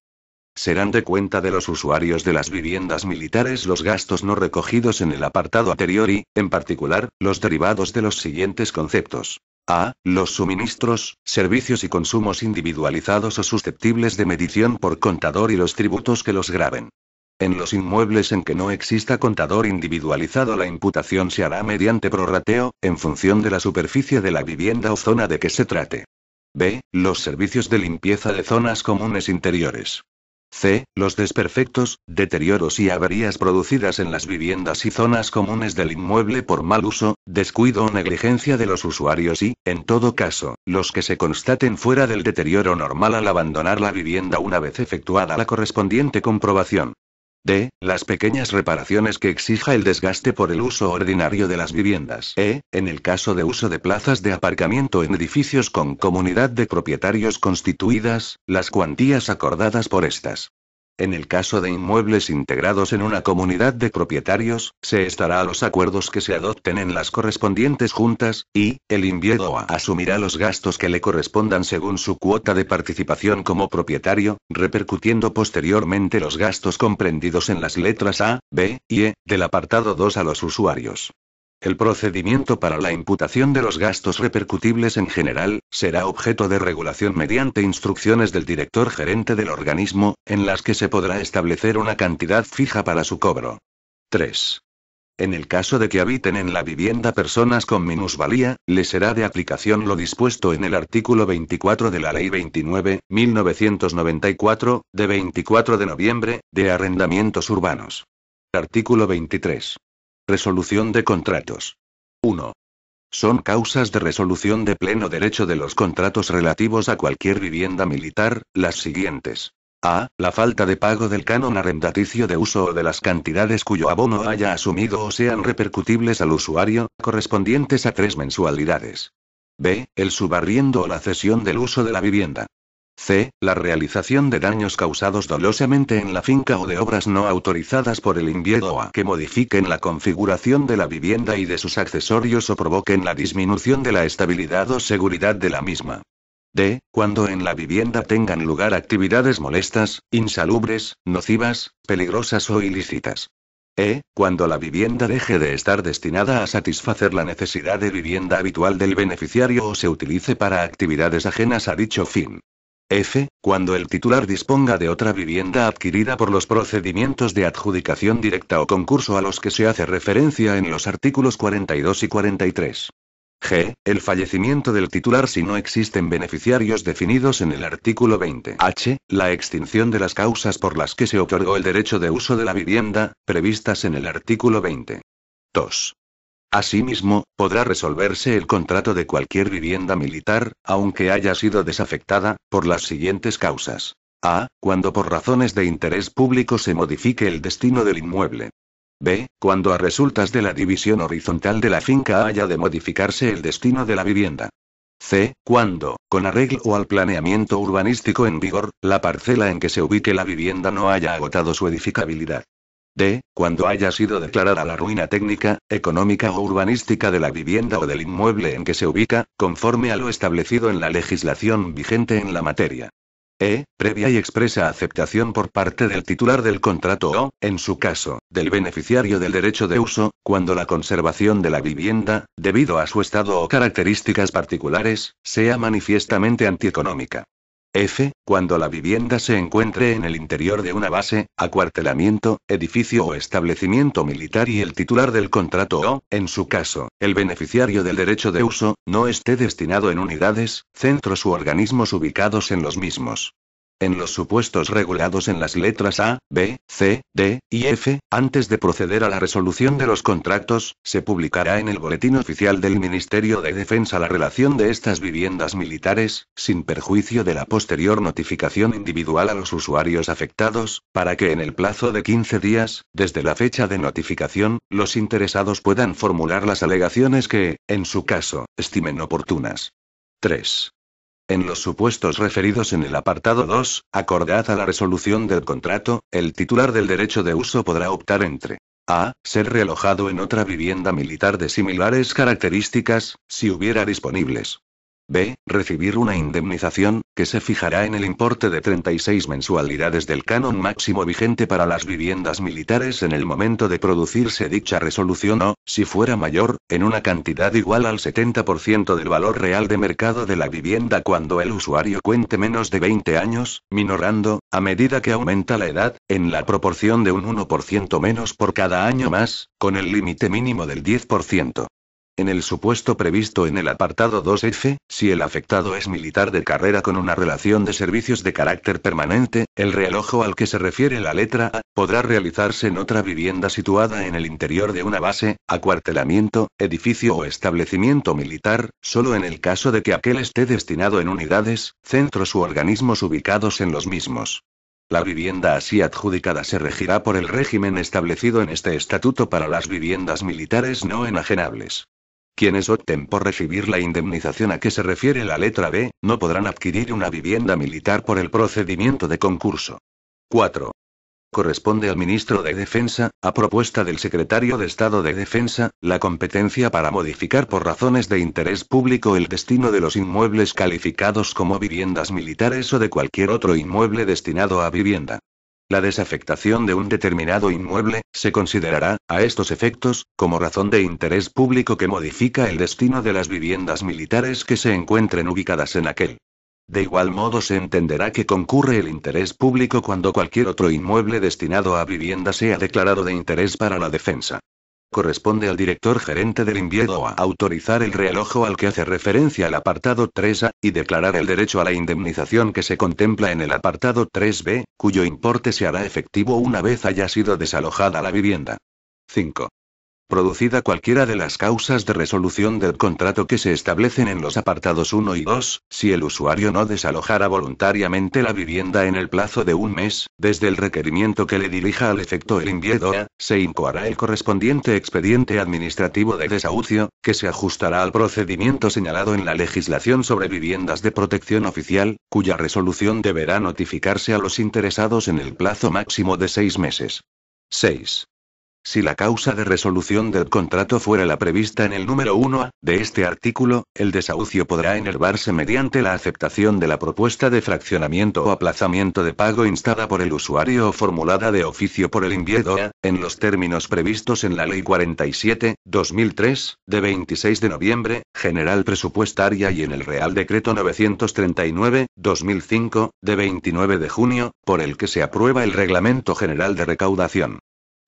Serán de cuenta de los usuarios de las viviendas militares los gastos no recogidos en el apartado anterior y, en particular, los derivados de los siguientes conceptos. A. Los suministros, servicios y consumos individualizados o susceptibles de medición por contador y los tributos que los graben. En los inmuebles en que no exista contador individualizado la imputación se hará mediante prorrateo, en función de la superficie de la vivienda o zona de que se trate. B. Los servicios de limpieza de zonas comunes interiores. C. Los desperfectos, deterioros y averías producidas en las viviendas y zonas comunes del inmueble por mal uso, descuido o negligencia de los usuarios y, en todo caso, los que se constaten fuera del deterioro normal al abandonar la vivienda una vez efectuada la correspondiente comprobación. D. Las pequeñas reparaciones que exija el desgaste por el uso ordinario de las viviendas. E. En el caso de uso de plazas de aparcamiento en edificios con comunidad de propietarios constituidas, las cuantías acordadas por estas. En el caso de inmuebles integrados en una comunidad de propietarios, se estará a los acuerdos que se adopten en las correspondientes juntas, y, el invierno asumirá los gastos que le correspondan según su cuota de participación como propietario, repercutiendo posteriormente los gastos comprendidos en las letras A, B y E, del apartado 2 a los usuarios. El procedimiento para la imputación de los gastos repercutibles en general, será objeto de regulación mediante instrucciones del director gerente del organismo, en las que se podrá establecer una cantidad fija para su cobro. 3. En el caso de que habiten en la vivienda personas con minusvalía, le será de aplicación lo dispuesto en el artículo 24 de la Ley 29, 1994, de 24 de noviembre, de arrendamientos urbanos. Artículo 23. Resolución de contratos. 1. Son causas de resolución de pleno derecho de los contratos relativos a cualquier vivienda militar, las siguientes. A. La falta de pago del canon arrendaticio de uso o de las cantidades cuyo abono haya asumido o sean repercutibles al usuario, correspondientes a tres mensualidades. B. El subarriendo o la cesión del uso de la vivienda. C. La realización de daños causados dolosamente en la finca o de obras no autorizadas por el invierno a que modifiquen la configuración de la vivienda y de sus accesorios o provoquen la disminución de la estabilidad o seguridad de la misma. D. Cuando en la vivienda tengan lugar actividades molestas, insalubres, nocivas, peligrosas o ilícitas. E. Cuando la vivienda deje de estar destinada a satisfacer la necesidad de vivienda habitual del beneficiario o se utilice para actividades ajenas a dicho fin. F. Cuando el titular disponga de otra vivienda adquirida por los procedimientos de adjudicación directa o concurso a los que se hace referencia en los artículos 42 y 43. G. El fallecimiento del titular si no existen beneficiarios definidos en el artículo 20. H. La extinción de las causas por las que se otorgó el derecho de uso de la vivienda, previstas en el artículo 20. 2. Asimismo, podrá resolverse el contrato de cualquier vivienda militar, aunque haya sido desafectada, por las siguientes causas. A. Cuando por razones de interés público se modifique el destino del inmueble. B. Cuando a resultas de la división horizontal de la finca haya de modificarse el destino de la vivienda. C. Cuando, con arreglo al planeamiento urbanístico en vigor, la parcela en que se ubique la vivienda no haya agotado su edificabilidad. D. Cuando haya sido declarada la ruina técnica, económica o urbanística de la vivienda o del inmueble en que se ubica, conforme a lo establecido en la legislación vigente en la materia. E. Previa y expresa aceptación por parte del titular del contrato o, en su caso, del beneficiario del derecho de uso, cuando la conservación de la vivienda, debido a su estado o características particulares, sea manifiestamente antieconómica. F. Cuando la vivienda se encuentre en el interior de una base, acuartelamiento, edificio o establecimiento militar y el titular del contrato o, en su caso, el beneficiario del derecho de uso, no esté destinado en unidades, centros u organismos ubicados en los mismos en los supuestos regulados en las letras A, B, C, D y F, antes de proceder a la resolución de los contratos, se publicará en el Boletín Oficial del Ministerio de Defensa la relación de estas viviendas militares, sin perjuicio de la posterior notificación individual a los usuarios afectados, para que en el plazo de 15 días, desde la fecha de notificación, los interesados puedan formular las alegaciones que, en su caso, estimen oportunas. 3. En los supuestos referidos en el apartado 2, acordada la resolución del contrato, el titular del derecho de uso podrá optar entre a. Ser realojado en otra vivienda militar de similares características, si hubiera disponibles. B. Recibir una indemnización, que se fijará en el importe de 36 mensualidades del canon máximo vigente para las viviendas militares en el momento de producirse dicha resolución o, si fuera mayor, en una cantidad igual al 70% del valor real de mercado de la vivienda cuando el usuario cuente menos de 20 años, minorando, a medida que aumenta la edad, en la proporción de un 1% menos por cada año más, con el límite mínimo del 10%. En el supuesto previsto en el apartado 2F, si el afectado es militar de carrera con una relación de servicios de carácter permanente, el realojo al que se refiere la letra A podrá realizarse en otra vivienda situada en el interior de una base, acuartelamiento, edificio o establecimiento militar, solo en el caso de que aquel esté destinado en unidades, centros u organismos ubicados en los mismos. La vivienda así adjudicada se regirá por el régimen establecido en este estatuto para las viviendas militares no enajenables. Quienes opten por recibir la indemnización a que se refiere la letra B, no podrán adquirir una vivienda militar por el procedimiento de concurso. 4. Corresponde al ministro de Defensa, a propuesta del secretario de Estado de Defensa, la competencia para modificar por razones de interés público el destino de los inmuebles calificados como viviendas militares o de cualquier otro inmueble destinado a vivienda. La desafectación de un determinado inmueble, se considerará, a estos efectos, como razón de interés público que modifica el destino de las viviendas militares que se encuentren ubicadas en aquel. De igual modo se entenderá que concurre el interés público cuando cualquier otro inmueble destinado a vivienda sea declarado de interés para la defensa corresponde al director gerente del invierno a autorizar el realojo al que hace referencia el apartado 3A, y declarar el derecho a la indemnización que se contempla en el apartado 3B, cuyo importe se hará efectivo una vez haya sido desalojada la vivienda. 5 producida cualquiera de las causas de resolución del contrato que se establecen en los apartados 1 y 2, si el usuario no desalojara voluntariamente la vivienda en el plazo de un mes, desde el requerimiento que le dirija al efecto el inviedora, se incoará el correspondiente expediente administrativo de desahucio, que se ajustará al procedimiento señalado en la legislación sobre viviendas de protección oficial, cuya resolución deberá notificarse a los interesados en el plazo máximo de seis meses. 6. Si la causa de resolución del contrato fuera la prevista en el número 1 de este artículo, el desahucio podrá enervarse mediante la aceptación de la propuesta de fraccionamiento o aplazamiento de pago instada por el usuario o formulada de oficio por el invierno, en los términos previstos en la Ley 47-2003, de 26 de noviembre, General Presupuestaria y en el Real Decreto 939-2005, de 29 de junio, por el que se aprueba el Reglamento General de Recaudación.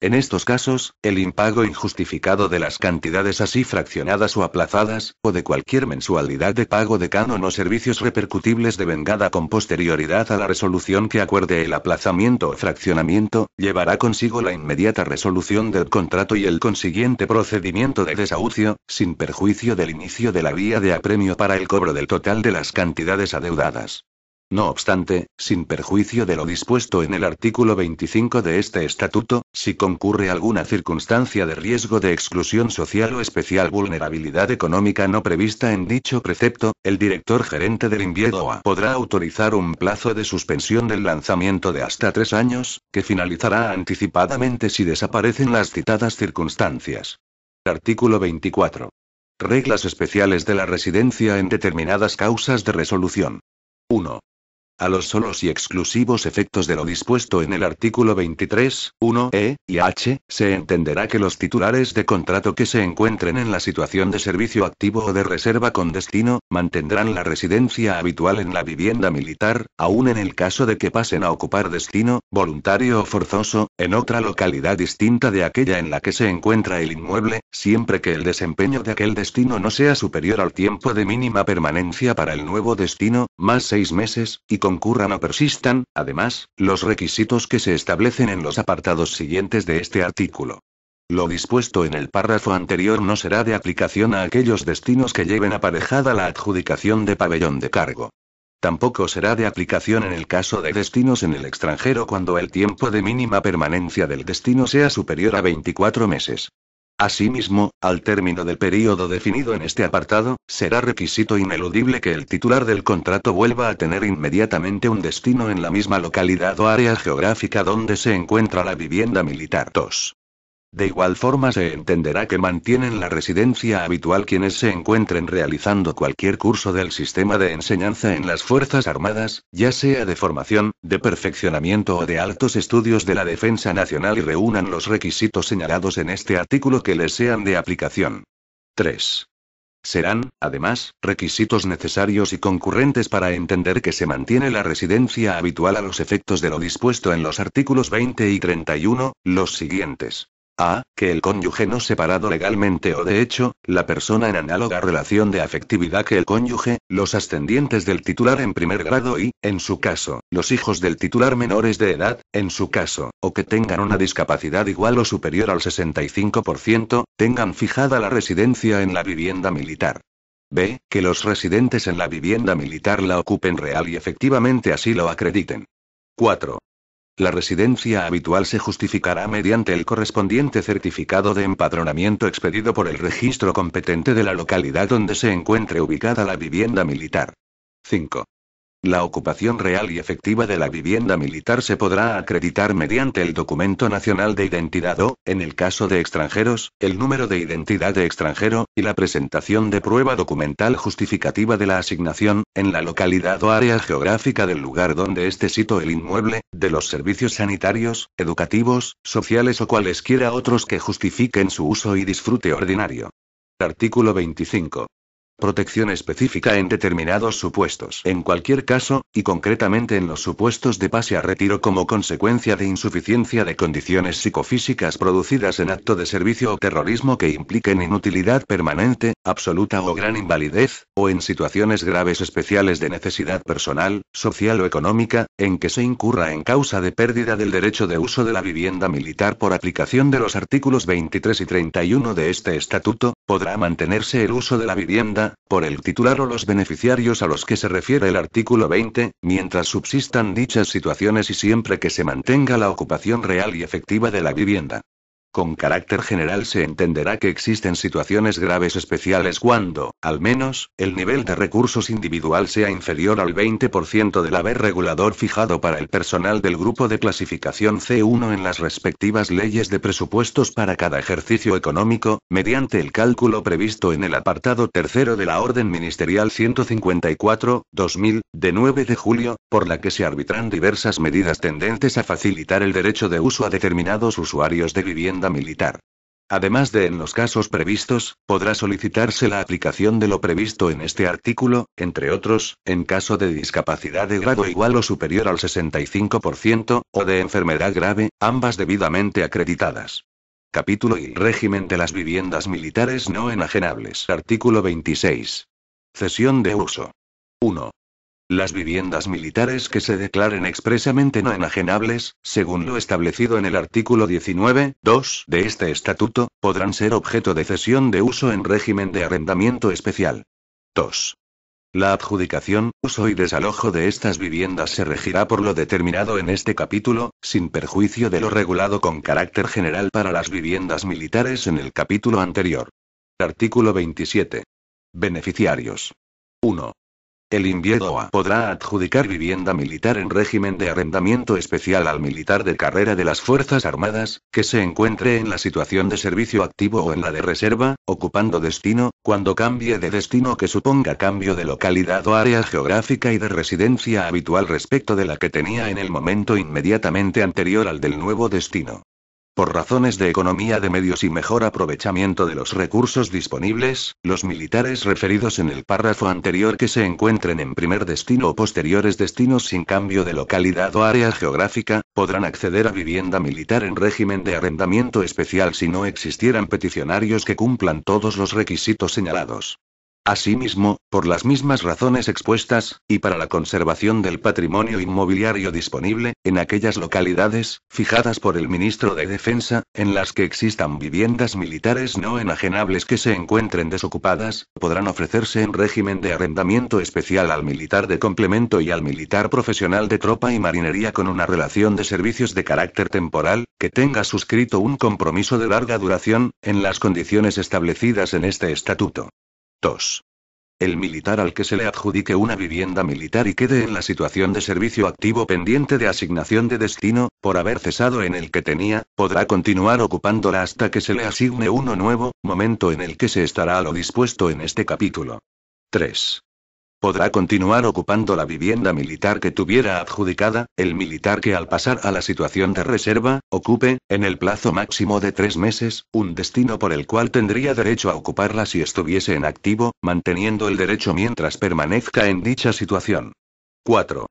En estos casos, el impago injustificado de las cantidades así fraccionadas o aplazadas, o de cualquier mensualidad de pago de canon o servicios repercutibles de vengada con posterioridad a la resolución que acuerde el aplazamiento o fraccionamiento, llevará consigo la inmediata resolución del contrato y el consiguiente procedimiento de desahucio, sin perjuicio del inicio de la vía de apremio para el cobro del total de las cantidades adeudadas. No obstante, sin perjuicio de lo dispuesto en el artículo 25 de este estatuto, si concurre alguna circunstancia de riesgo de exclusión social o especial vulnerabilidad económica no prevista en dicho precepto, el director gerente del Inviedoa podrá autorizar un plazo de suspensión del lanzamiento de hasta tres años, que finalizará anticipadamente si desaparecen las citadas circunstancias. Artículo 24. Reglas especiales de la residencia en determinadas causas de resolución. 1 a los solos y exclusivos efectos de lo dispuesto en el artículo 23, 1e y h, se entenderá que los titulares de contrato que se encuentren en la situación de servicio activo o de reserva con destino, mantendrán la residencia habitual en la vivienda militar, aun en el caso de que pasen a ocupar destino, voluntario o forzoso, en otra localidad distinta de aquella en la que se encuentra el inmueble, siempre que el desempeño de aquel destino no sea superior al tiempo de mínima permanencia para el nuevo destino, más seis meses, y concurran o persistan, además, los requisitos que se establecen en los apartados siguientes de este artículo. Lo dispuesto en el párrafo anterior no será de aplicación a aquellos destinos que lleven aparejada la adjudicación de pabellón de cargo. Tampoco será de aplicación en el caso de destinos en el extranjero cuando el tiempo de mínima permanencia del destino sea superior a 24 meses. Asimismo, al término del período definido en este apartado, será requisito ineludible que el titular del contrato vuelva a tener inmediatamente un destino en la misma localidad o área geográfica donde se encuentra la vivienda militar 2. De igual forma se entenderá que mantienen la residencia habitual quienes se encuentren realizando cualquier curso del sistema de enseñanza en las Fuerzas Armadas, ya sea de formación, de perfeccionamiento o de altos estudios de la defensa nacional y reúnan los requisitos señalados en este artículo que les sean de aplicación. 3. Serán, además, requisitos necesarios y concurrentes para entender que se mantiene la residencia habitual a los efectos de lo dispuesto en los artículos 20 y 31, los siguientes. A. Que el cónyuge no separado legalmente o de hecho, la persona en análoga relación de afectividad que el cónyuge, los ascendientes del titular en primer grado y, en su caso, los hijos del titular menores de edad, en su caso, o que tengan una discapacidad igual o superior al 65%, tengan fijada la residencia en la vivienda militar. B. Que los residentes en la vivienda militar la ocupen real y efectivamente así lo acrediten. 4. La residencia habitual se justificará mediante el correspondiente certificado de empadronamiento expedido por el registro competente de la localidad donde se encuentre ubicada la vivienda militar. 5. La ocupación real y efectiva de la vivienda militar se podrá acreditar mediante el Documento Nacional de Identidad o, en el caso de extranjeros, el número de identidad de extranjero, y la presentación de prueba documental justificativa de la asignación, en la localidad o área geográfica del lugar donde esté sito el inmueble, de los servicios sanitarios, educativos, sociales o cualesquiera otros que justifiquen su uso y disfrute ordinario. Artículo 25 protección específica en determinados supuestos. En cualquier caso, y concretamente en los supuestos de pase a retiro como consecuencia de insuficiencia de condiciones psicofísicas producidas en acto de servicio o terrorismo que impliquen inutilidad permanente, absoluta o gran invalidez, o en situaciones graves especiales de necesidad personal, social o económica, en que se incurra en causa de pérdida del derecho de uso de la vivienda militar por aplicación de los artículos 23 y 31 de este estatuto, podrá mantenerse el uso de la vivienda, por el titular o los beneficiarios a los que se refiere el artículo 20, mientras subsistan dichas situaciones y siempre que se mantenga la ocupación real y efectiva de la vivienda. Con carácter general se entenderá que existen situaciones graves especiales cuando, al menos, el nivel de recursos individual sea inferior al 20% del haber regulador fijado para el personal del grupo de clasificación C1 en las respectivas leyes de presupuestos para cada ejercicio económico, mediante el cálculo previsto en el apartado tercero de la Orden Ministerial 154-2000, de 9 de julio, por la que se arbitran diversas medidas tendentes a facilitar el derecho de uso a determinados usuarios de vivienda militar. Además de en los casos previstos, podrá solicitarse la aplicación de lo previsto en este artículo, entre otros, en caso de discapacidad de grado igual o superior al 65%, o de enfermedad grave, ambas debidamente acreditadas. Capítulo y régimen de las viviendas militares no enajenables. Artículo 26. Cesión de uso. 1. Las viviendas militares que se declaren expresamente no enajenables, según lo establecido en el artículo 19, 2 de este estatuto, podrán ser objeto de cesión de uso en régimen de arrendamiento especial. 2. La adjudicación, uso y desalojo de estas viviendas se regirá por lo determinado en este capítulo, sin perjuicio de lo regulado con carácter general para las viviendas militares en el capítulo anterior. Artículo 27. Beneficiarios. 1. El Inviedoa podrá adjudicar vivienda militar en régimen de arrendamiento especial al militar de carrera de las Fuerzas Armadas, que se encuentre en la situación de servicio activo o en la de reserva, ocupando destino, cuando cambie de destino que suponga cambio de localidad o área geográfica y de residencia habitual respecto de la que tenía en el momento inmediatamente anterior al del nuevo destino. Por razones de economía de medios y mejor aprovechamiento de los recursos disponibles, los militares referidos en el párrafo anterior que se encuentren en primer destino o posteriores destinos sin cambio de localidad o área geográfica, podrán acceder a vivienda militar en régimen de arrendamiento especial si no existieran peticionarios que cumplan todos los requisitos señalados. Asimismo, por las mismas razones expuestas, y para la conservación del patrimonio inmobiliario disponible, en aquellas localidades, fijadas por el ministro de Defensa, en las que existan viviendas militares no enajenables que se encuentren desocupadas, podrán ofrecerse en régimen de arrendamiento especial al militar de complemento y al militar profesional de tropa y marinería con una relación de servicios de carácter temporal, que tenga suscrito un compromiso de larga duración, en las condiciones establecidas en este estatuto. 2. El militar al que se le adjudique una vivienda militar y quede en la situación de servicio activo pendiente de asignación de destino, por haber cesado en el que tenía, podrá continuar ocupándola hasta que se le asigne uno nuevo, momento en el que se estará a lo dispuesto en este capítulo. 3 podrá continuar ocupando la vivienda militar que tuviera adjudicada, el militar que al pasar a la situación de reserva, ocupe, en el plazo máximo de tres meses, un destino por el cual tendría derecho a ocuparla si estuviese en activo, manteniendo el derecho mientras permanezca en dicha situación. 4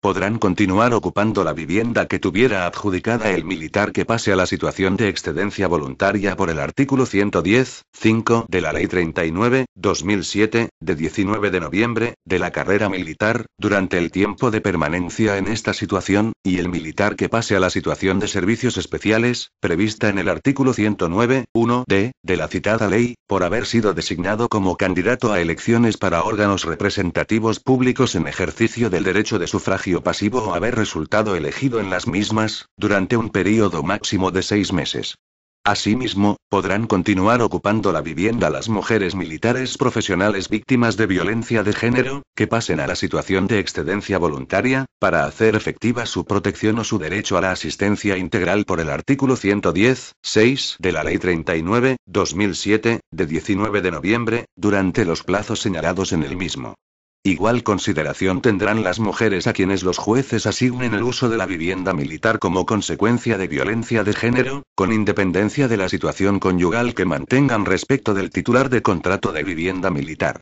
podrán continuar ocupando la vivienda que tuviera adjudicada el militar que pase a la situación de excedencia voluntaria por el artículo 110, 5 de la Ley 39, 2007, de 19 de noviembre, de la carrera militar, durante el tiempo de permanencia en esta situación, y el militar que pase a la situación de servicios especiales, prevista en el artículo 109, 1 d de la citada ley, por haber sido designado como candidato a elecciones para órganos representativos públicos en ejercicio del derecho de sufragio pasivo o haber resultado elegido en las mismas, durante un período máximo de seis meses. Asimismo, podrán continuar ocupando la vivienda las mujeres militares profesionales víctimas de violencia de género, que pasen a la situación de excedencia voluntaria, para hacer efectiva su protección o su derecho a la asistencia integral por el artículo 110, 6 de la Ley 39, 2007, de 19 de noviembre, durante los plazos señalados en el mismo. Igual consideración tendrán las mujeres a quienes los jueces asignen el uso de la vivienda militar como consecuencia de violencia de género, con independencia de la situación conyugal que mantengan respecto del titular de contrato de vivienda militar.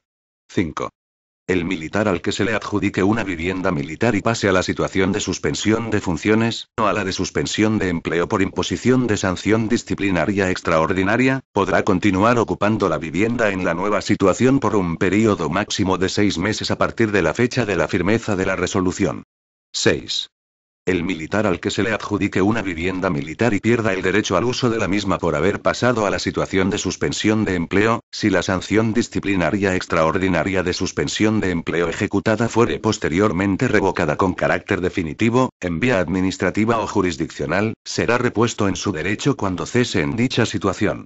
5 el militar al que se le adjudique una vivienda militar y pase a la situación de suspensión de funciones, no a la de suspensión de empleo por imposición de sanción disciplinaria extraordinaria, podrá continuar ocupando la vivienda en la nueva situación por un período máximo de seis meses a partir de la fecha de la firmeza de la resolución. 6 el militar al que se le adjudique una vivienda militar y pierda el derecho al uso de la misma por haber pasado a la situación de suspensión de empleo, si la sanción disciplinaria extraordinaria de suspensión de empleo ejecutada fuere posteriormente revocada con carácter definitivo, en vía administrativa o jurisdiccional, será repuesto en su derecho cuando cese en dicha situación.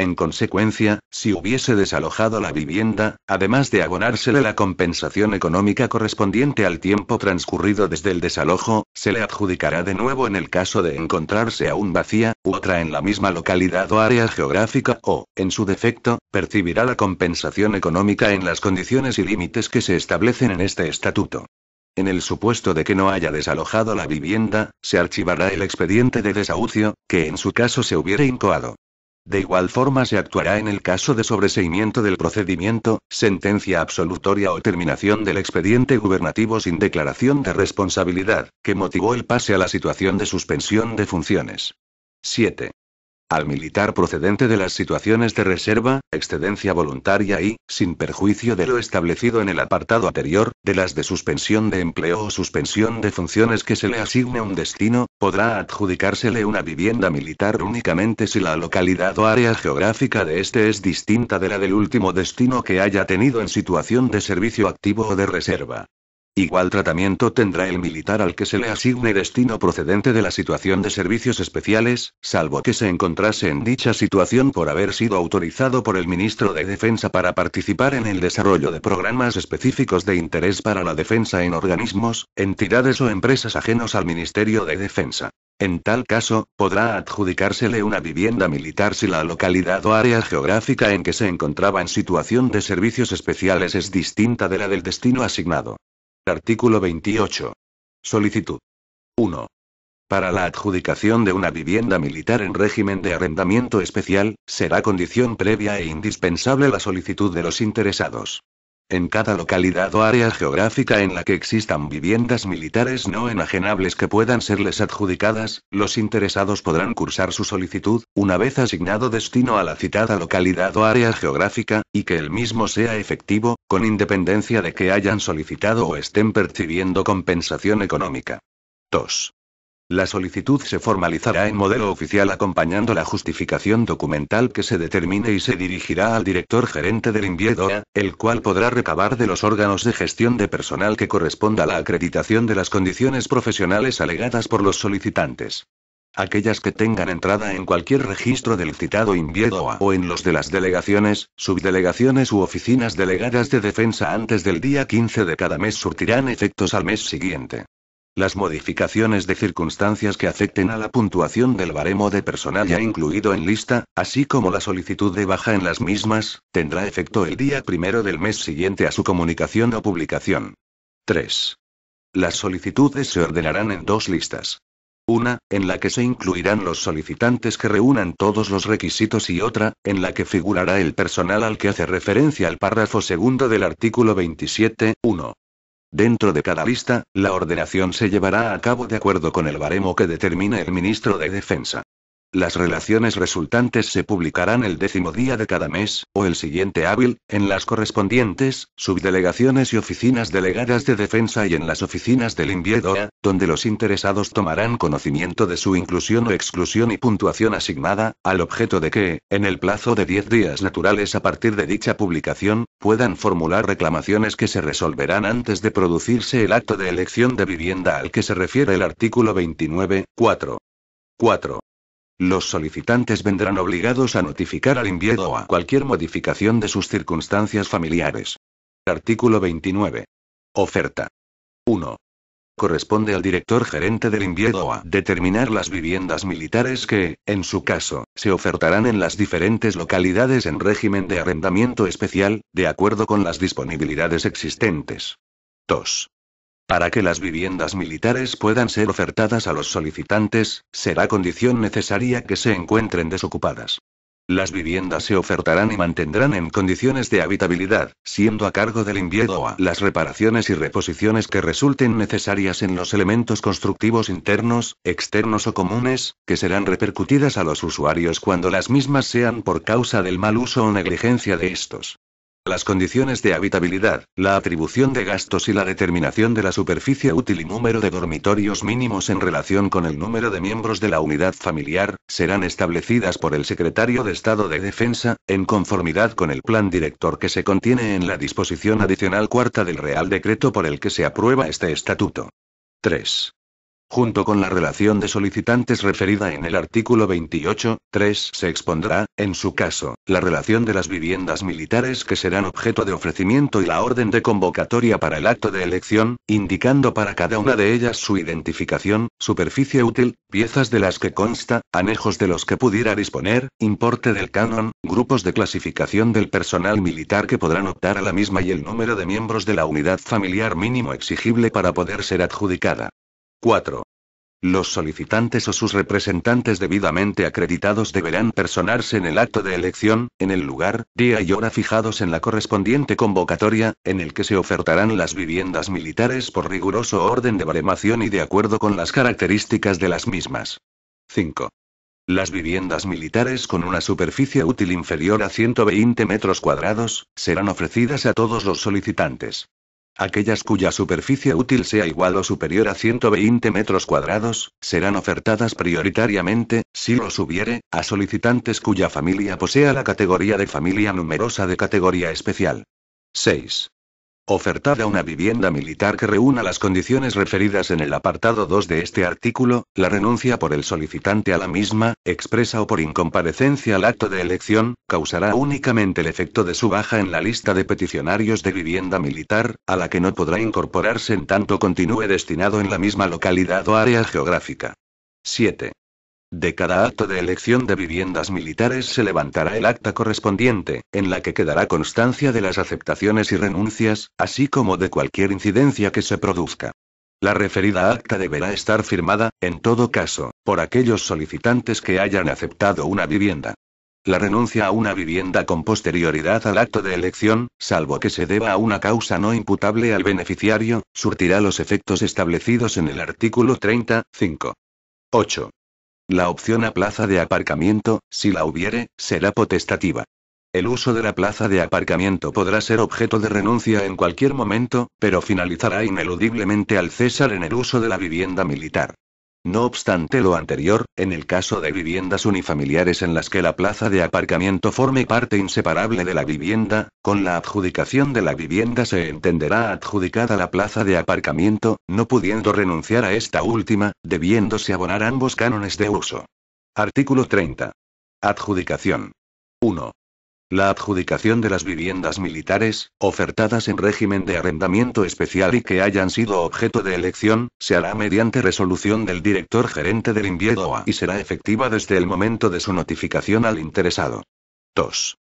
En consecuencia, si hubiese desalojado la vivienda, además de abonársele la compensación económica correspondiente al tiempo transcurrido desde el desalojo, se le adjudicará de nuevo en el caso de encontrarse aún vacía, u otra en la misma localidad o área geográfica o, en su defecto, percibirá la compensación económica en las condiciones y límites que se establecen en este estatuto. En el supuesto de que no haya desalojado la vivienda, se archivará el expediente de desahucio, que en su caso se hubiera incoado. De igual forma se actuará en el caso de sobreseimiento del procedimiento, sentencia absolutoria o terminación del expediente gubernativo sin declaración de responsabilidad, que motivó el pase a la situación de suspensión de funciones. 7 al militar procedente de las situaciones de reserva, excedencia voluntaria y, sin perjuicio de lo establecido en el apartado anterior, de las de suspensión de empleo o suspensión de funciones que se le asigne un destino, podrá adjudicársele una vivienda militar únicamente si la localidad o área geográfica de este es distinta de la del último destino que haya tenido en situación de servicio activo o de reserva. Igual tratamiento tendrá el militar al que se le asigne destino procedente de la situación de servicios especiales, salvo que se encontrase en dicha situación por haber sido autorizado por el ministro de Defensa para participar en el desarrollo de programas específicos de interés para la defensa en organismos, entidades o empresas ajenos al Ministerio de Defensa. En tal caso, podrá adjudicársele una vivienda militar si la localidad o área geográfica en que se encontraba en situación de servicios especiales es distinta de la del destino asignado. Artículo 28. Solicitud. 1. Para la adjudicación de una vivienda militar en régimen de arrendamiento especial, será condición previa e indispensable la solicitud de los interesados en cada localidad o área geográfica en la que existan viviendas militares no enajenables que puedan serles adjudicadas, los interesados podrán cursar su solicitud, una vez asignado destino a la citada localidad o área geográfica, y que el mismo sea efectivo, con independencia de que hayan solicitado o estén percibiendo compensación económica. 2. La solicitud se formalizará en modelo oficial acompañando la justificación documental que se determine y se dirigirá al director gerente del Inviedoa, el cual podrá recabar de los órganos de gestión de personal que corresponda la acreditación de las condiciones profesionales alegadas por los solicitantes. Aquellas que tengan entrada en cualquier registro del citado Inviedoa o en los de las delegaciones, subdelegaciones u oficinas delegadas de defensa antes del día 15 de cada mes surtirán efectos al mes siguiente. Las modificaciones de circunstancias que afecten a la puntuación del baremo de personal ya incluido en lista, así como la solicitud de baja en las mismas, tendrá efecto el día primero del mes siguiente a su comunicación o publicación. 3. Las solicitudes se ordenarán en dos listas. Una, en la que se incluirán los solicitantes que reúnan todos los requisitos y otra, en la que figurará el personal al que hace referencia el párrafo segundo del artículo 27.1. Dentro de cada lista, la ordenación se llevará a cabo de acuerdo con el baremo que determina el ministro de Defensa. Las relaciones resultantes se publicarán el décimo día de cada mes, o el siguiente hábil, en las correspondientes, subdelegaciones y oficinas delegadas de defensa y en las oficinas del invierno, donde los interesados tomarán conocimiento de su inclusión o exclusión y puntuación asignada, al objeto de que, en el plazo de 10 días naturales a partir de dicha publicación, puedan formular reclamaciones que se resolverán antes de producirse el acto de elección de vivienda al que se refiere el artículo 29, 4. 4. Los solicitantes vendrán obligados a notificar al INVIEDO a cualquier modificación de sus circunstancias familiares. Artículo 29. Oferta. 1 corresponde al director gerente del INVIEDO a determinar las viviendas militares que, en su caso, se ofertarán en las diferentes localidades en régimen de arrendamiento especial, de acuerdo con las disponibilidades existentes. 2. Para que las viviendas militares puedan ser ofertadas a los solicitantes, será condición necesaria que se encuentren desocupadas. Las viviendas se ofertarán y mantendrán en condiciones de habitabilidad, siendo a cargo del invierno las reparaciones y reposiciones que resulten necesarias en los elementos constructivos internos, externos o comunes, que serán repercutidas a los usuarios cuando las mismas sean por causa del mal uso o negligencia de estos. Las condiciones de habitabilidad, la atribución de gastos y la determinación de la superficie útil y número de dormitorios mínimos en relación con el número de miembros de la unidad familiar, serán establecidas por el secretario de Estado de Defensa, en conformidad con el plan director que se contiene en la disposición adicional cuarta del Real Decreto por el que se aprueba este estatuto. 3. Junto con la relación de solicitantes referida en el artículo 28, 3, se expondrá, en su caso, la relación de las viviendas militares que serán objeto de ofrecimiento y la orden de convocatoria para el acto de elección, indicando para cada una de ellas su identificación, superficie útil, piezas de las que consta, anejos de los que pudiera disponer, importe del canon, grupos de clasificación del personal militar que podrán optar a la misma y el número de miembros de la unidad familiar mínimo exigible para poder ser adjudicada. 4. Los solicitantes o sus representantes debidamente acreditados deberán personarse en el acto de elección, en el lugar, día y hora fijados en la correspondiente convocatoria, en el que se ofertarán las viviendas militares por riguroso orden de baremación y de acuerdo con las características de las mismas. 5. Las viviendas militares con una superficie útil inferior a 120 metros cuadrados, serán ofrecidas a todos los solicitantes. Aquellas cuya superficie útil sea igual o superior a 120 metros cuadrados, serán ofertadas prioritariamente, si los hubiere, a solicitantes cuya familia posea la categoría de familia numerosa de categoría especial. 6. Ofertada una vivienda militar que reúna las condiciones referidas en el apartado 2 de este artículo, la renuncia por el solicitante a la misma, expresa o por incomparecencia al acto de elección, causará únicamente el efecto de su baja en la lista de peticionarios de vivienda militar, a la que no podrá incorporarse en tanto continúe destinado en la misma localidad o área geográfica. 7. De cada acto de elección de viviendas militares se levantará el acta correspondiente, en la que quedará constancia de las aceptaciones y renuncias, así como de cualquier incidencia que se produzca. La referida acta deberá estar firmada, en todo caso, por aquellos solicitantes que hayan aceptado una vivienda. La renuncia a una vivienda con posterioridad al acto de elección, salvo que se deba a una causa no imputable al beneficiario, surtirá los efectos establecidos en el artículo 30, 8. La opción a plaza de aparcamiento, si la hubiere, será potestativa. El uso de la plaza de aparcamiento podrá ser objeto de renuncia en cualquier momento, pero finalizará ineludiblemente al César en el uso de la vivienda militar. No obstante lo anterior, en el caso de viviendas unifamiliares en las que la plaza de aparcamiento forme parte inseparable de la vivienda, con la adjudicación de la vivienda se entenderá adjudicada la plaza de aparcamiento, no pudiendo renunciar a esta última, debiéndose abonar ambos cánones de uso. Artículo 30. Adjudicación. 1. La adjudicación de las viviendas militares, ofertadas en régimen de arrendamiento especial y que hayan sido objeto de elección, se hará mediante resolución del director gerente del Inviedoa y será efectiva desde el momento de su notificación al interesado. 2.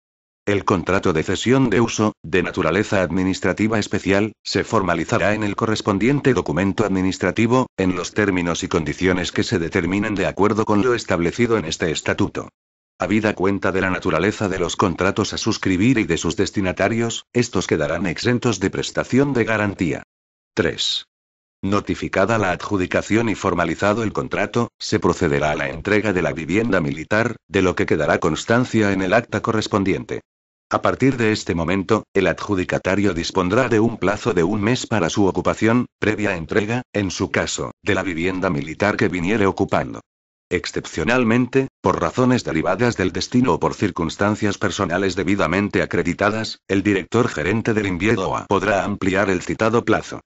El contrato de cesión de uso, de naturaleza administrativa especial, se formalizará en el correspondiente documento administrativo, en los términos y condiciones que se determinen de acuerdo con lo establecido en este estatuto. Habida cuenta de la naturaleza de los contratos a suscribir y de sus destinatarios, estos quedarán exentos de prestación de garantía. 3. Notificada la adjudicación y formalizado el contrato, se procederá a la entrega de la vivienda militar, de lo que quedará constancia en el acta correspondiente. A partir de este momento, el adjudicatario dispondrá de un plazo de un mes para su ocupación, previa entrega, en su caso, de la vivienda militar que viniere ocupando. Excepcionalmente, por razones derivadas del destino o por circunstancias personales debidamente acreditadas, el director gerente del Inviedoa podrá ampliar el citado plazo.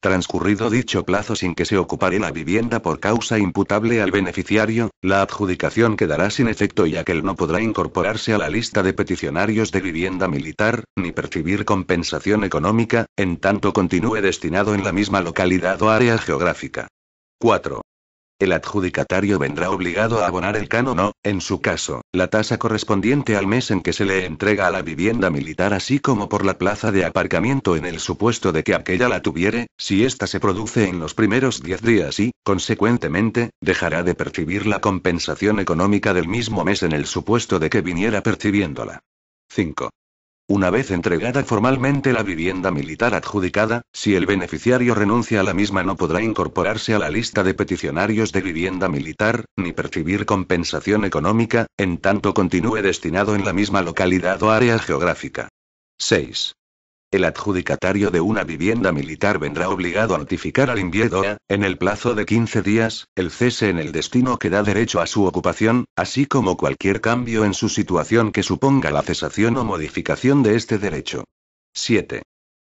Transcurrido dicho plazo sin que se ocupare la vivienda por causa imputable al beneficiario, la adjudicación quedará sin efecto y él no podrá incorporarse a la lista de peticionarios de vivienda militar, ni percibir compensación económica, en tanto continúe destinado en la misma localidad o área geográfica. 4 el adjudicatario vendrá obligado a abonar el canon o, en su caso, la tasa correspondiente al mes en que se le entrega a la vivienda militar así como por la plaza de aparcamiento en el supuesto de que aquella la tuviere, si ésta se produce en los primeros 10 días y, consecuentemente, dejará de percibir la compensación económica del mismo mes en el supuesto de que viniera percibiéndola. 5. Una vez entregada formalmente la vivienda militar adjudicada, si el beneficiario renuncia a la misma no podrá incorporarse a la lista de peticionarios de vivienda militar, ni percibir compensación económica, en tanto continúe destinado en la misma localidad o área geográfica. 6. El adjudicatario de una vivienda militar vendrá obligado a notificar al a, en el plazo de 15 días, el cese en el destino que da derecho a su ocupación, así como cualquier cambio en su situación que suponga la cesación o modificación de este derecho. 7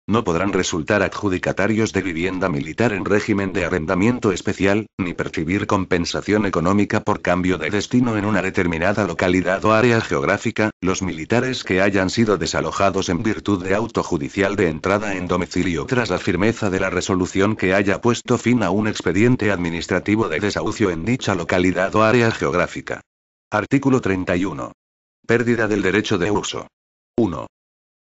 no podrán resultar adjudicatarios de vivienda militar en régimen de arrendamiento especial, ni percibir compensación económica por cambio de destino en una determinada localidad o área geográfica, los militares que hayan sido desalojados en virtud de auto judicial de entrada en domicilio tras la firmeza de la resolución que haya puesto fin a un expediente administrativo de desahucio en dicha localidad o área geográfica. Artículo 31. Pérdida del derecho de uso. 1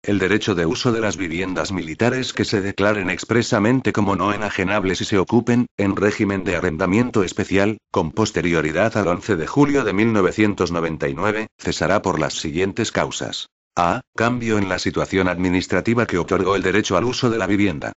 el derecho de uso de las viviendas militares que se declaren expresamente como no enajenables y se ocupen, en régimen de arrendamiento especial, con posterioridad al 11 de julio de 1999, cesará por las siguientes causas. A. Cambio en la situación administrativa que otorgó el derecho al uso de la vivienda.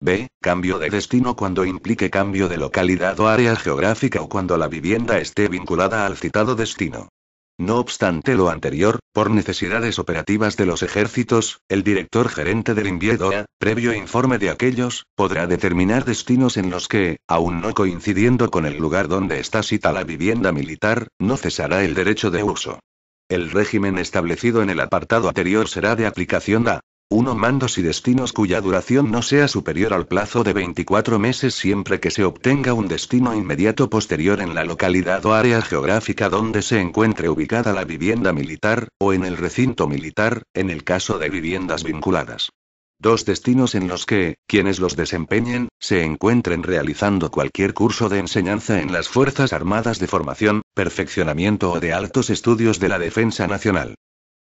B. Cambio de destino cuando implique cambio de localidad o área geográfica o cuando la vivienda esté vinculada al citado destino. No obstante lo anterior, por necesidades operativas de los ejércitos, el director gerente del Inviedoa, previo informe de aquellos, podrá determinar destinos en los que, aún no coincidiendo con el lugar donde está cita la vivienda militar, no cesará el derecho de uso. El régimen establecido en el apartado anterior será de aplicación a 1. Mandos y destinos cuya duración no sea superior al plazo de 24 meses siempre que se obtenga un destino inmediato posterior en la localidad o área geográfica donde se encuentre ubicada la vivienda militar, o en el recinto militar, en el caso de viviendas vinculadas. Dos destinos en los que, quienes los desempeñen, se encuentren realizando cualquier curso de enseñanza en las Fuerzas Armadas de formación, perfeccionamiento o de altos estudios de la Defensa Nacional.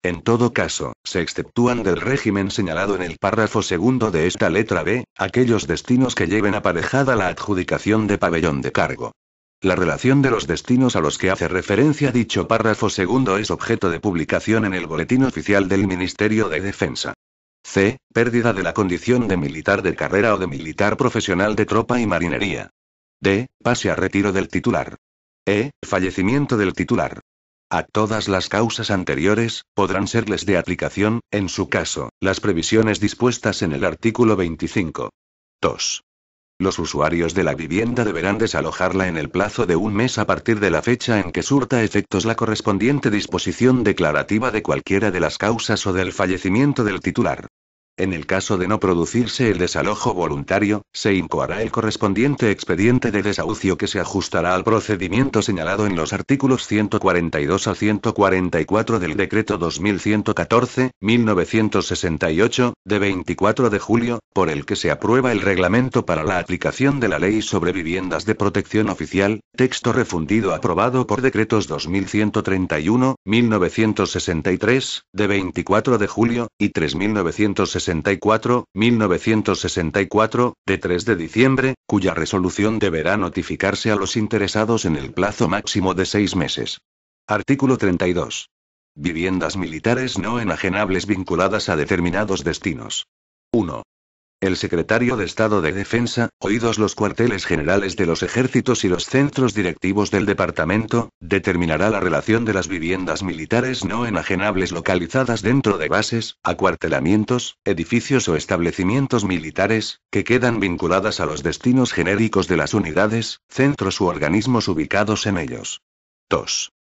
En todo caso, se exceptúan del régimen señalado en el párrafo segundo de esta letra B, aquellos destinos que lleven aparejada la adjudicación de pabellón de cargo. La relación de los destinos a los que hace referencia dicho párrafo segundo es objeto de publicación en el Boletín Oficial del Ministerio de Defensa. C. Pérdida de la condición de militar de carrera o de militar profesional de tropa y marinería. D. Pase a retiro del titular. E. Fallecimiento del titular. A todas las causas anteriores, podrán serles de aplicación, en su caso, las previsiones dispuestas en el artículo 25. 2. Los usuarios de la vivienda deberán desalojarla en el plazo de un mes a partir de la fecha en que surta efectos la correspondiente disposición declarativa de cualquiera de las causas o del fallecimiento del titular. En el caso de no producirse el desalojo voluntario, se incoará el correspondiente expediente de desahucio que se ajustará al procedimiento señalado en los artículos 142 a 144 del Decreto 2114-1968, de 24 de julio, por el que se aprueba el reglamento para la aplicación de la Ley sobre Viviendas de Protección Oficial, texto refundido aprobado por Decretos 2131, 1963, de 24 de julio, y 3960 1964, 1964, de 3 de diciembre, cuya resolución deberá notificarse a los interesados en el plazo máximo de seis meses. Artículo 32. Viviendas militares no enajenables vinculadas a determinados destinos. 1. El secretario de Estado de Defensa, oídos los cuarteles generales de los ejércitos y los centros directivos del departamento, determinará la relación de las viviendas militares no enajenables localizadas dentro de bases, acuartelamientos, edificios o establecimientos militares, que quedan vinculadas a los destinos genéricos de las unidades, centros u organismos ubicados en ellos. 2.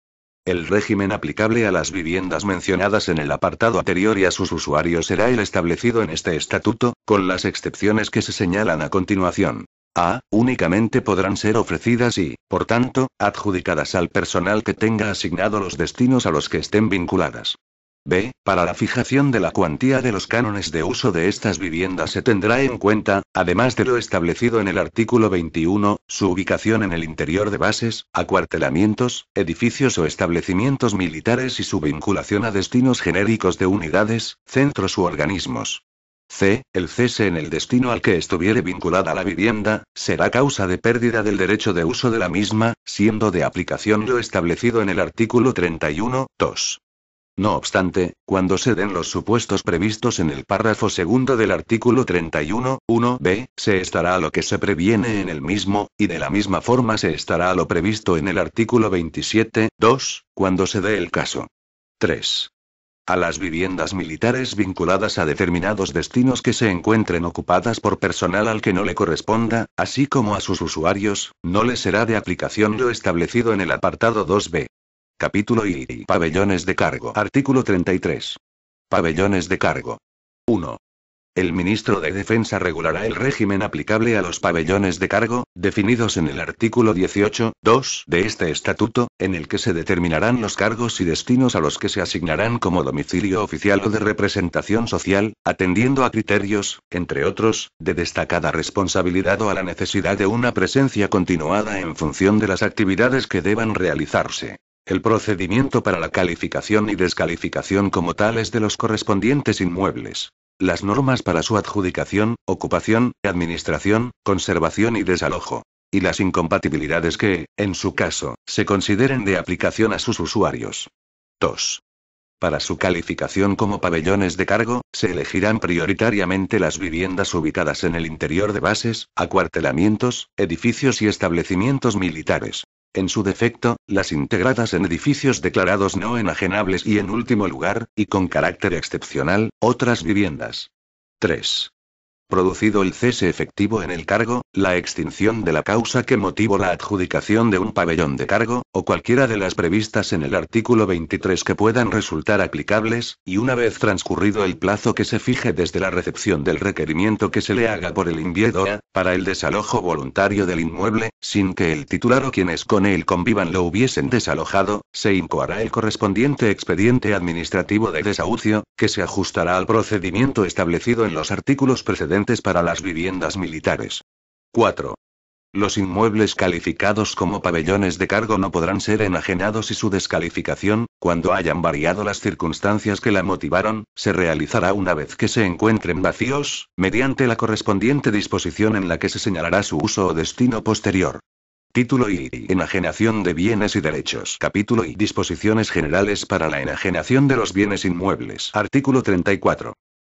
El régimen aplicable a las viviendas mencionadas en el apartado anterior y a sus usuarios será el establecido en este estatuto, con las excepciones que se señalan a continuación. A. Únicamente podrán ser ofrecidas y, por tanto, adjudicadas al personal que tenga asignado los destinos a los que estén vinculadas. B. Para la fijación de la cuantía de los cánones de uso de estas viviendas se tendrá en cuenta, además de lo establecido en el artículo 21, su ubicación en el interior de bases, acuartelamientos, edificios o establecimientos militares y su vinculación a destinos genéricos de unidades, centros u organismos. C. El cese en el destino al que estuviere vinculada la vivienda, será causa de pérdida del derecho de uso de la misma, siendo de aplicación lo establecido en el artículo 31, 2. No obstante, cuando se den los supuestos previstos en el párrafo segundo del artículo 31, 1b, se estará a lo que se previene en el mismo, y de la misma forma se estará a lo previsto en el artículo 27, 2, cuando se dé el caso. 3. A las viviendas militares vinculadas a determinados destinos que se encuentren ocupadas por personal al que no le corresponda, así como a sus usuarios, no le será de aplicación lo establecido en el apartado 2b. Capítulo I. Pabellones de cargo. Artículo 33. Pabellones de cargo. 1. El ministro de Defensa regulará el régimen aplicable a los pabellones de cargo, definidos en el artículo 18, 2 de este estatuto, en el que se determinarán los cargos y destinos a los que se asignarán como domicilio oficial o de representación social, atendiendo a criterios, entre otros, de destacada responsabilidad o a la necesidad de una presencia continuada en función de las actividades que deban realizarse. El procedimiento para la calificación y descalificación como tales de los correspondientes inmuebles. Las normas para su adjudicación, ocupación, administración, conservación y desalojo. Y las incompatibilidades que, en su caso, se consideren de aplicación a sus usuarios. 2. Para su calificación como pabellones de cargo, se elegirán prioritariamente las viviendas ubicadas en el interior de bases, acuartelamientos, edificios y establecimientos militares en su defecto, las integradas en edificios declarados no enajenables y en último lugar, y con carácter excepcional, otras viviendas. 3. Producido el cese efectivo en el cargo, la extinción de la causa que motivó la adjudicación de un pabellón de cargo, o cualquiera de las previstas en el artículo 23 que puedan resultar aplicables, y una vez transcurrido el plazo que se fije desde la recepción del requerimiento que se le haga por el inviedora, para el desalojo voluntario del inmueble, sin que el titular o quienes con él convivan lo hubiesen desalojado, se incoará el correspondiente expediente administrativo de desahucio, que se ajustará al procedimiento establecido en los artículos precedentes para las viviendas militares. 4. Los inmuebles calificados como pabellones de cargo no podrán ser enajenados y su descalificación, cuando hayan variado las circunstancias que la motivaron, se realizará una vez que se encuentren vacíos, mediante la correspondiente disposición en la que se señalará su uso o destino posterior. Título y Enajenación de bienes y derechos. Capítulo y Disposiciones generales para la enajenación de los bienes inmuebles. Artículo 34.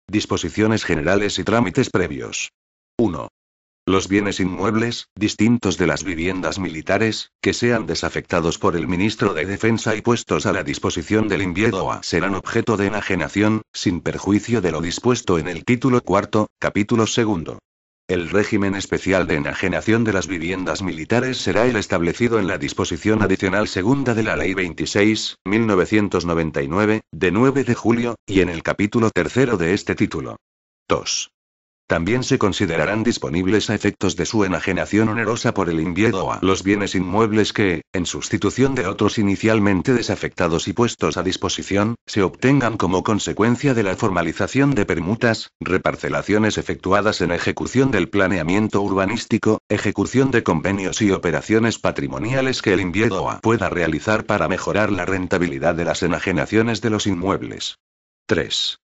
Disposiciones generales y trámites previos. 1. Los bienes inmuebles, distintos de las viviendas militares, que sean desafectados por el ministro de Defensa y puestos a la disposición del invierno serán objeto de enajenación, sin perjuicio de lo dispuesto en el título cuarto, capítulo segundo. El régimen especial de enajenación de las viviendas militares será el establecido en la disposición adicional segunda de la Ley 26, 1999, de 9 de julio, y en el capítulo tercero de este título. 2. También se considerarán disponibles a efectos de su enajenación onerosa por el invierno a los bienes inmuebles que, en sustitución de otros inicialmente desafectados y puestos a disposición, se obtengan como consecuencia de la formalización de permutas, reparcelaciones efectuadas en ejecución del planeamiento urbanístico, ejecución de convenios y operaciones patrimoniales que el invierno a pueda realizar para mejorar la rentabilidad de las enajenaciones de los inmuebles. 3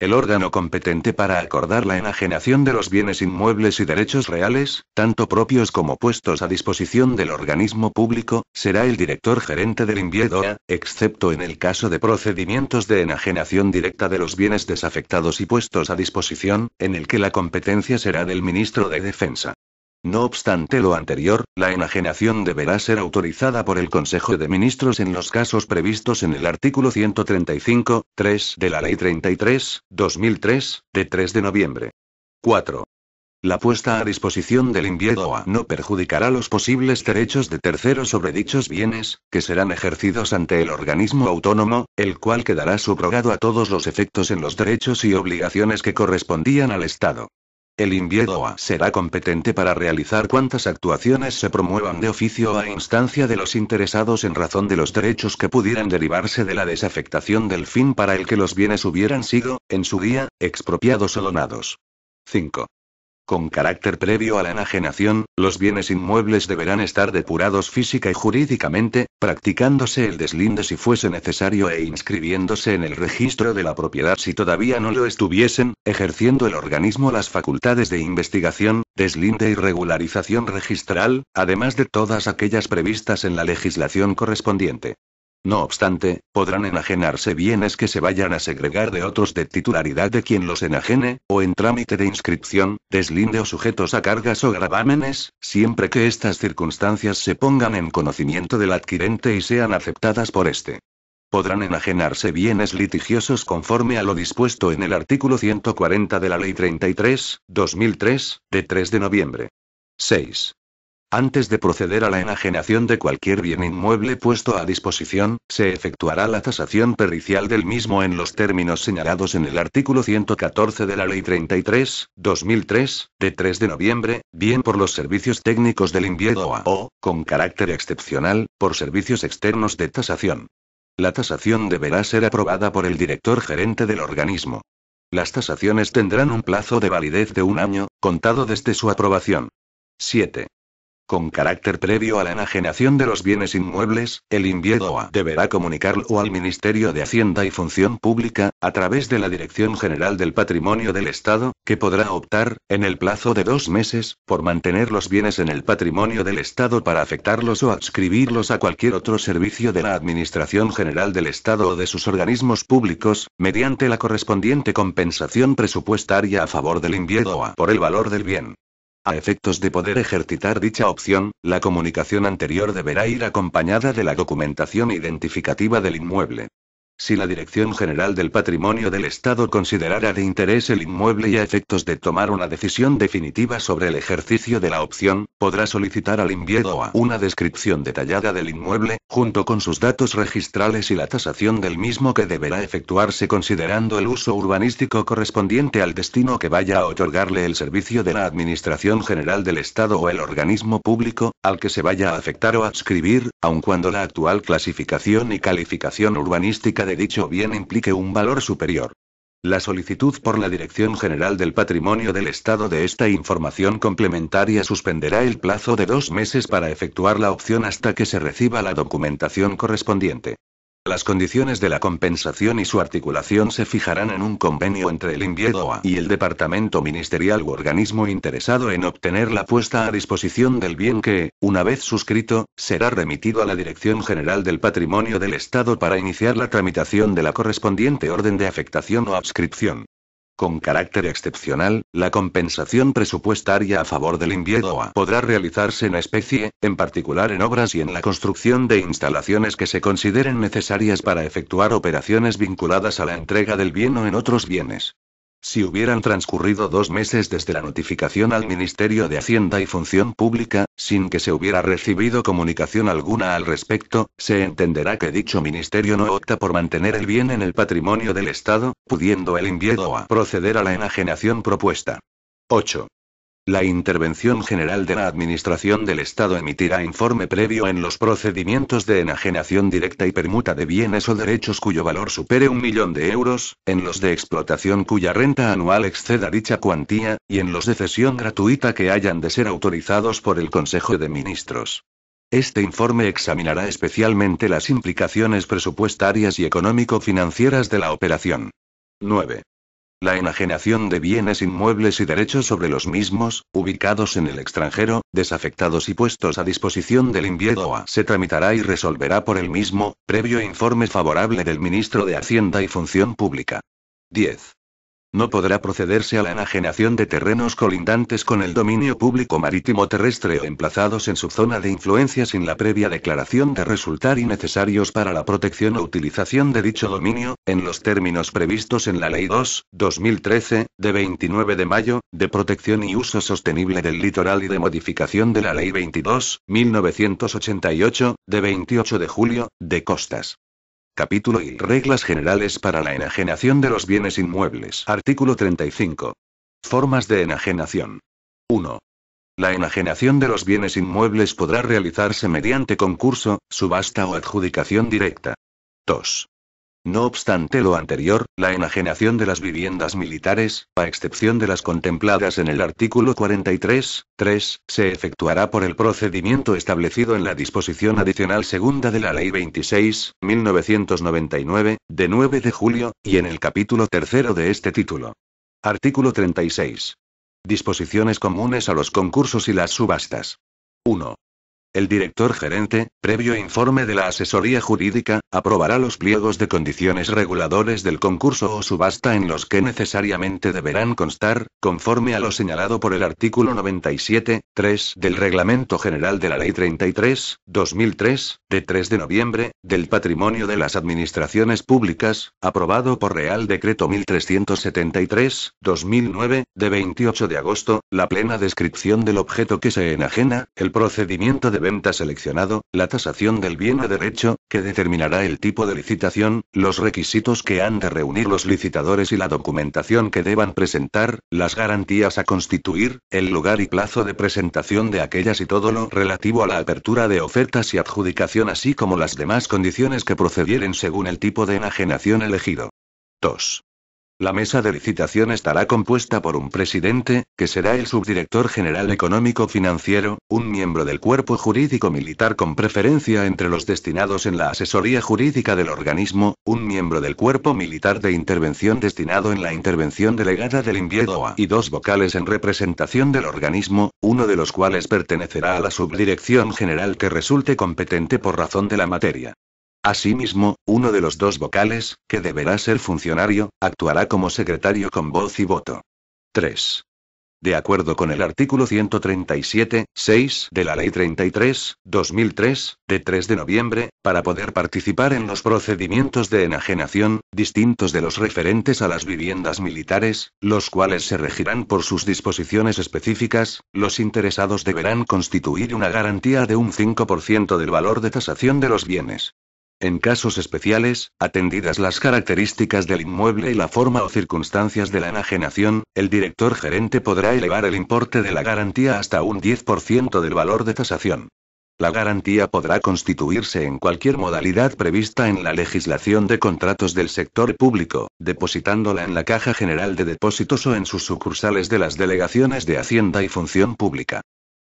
el órgano competente para acordar la enajenación de los bienes inmuebles y derechos reales, tanto propios como puestos a disposición del organismo público, será el director gerente del Inviedoa, excepto en el caso de procedimientos de enajenación directa de los bienes desafectados y puestos a disposición, en el que la competencia será del ministro de Defensa. No obstante lo anterior, la enajenación deberá ser autorizada por el Consejo de Ministros en los casos previstos en el artículo 135, 3 de la Ley 33, 2003, de 3 de noviembre. 4. La puesta a disposición del invierno no perjudicará los posibles derechos de terceros sobre dichos bienes, que serán ejercidos ante el organismo autónomo, el cual quedará subrogado a todos los efectos en los derechos y obligaciones que correspondían al Estado el A será competente para realizar cuantas actuaciones se promuevan de oficio a instancia de los interesados en razón de los derechos que pudieran derivarse de la desafectación del fin para el que los bienes hubieran sido, en su día, expropiados o donados. 5 con carácter previo a la enajenación, los bienes inmuebles deberán estar depurados física y jurídicamente, practicándose el deslinde si fuese necesario e inscribiéndose en el registro de la propiedad si todavía no lo estuviesen, ejerciendo el organismo las facultades de investigación, deslinde y regularización registral, además de todas aquellas previstas en la legislación correspondiente. No obstante, podrán enajenarse bienes que se vayan a segregar de otros de titularidad de quien los enajene, o en trámite de inscripción, deslinde o sujetos a cargas o gravámenes, siempre que estas circunstancias se pongan en conocimiento del adquirente y sean aceptadas por éste. Podrán enajenarse bienes litigiosos conforme a lo dispuesto en el artículo 140 de la Ley 33, 2003, de 3 de noviembre. 6. Antes de proceder a la enajenación de cualquier bien inmueble puesto a disposición, se efectuará la tasación pericial del mismo en los términos señalados en el artículo 114 de la Ley 33, 2003, de 3 de noviembre, bien por los servicios técnicos del INVIEDOA o, con carácter excepcional, por servicios externos de tasación. La tasación deberá ser aprobada por el director gerente del organismo. Las tasaciones tendrán un plazo de validez de un año, contado desde su aprobación. 7 con carácter previo a la enajenación de los bienes inmuebles, el Inviedoa deberá comunicarlo al Ministerio de Hacienda y Función Pública, a través de la Dirección General del Patrimonio del Estado, que podrá optar, en el plazo de dos meses, por mantener los bienes en el patrimonio del Estado para afectarlos o adscribirlos a cualquier otro servicio de la Administración General del Estado o de sus organismos públicos, mediante la correspondiente compensación presupuestaria a favor del Inviedoa por el valor del bien. A efectos de poder ejercitar dicha opción, la comunicación anterior deberá ir acompañada de la documentación identificativa del inmueble. Si la Dirección General del Patrimonio del Estado considerara de interés el inmueble y a efectos de tomar una decisión definitiva sobre el ejercicio de la opción, podrá solicitar al a una descripción detallada del inmueble, junto con sus datos registrales y la tasación del mismo que deberá efectuarse considerando el uso urbanístico correspondiente al destino que vaya a otorgarle el servicio de la Administración General del Estado o el organismo público, al que se vaya a afectar o adscribir, aun cuando la actual clasificación y calificación urbanística de dicho bien implique un valor superior. La solicitud por la Dirección General del Patrimonio del Estado de esta información complementaria suspenderá el plazo de dos meses para efectuar la opción hasta que se reciba la documentación correspondiente. Las condiciones de la compensación y su articulación se fijarán en un convenio entre el Inviedoa y el departamento ministerial u organismo interesado en obtener la puesta a disposición del bien que, una vez suscrito, será remitido a la Dirección General del Patrimonio del Estado para iniciar la tramitación de la correspondiente orden de afectación o adscripción. Con carácter excepcional, la compensación presupuestaria a favor del Inviedoa podrá realizarse en especie, en particular en obras y en la construcción de instalaciones que se consideren necesarias para efectuar operaciones vinculadas a la entrega del bien o en otros bienes. Si hubieran transcurrido dos meses desde la notificación al Ministerio de Hacienda y Función Pública, sin que se hubiera recibido comunicación alguna al respecto, se entenderá que dicho ministerio no opta por mantener el bien en el patrimonio del Estado, pudiendo el invierno a proceder a la enajenación propuesta. 8. La Intervención General de la Administración del Estado emitirá informe previo en los procedimientos de enajenación directa y permuta de bienes o derechos cuyo valor supere un millón de euros, en los de explotación cuya renta anual exceda dicha cuantía, y en los de cesión gratuita que hayan de ser autorizados por el Consejo de Ministros. Este informe examinará especialmente las implicaciones presupuestarias y económico-financieras de la operación. 9 la enajenación de bienes inmuebles y derechos sobre los mismos, ubicados en el extranjero, desafectados y puestos a disposición del INVIEDOA se tramitará y resolverá por el mismo, previo informe favorable del ministro de Hacienda y Función Pública. 10. No podrá procederse a la enajenación de terrenos colindantes con el dominio público marítimo terrestre o emplazados en su zona de influencia sin la previa declaración de resultar innecesarios para la protección o utilización de dicho dominio, en los términos previstos en la Ley 2, 2013, de 29 de mayo, de protección y uso sostenible del litoral y de modificación de la Ley 22, 1988, de 28 de julio, de costas. Capítulo y reglas generales para la enajenación de los bienes inmuebles. Artículo 35. Formas de enajenación. 1. La enajenación de los bienes inmuebles podrá realizarse mediante concurso, subasta o adjudicación directa. 2. No obstante lo anterior, la enajenación de las viviendas militares, a excepción de las contempladas en el artículo 43, 3, se efectuará por el procedimiento establecido en la disposición adicional segunda de la Ley 26, 1999, de 9 de julio, y en el capítulo tercero de este título. Artículo 36. Disposiciones comunes a los concursos y las subastas. 1. El director gerente, previo informe de la asesoría jurídica, aprobará los pliegos de condiciones reguladores del concurso o subasta en los que necesariamente deberán constar, conforme a lo señalado por el artículo 97, 3 del Reglamento General de la Ley 33, 2003, de 3 de noviembre, del Patrimonio de las Administraciones Públicas, aprobado por Real Decreto 1373, 2009, de 28 de agosto, la plena descripción del objeto que se enajena, el procedimiento de venta seleccionado, la tasación del bien a derecho, que determinará el tipo de licitación, los requisitos que han de reunir los licitadores y la documentación que deban presentar, las garantías a constituir, el lugar y plazo de presentación de aquellas y todo lo relativo a la apertura de ofertas y adjudicación así como las demás condiciones que procedieren según el tipo de enajenación elegido. 2. La mesa de licitación estará compuesta por un presidente, que será el subdirector general económico financiero, un miembro del cuerpo jurídico militar con preferencia entre los destinados en la asesoría jurídica del organismo, un miembro del cuerpo militar de intervención destinado en la intervención delegada del Inviedoa y dos vocales en representación del organismo, uno de los cuales pertenecerá a la subdirección general que resulte competente por razón de la materia. Asimismo, uno de los dos vocales, que deberá ser funcionario, actuará como secretario con voz y voto. 3. De acuerdo con el artículo 137, 6 de la Ley 33, 2003, de 3 de noviembre, para poder participar en los procedimientos de enajenación, distintos de los referentes a las viviendas militares, los cuales se regirán por sus disposiciones específicas, los interesados deberán constituir una garantía de un 5% del valor de tasación de los bienes. En casos especiales, atendidas las características del inmueble y la forma o circunstancias de la enajenación, el director gerente podrá elevar el importe de la garantía hasta un 10% del valor de tasación. La garantía podrá constituirse en cualquier modalidad prevista en la legislación de contratos del sector público, depositándola en la Caja General de Depósitos o en sus sucursales de las delegaciones de Hacienda y Función Pública.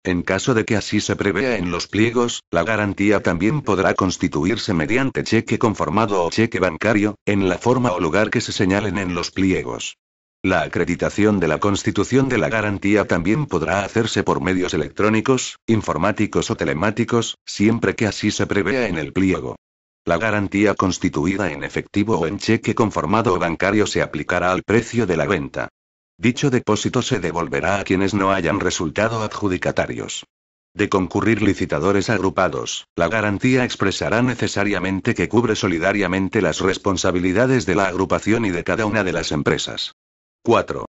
En caso de que así se prevea en los pliegos, la garantía también podrá constituirse mediante cheque conformado o cheque bancario, en la forma o lugar que se señalen en los pliegos. La acreditación de la constitución de la garantía también podrá hacerse por medios electrónicos, informáticos o telemáticos, siempre que así se prevea en el pliego. La garantía constituida en efectivo o en cheque conformado o bancario se aplicará al precio de la venta. Dicho depósito se devolverá a quienes no hayan resultado adjudicatarios. De concurrir licitadores agrupados, la garantía expresará necesariamente que cubre solidariamente las responsabilidades de la agrupación y de cada una de las empresas. 4.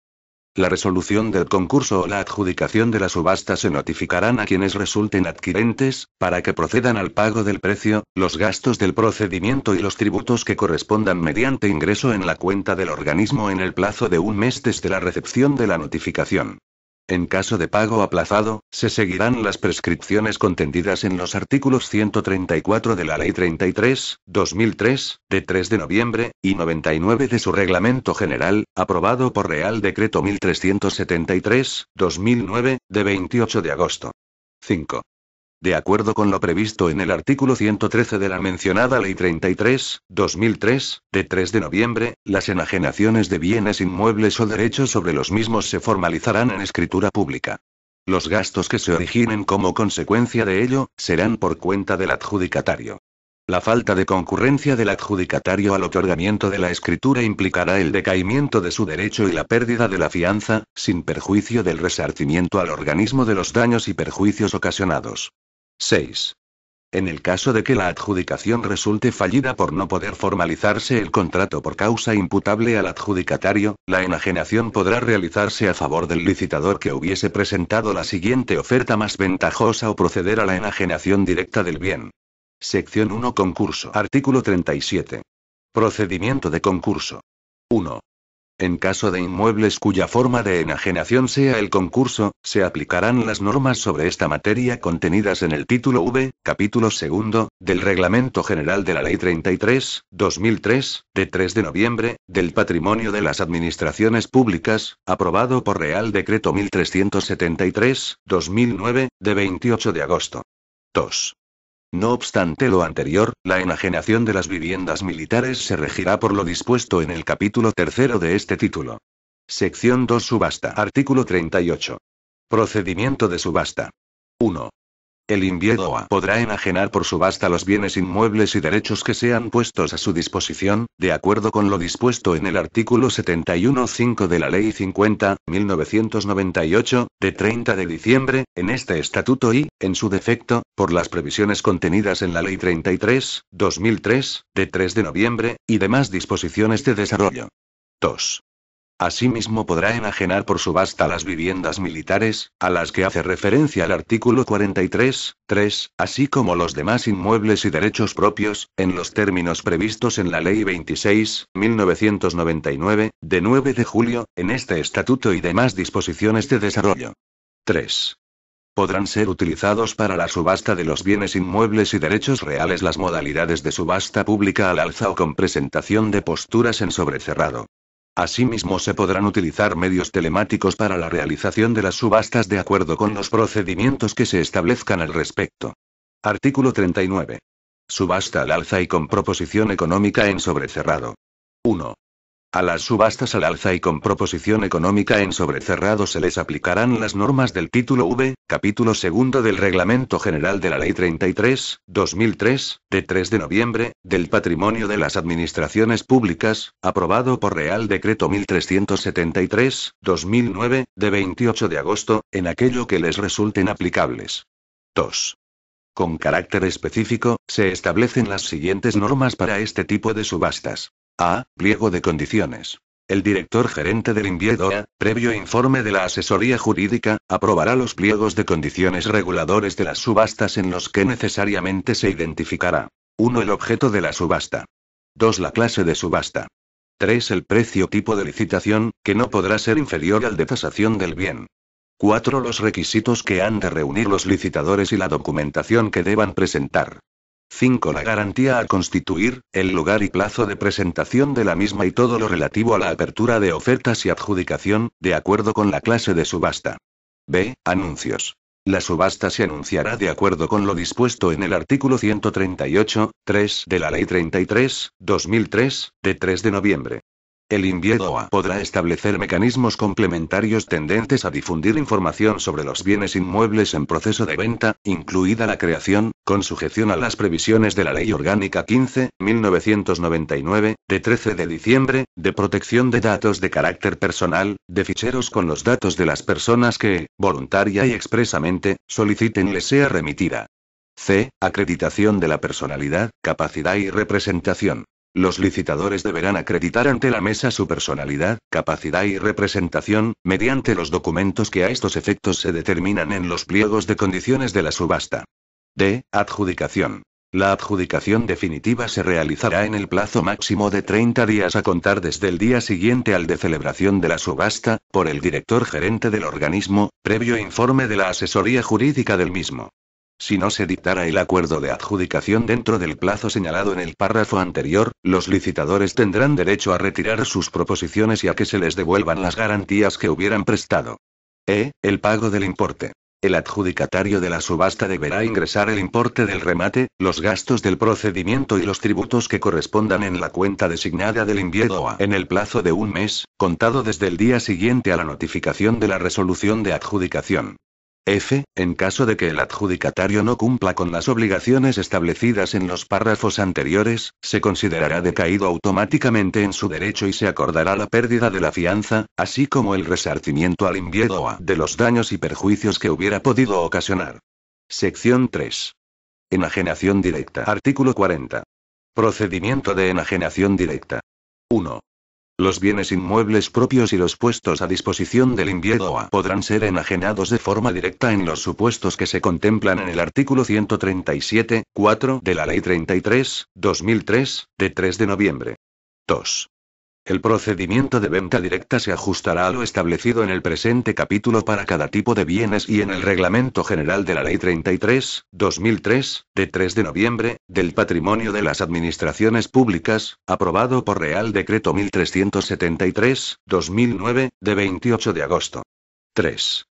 La resolución del concurso o la adjudicación de la subasta se notificarán a quienes resulten adquirentes, para que procedan al pago del precio, los gastos del procedimiento y los tributos que correspondan mediante ingreso en la cuenta del organismo en el plazo de un mes desde la recepción de la notificación. En caso de pago aplazado, se seguirán las prescripciones contendidas en los artículos 134 de la Ley 33, 2003, de 3 de noviembre, y 99 de su Reglamento General, aprobado por Real Decreto 1373, 2009, de 28 de agosto. 5 de acuerdo con lo previsto en el artículo 113 de la mencionada Ley 33, 2003, de 3 de noviembre, las enajenaciones de bienes inmuebles o derechos sobre los mismos se formalizarán en escritura pública. Los gastos que se originen como consecuencia de ello, serán por cuenta del adjudicatario. La falta de concurrencia del adjudicatario al otorgamiento de la escritura implicará el decaimiento de su derecho y la pérdida de la fianza, sin perjuicio del resarcimiento al organismo de los daños y perjuicios ocasionados. 6. En el caso de que la adjudicación resulte fallida por no poder formalizarse el contrato por causa imputable al adjudicatario, la enajenación podrá realizarse a favor del licitador que hubiese presentado la siguiente oferta más ventajosa o proceder a la enajenación directa del bien. Sección 1 Concurso. Artículo 37. Procedimiento de concurso. 1. En caso de inmuebles cuya forma de enajenación sea el concurso, se aplicarán las normas sobre esta materia contenidas en el título V, capítulo segundo, del Reglamento General de la Ley 33, 2003, de 3 de noviembre, del Patrimonio de las Administraciones Públicas, aprobado por Real Decreto 1373, 2009, de 28 de agosto. 2. No obstante lo anterior, la enajenación de las viviendas militares se regirá por lo dispuesto en el capítulo tercero de este título. Sección 2 Subasta. Artículo 38. Procedimiento de subasta. 1. El Inviedoa podrá enajenar por subasta los bienes inmuebles y derechos que sean puestos a su disposición, de acuerdo con lo dispuesto en el artículo 71.5 de la Ley 50, 1998, de 30 de diciembre, en este estatuto y, en su defecto, por las previsiones contenidas en la Ley 33, 2003, de 3 de noviembre, y demás disposiciones de desarrollo. 2. Asimismo podrá enajenar por subasta las viviendas militares, a las que hace referencia el artículo 43, 3, así como los demás inmuebles y derechos propios, en los términos previstos en la Ley 26, 1999, de 9 de julio, en este estatuto y demás disposiciones de desarrollo. 3. Podrán ser utilizados para la subasta de los bienes inmuebles y derechos reales las modalidades de subasta pública al alza o con presentación de posturas en sobrecerrado. Asimismo se podrán utilizar medios telemáticos para la realización de las subastas de acuerdo con los procedimientos que se establezcan al respecto. Artículo 39. Subasta al alza y con proposición económica en sobrecerrado. 1. A las subastas al alza y con proposición económica en sobrecerrado se les aplicarán las normas del título V, capítulo segundo del Reglamento General de la Ley 33, 2003, de 3 de noviembre, del Patrimonio de las Administraciones Públicas, aprobado por Real Decreto 1373, 2009, de 28 de agosto, en aquello que les resulten aplicables. 2. Con carácter específico, se establecen las siguientes normas para este tipo de subastas. A. Pliego de condiciones. El director gerente del a, previo informe de la asesoría jurídica, aprobará los pliegos de condiciones reguladores de las subastas en los que necesariamente se identificará 1. El objeto de la subasta. 2. La clase de subasta. 3. El precio tipo de licitación, que no podrá ser inferior al de tasación del bien. 4. Los requisitos que han de reunir los licitadores y la documentación que deban presentar. 5. La garantía a constituir, el lugar y plazo de presentación de la misma y todo lo relativo a la apertura de ofertas y adjudicación, de acuerdo con la clase de subasta. B. Anuncios. La subasta se anunciará de acuerdo con lo dispuesto en el artículo 138, 3 de la Ley 33, 2003, de 3 de noviembre. El A podrá establecer mecanismos complementarios tendentes a difundir información sobre los bienes inmuebles en proceso de venta, incluida la creación, con sujeción a las previsiones de la Ley Orgánica 15, 1999, de 13 de diciembre, de protección de datos de carácter personal, de ficheros con los datos de las personas que, voluntaria y expresamente, soliciten les sea remitida. C. Acreditación de la personalidad, capacidad y representación. Los licitadores deberán acreditar ante la mesa su personalidad, capacidad y representación, mediante los documentos que a estos efectos se determinan en los pliegos de condiciones de la subasta. D. Adjudicación. La adjudicación definitiva se realizará en el plazo máximo de 30 días a contar desde el día siguiente al de celebración de la subasta, por el director gerente del organismo, previo informe de la asesoría jurídica del mismo. Si no se dictara el acuerdo de adjudicación dentro del plazo señalado en el párrafo anterior, los licitadores tendrán derecho a retirar sus proposiciones y a que se les devuelvan las garantías que hubieran prestado. E. El pago del importe. El adjudicatario de la subasta deberá ingresar el importe del remate, los gastos del procedimiento y los tributos que correspondan en la cuenta designada del invierno en el plazo de un mes, contado desde el día siguiente a la notificación de la resolución de adjudicación. F. En caso de que el adjudicatario no cumpla con las obligaciones establecidas en los párrafos anteriores, se considerará decaído automáticamente en su derecho y se acordará la pérdida de la fianza, así como el resarcimiento al invierno de los daños y perjuicios que hubiera podido ocasionar. Sección 3. Enajenación directa. Artículo 40. Procedimiento de enajenación directa. 1. Los bienes inmuebles propios y los puestos a disposición del invierno podrán ser enajenados de forma directa en los supuestos que se contemplan en el artículo 137, 4 de la Ley 33, 2003, de 3 de noviembre. 2. El procedimiento de venta directa se ajustará a lo establecido en el presente capítulo para cada tipo de bienes y en el Reglamento General de la Ley 33, 2003, de 3 de noviembre, del patrimonio de las administraciones públicas, aprobado por Real Decreto 1373, 2009, de 28 de agosto. 3.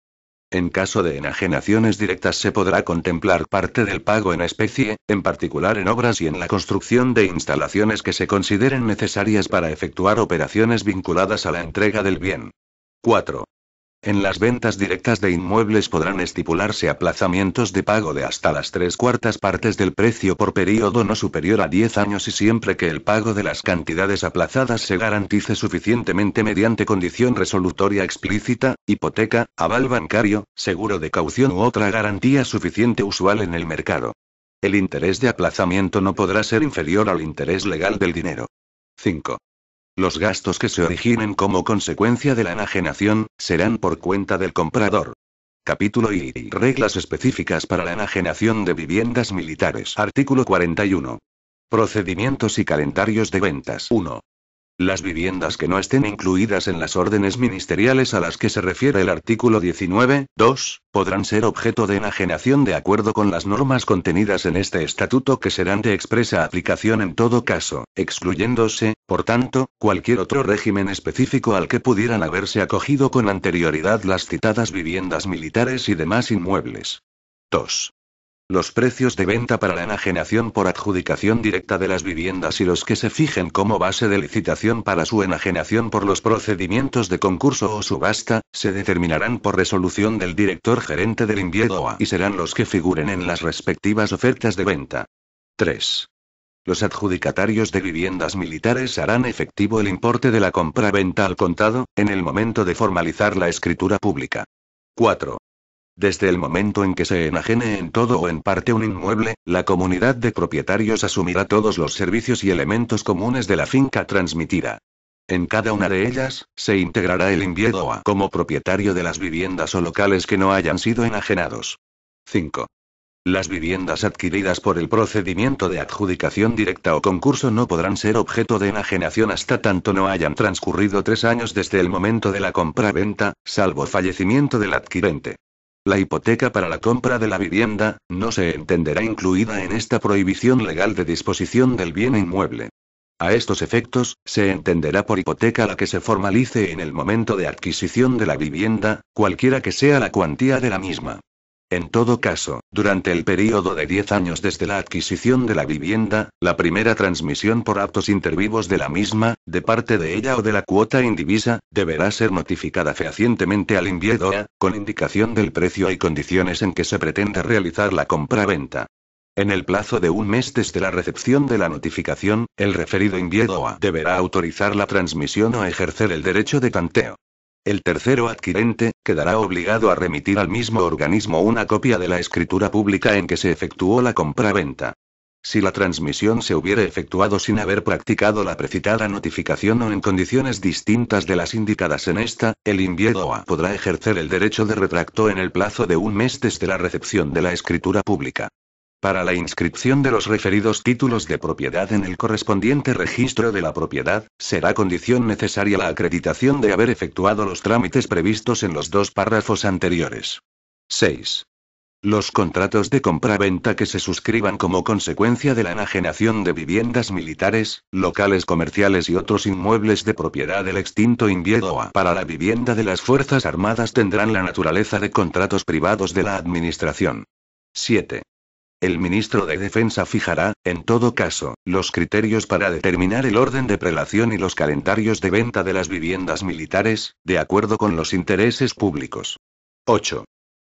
En caso de enajenaciones directas se podrá contemplar parte del pago en especie, en particular en obras y en la construcción de instalaciones que se consideren necesarias para efectuar operaciones vinculadas a la entrega del bien. 4. En las ventas directas de inmuebles podrán estipularse aplazamientos de pago de hasta las tres cuartas partes del precio por periodo no superior a 10 años y siempre que el pago de las cantidades aplazadas se garantice suficientemente mediante condición resolutoria explícita, hipoteca, aval bancario, seguro de caución u otra garantía suficiente usual en el mercado. El interés de aplazamiento no podrá ser inferior al interés legal del dinero. 5. Los gastos que se originen como consecuencia de la enajenación, serán por cuenta del comprador. Capítulo I. reglas específicas para la enajenación de viviendas militares. Artículo 41. Procedimientos y calendarios de ventas. 1. Las viviendas que no estén incluidas en las órdenes ministeriales a las que se refiere el artículo 19, 2, podrán ser objeto de enajenación de acuerdo con las normas contenidas en este estatuto que serán de expresa aplicación en todo caso, excluyéndose, por tanto, cualquier otro régimen específico al que pudieran haberse acogido con anterioridad las citadas viviendas militares y demás inmuebles. 2. Los precios de venta para la enajenación por adjudicación directa de las viviendas y los que se fijen como base de licitación para su enajenación por los procedimientos de concurso o subasta, se determinarán por resolución del director gerente del Inviedoa y serán los que figuren en las respectivas ofertas de venta. 3. Los adjudicatarios de viviendas militares harán efectivo el importe de la compra-venta al contado, en el momento de formalizar la escritura pública. 4. Desde el momento en que se enajene en todo o en parte un inmueble, la comunidad de propietarios asumirá todos los servicios y elementos comunes de la finca transmitida. En cada una de ellas, se integrará el a como propietario de las viviendas o locales que no hayan sido enajenados. 5. Las viviendas adquiridas por el procedimiento de adjudicación directa o concurso no podrán ser objeto de enajenación hasta tanto no hayan transcurrido tres años desde el momento de la compra-venta, salvo fallecimiento del adquirente. La hipoteca para la compra de la vivienda, no se entenderá incluida en esta prohibición legal de disposición del bien inmueble. A estos efectos, se entenderá por hipoteca la que se formalice en el momento de adquisición de la vivienda, cualquiera que sea la cuantía de la misma. En todo caso, durante el período de 10 años desde la adquisición de la vivienda, la primera transmisión por actos intervivos de la misma, de parte de ella o de la cuota indivisa, deberá ser notificada fehacientemente al inviedora, con indicación del precio y condiciones en que se pretende realizar la compra-venta. En el plazo de un mes desde la recepción de la notificación, el referido a deberá autorizar la transmisión o ejercer el derecho de tanteo. El tercero adquirente, quedará obligado a remitir al mismo organismo una copia de la escritura pública en que se efectuó la compraventa. Si la transmisión se hubiera efectuado sin haber practicado la precitada notificación o en condiciones distintas de las indicadas en esta, el invierno podrá ejercer el derecho de retracto en el plazo de un mes desde la recepción de la escritura pública para la inscripción de los referidos títulos de propiedad en el correspondiente registro de la propiedad, será condición necesaria la acreditación de haber efectuado los trámites previstos en los dos párrafos anteriores. 6. Los contratos de compra-venta que se suscriban como consecuencia de la enajenación de viviendas militares, locales comerciales y otros inmuebles de propiedad del extinto Inviedoa para la vivienda de las Fuerzas Armadas tendrán la naturaleza de contratos privados de la Administración. 7 el ministro de Defensa fijará, en todo caso, los criterios para determinar el orden de prelación y los calendarios de venta de las viviendas militares, de acuerdo con los intereses públicos. 8.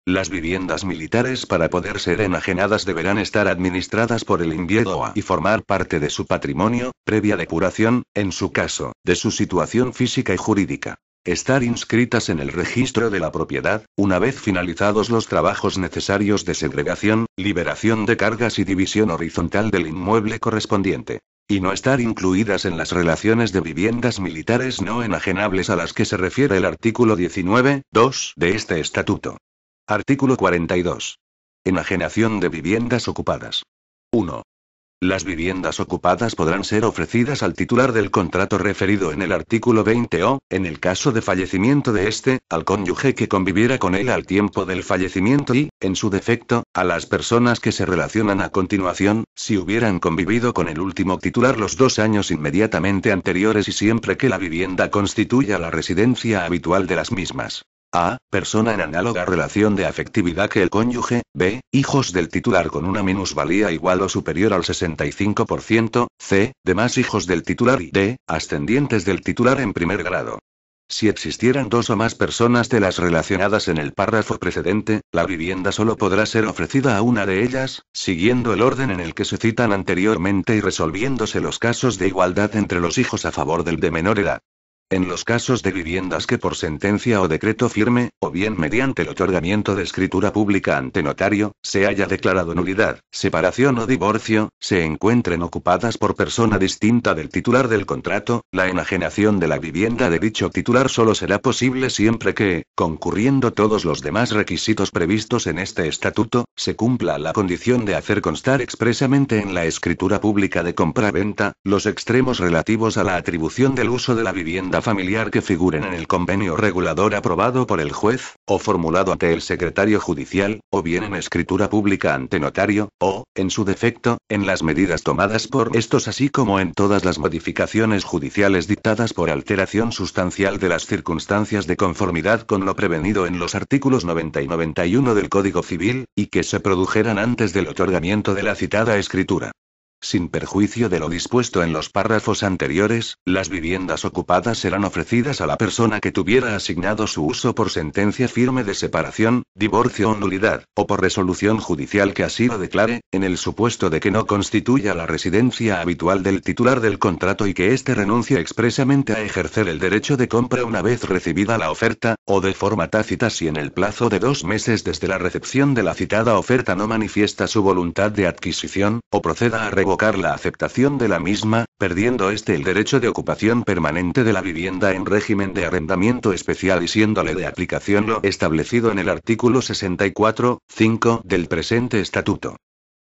Las viviendas militares para poder ser enajenadas deberán estar administradas por el invierno y formar parte de su patrimonio, previa depuración, en su caso, de su situación física y jurídica estar inscritas en el registro de la propiedad, una vez finalizados los trabajos necesarios de segregación, liberación de cargas y división horizontal del inmueble correspondiente. Y no estar incluidas en las relaciones de viviendas militares no enajenables a las que se refiere el artículo 19, 2 de este estatuto. Artículo 42. Enajenación de viviendas ocupadas. 1. Las viviendas ocupadas podrán ser ofrecidas al titular del contrato referido en el artículo 20 o, en el caso de fallecimiento de éste, al cónyuge que conviviera con él al tiempo del fallecimiento y, en su defecto, a las personas que se relacionan a continuación, si hubieran convivido con el último titular los dos años inmediatamente anteriores y siempre que la vivienda constituya la residencia habitual de las mismas. A. Persona en análoga relación de afectividad que el cónyuge. B. Hijos del titular con una minusvalía igual o superior al 65%. C. Demás hijos del titular y D. Ascendientes del titular en primer grado. Si existieran dos o más personas de las relacionadas en el párrafo precedente, la vivienda solo podrá ser ofrecida a una de ellas, siguiendo el orden en el que se citan anteriormente y resolviéndose los casos de igualdad entre los hijos a favor del de menor edad. En los casos de viviendas que por sentencia o decreto firme, o bien mediante el otorgamiento de escritura pública ante notario, se haya declarado nulidad, separación o divorcio, se encuentren ocupadas por persona distinta del titular del contrato, la enajenación de la vivienda de dicho titular solo será posible siempre que, concurriendo todos los demás requisitos previstos en este estatuto, se cumpla la condición de hacer constar expresamente en la escritura pública de compra-venta, los extremos relativos a la atribución del uso de la vivienda familiar que figuren en el convenio regulador aprobado por el juez, o formulado ante el secretario judicial, o bien en escritura pública ante notario, o, en su defecto, en las medidas tomadas por estos así como en todas las modificaciones judiciales dictadas por alteración sustancial de las circunstancias de conformidad con lo prevenido en los artículos 90 y 91 del Código Civil, y que se produjeran antes del otorgamiento de la citada escritura. Sin perjuicio de lo dispuesto en los párrafos anteriores, las viviendas ocupadas serán ofrecidas a la persona que tuviera asignado su uso por sentencia firme de separación, divorcio o nulidad, o por resolución judicial que así lo declare, en el supuesto de que no constituya la residencia habitual del titular del contrato y que éste renuncie expresamente a ejercer el derecho de compra una vez recibida la oferta, o de forma tácita si en el plazo de dos meses desde la recepción de la citada oferta no manifiesta su voluntad de adquisición, o proceda a revocar la aceptación de la misma, perdiendo este el derecho de ocupación permanente de la vivienda en régimen de arrendamiento especial y siéndole de aplicación lo establecido en el artículo 64, 5 del presente estatuto.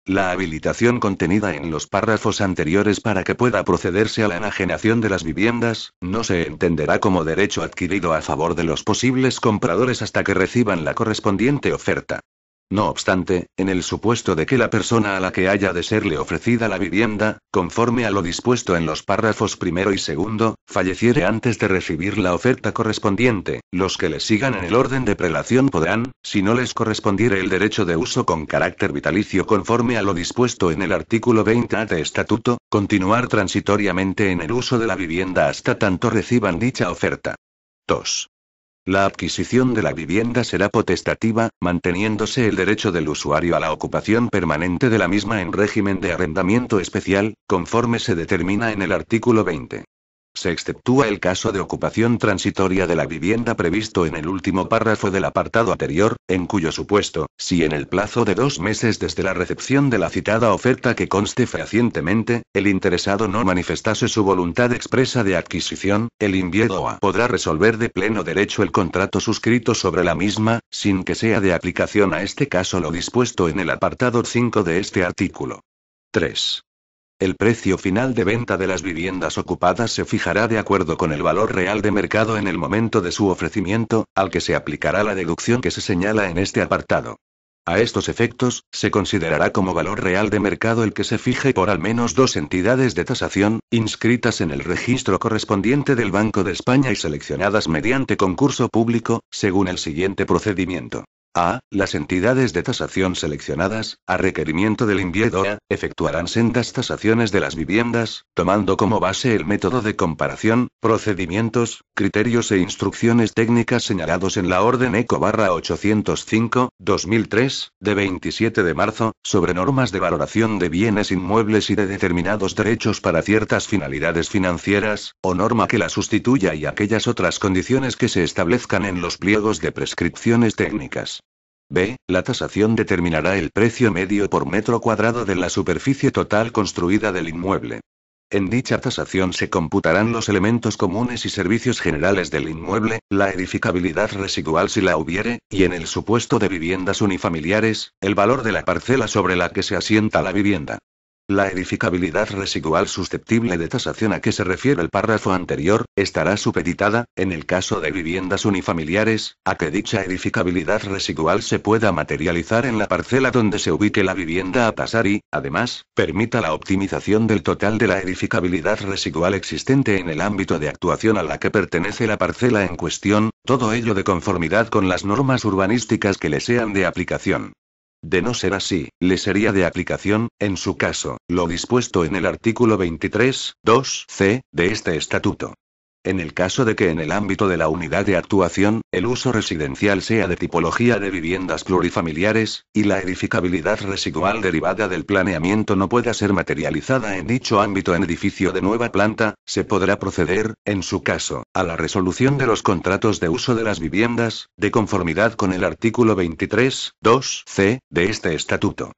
La habilitación contenida en los párrafos anteriores para que pueda procederse a la enajenación de las viviendas, no se entenderá como derecho adquirido a favor de los posibles compradores hasta que reciban la correspondiente oferta. No obstante, en el supuesto de que la persona a la que haya de serle ofrecida la vivienda, conforme a lo dispuesto en los párrafos primero y segundo, falleciere antes de recibir la oferta correspondiente, los que le sigan en el orden de prelación podrán, si no les correspondiere el derecho de uso con carácter vitalicio conforme a lo dispuesto en el artículo 20A de estatuto, continuar transitoriamente en el uso de la vivienda hasta tanto reciban dicha oferta. 2. La adquisición de la vivienda será potestativa, manteniéndose el derecho del usuario a la ocupación permanente de la misma en régimen de arrendamiento especial, conforme se determina en el artículo 20. Se exceptúa el caso de ocupación transitoria de la vivienda previsto en el último párrafo del apartado anterior, en cuyo supuesto, si en el plazo de dos meses desde la recepción de la citada oferta que conste fehacientemente, el interesado no manifestase su voluntad expresa de adquisición, el a podrá resolver de pleno derecho el contrato suscrito sobre la misma, sin que sea de aplicación a este caso lo dispuesto en el apartado 5 de este artículo. 3. El precio final de venta de las viviendas ocupadas se fijará de acuerdo con el valor real de mercado en el momento de su ofrecimiento, al que se aplicará la deducción que se señala en este apartado. A estos efectos, se considerará como valor real de mercado el que se fije por al menos dos entidades de tasación, inscritas en el registro correspondiente del Banco de España y seleccionadas mediante concurso público, según el siguiente procedimiento. A. Las entidades de tasación seleccionadas, a requerimiento del inviedora, efectuarán sendas tasaciones de las viviendas, tomando como base el método de comparación, procedimientos, criterios e instrucciones técnicas señalados en la Orden ECO-805-2003, de 27 de marzo, sobre normas de valoración de bienes inmuebles y de determinados derechos para ciertas finalidades financieras, o norma que la sustituya y aquellas otras condiciones que se establezcan en los pliegos de prescripciones técnicas. B. La tasación determinará el precio medio por metro cuadrado de la superficie total construida del inmueble. En dicha tasación se computarán los elementos comunes y servicios generales del inmueble, la edificabilidad residual si la hubiere, y en el supuesto de viviendas unifamiliares, el valor de la parcela sobre la que se asienta la vivienda. La edificabilidad residual susceptible de tasación a que se refiere el párrafo anterior, estará supeditada, en el caso de viviendas unifamiliares, a que dicha edificabilidad residual se pueda materializar en la parcela donde se ubique la vivienda a tasar y, además, permita la optimización del total de la edificabilidad residual existente en el ámbito de actuación a la que pertenece la parcela en cuestión, todo ello de conformidad con las normas urbanísticas que le sean de aplicación. De no ser así, le sería de aplicación, en su caso, lo dispuesto en el artículo 23, 2c, de este estatuto en el caso de que en el ámbito de la unidad de actuación, el uso residencial sea de tipología de viviendas plurifamiliares, y la edificabilidad residual derivada del planeamiento no pueda ser materializada en dicho ámbito en edificio de nueva planta, se podrá proceder, en su caso, a la resolución de los contratos de uso de las viviendas, de conformidad con el artículo 23, 2c, de este estatuto.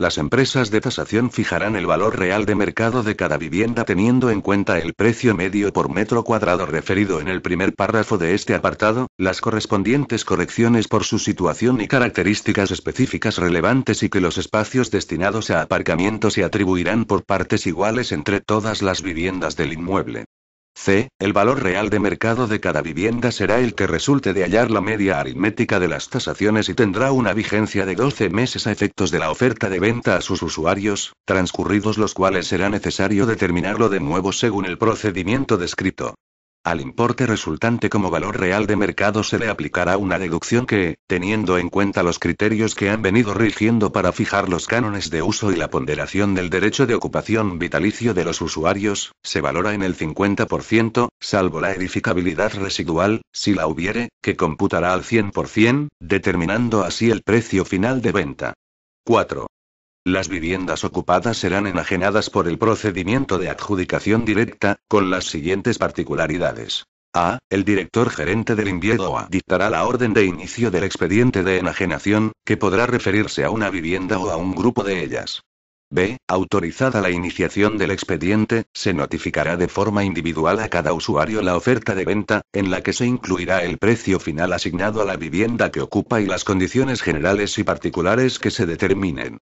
Las empresas de tasación fijarán el valor real de mercado de cada vivienda teniendo en cuenta el precio medio por metro cuadrado referido en el primer párrafo de este apartado, las correspondientes correcciones por su situación y características específicas relevantes y que los espacios destinados a aparcamiento se atribuirán por partes iguales entre todas las viviendas del inmueble. C. El valor real de mercado de cada vivienda será el que resulte de hallar la media aritmética de las tasaciones y tendrá una vigencia de 12 meses a efectos de la oferta de venta a sus usuarios, transcurridos los cuales será necesario determinarlo de nuevo según el procedimiento descrito. Al importe resultante como valor real de mercado se le aplicará una deducción que, teniendo en cuenta los criterios que han venido rigiendo para fijar los cánones de uso y la ponderación del derecho de ocupación vitalicio de los usuarios, se valora en el 50%, salvo la edificabilidad residual, si la hubiere, que computará al 100%, determinando así el precio final de venta. 4. Las viviendas ocupadas serán enajenadas por el procedimiento de adjudicación directa, con las siguientes particularidades. A. El director gerente del INVIEDOA dictará la orden de inicio del expediente de enajenación, que podrá referirse a una vivienda o a un grupo de ellas. B. Autorizada la iniciación del expediente, se notificará de forma individual a cada usuario la oferta de venta, en la que se incluirá el precio final asignado a la vivienda que ocupa y las condiciones generales y particulares que se determinen.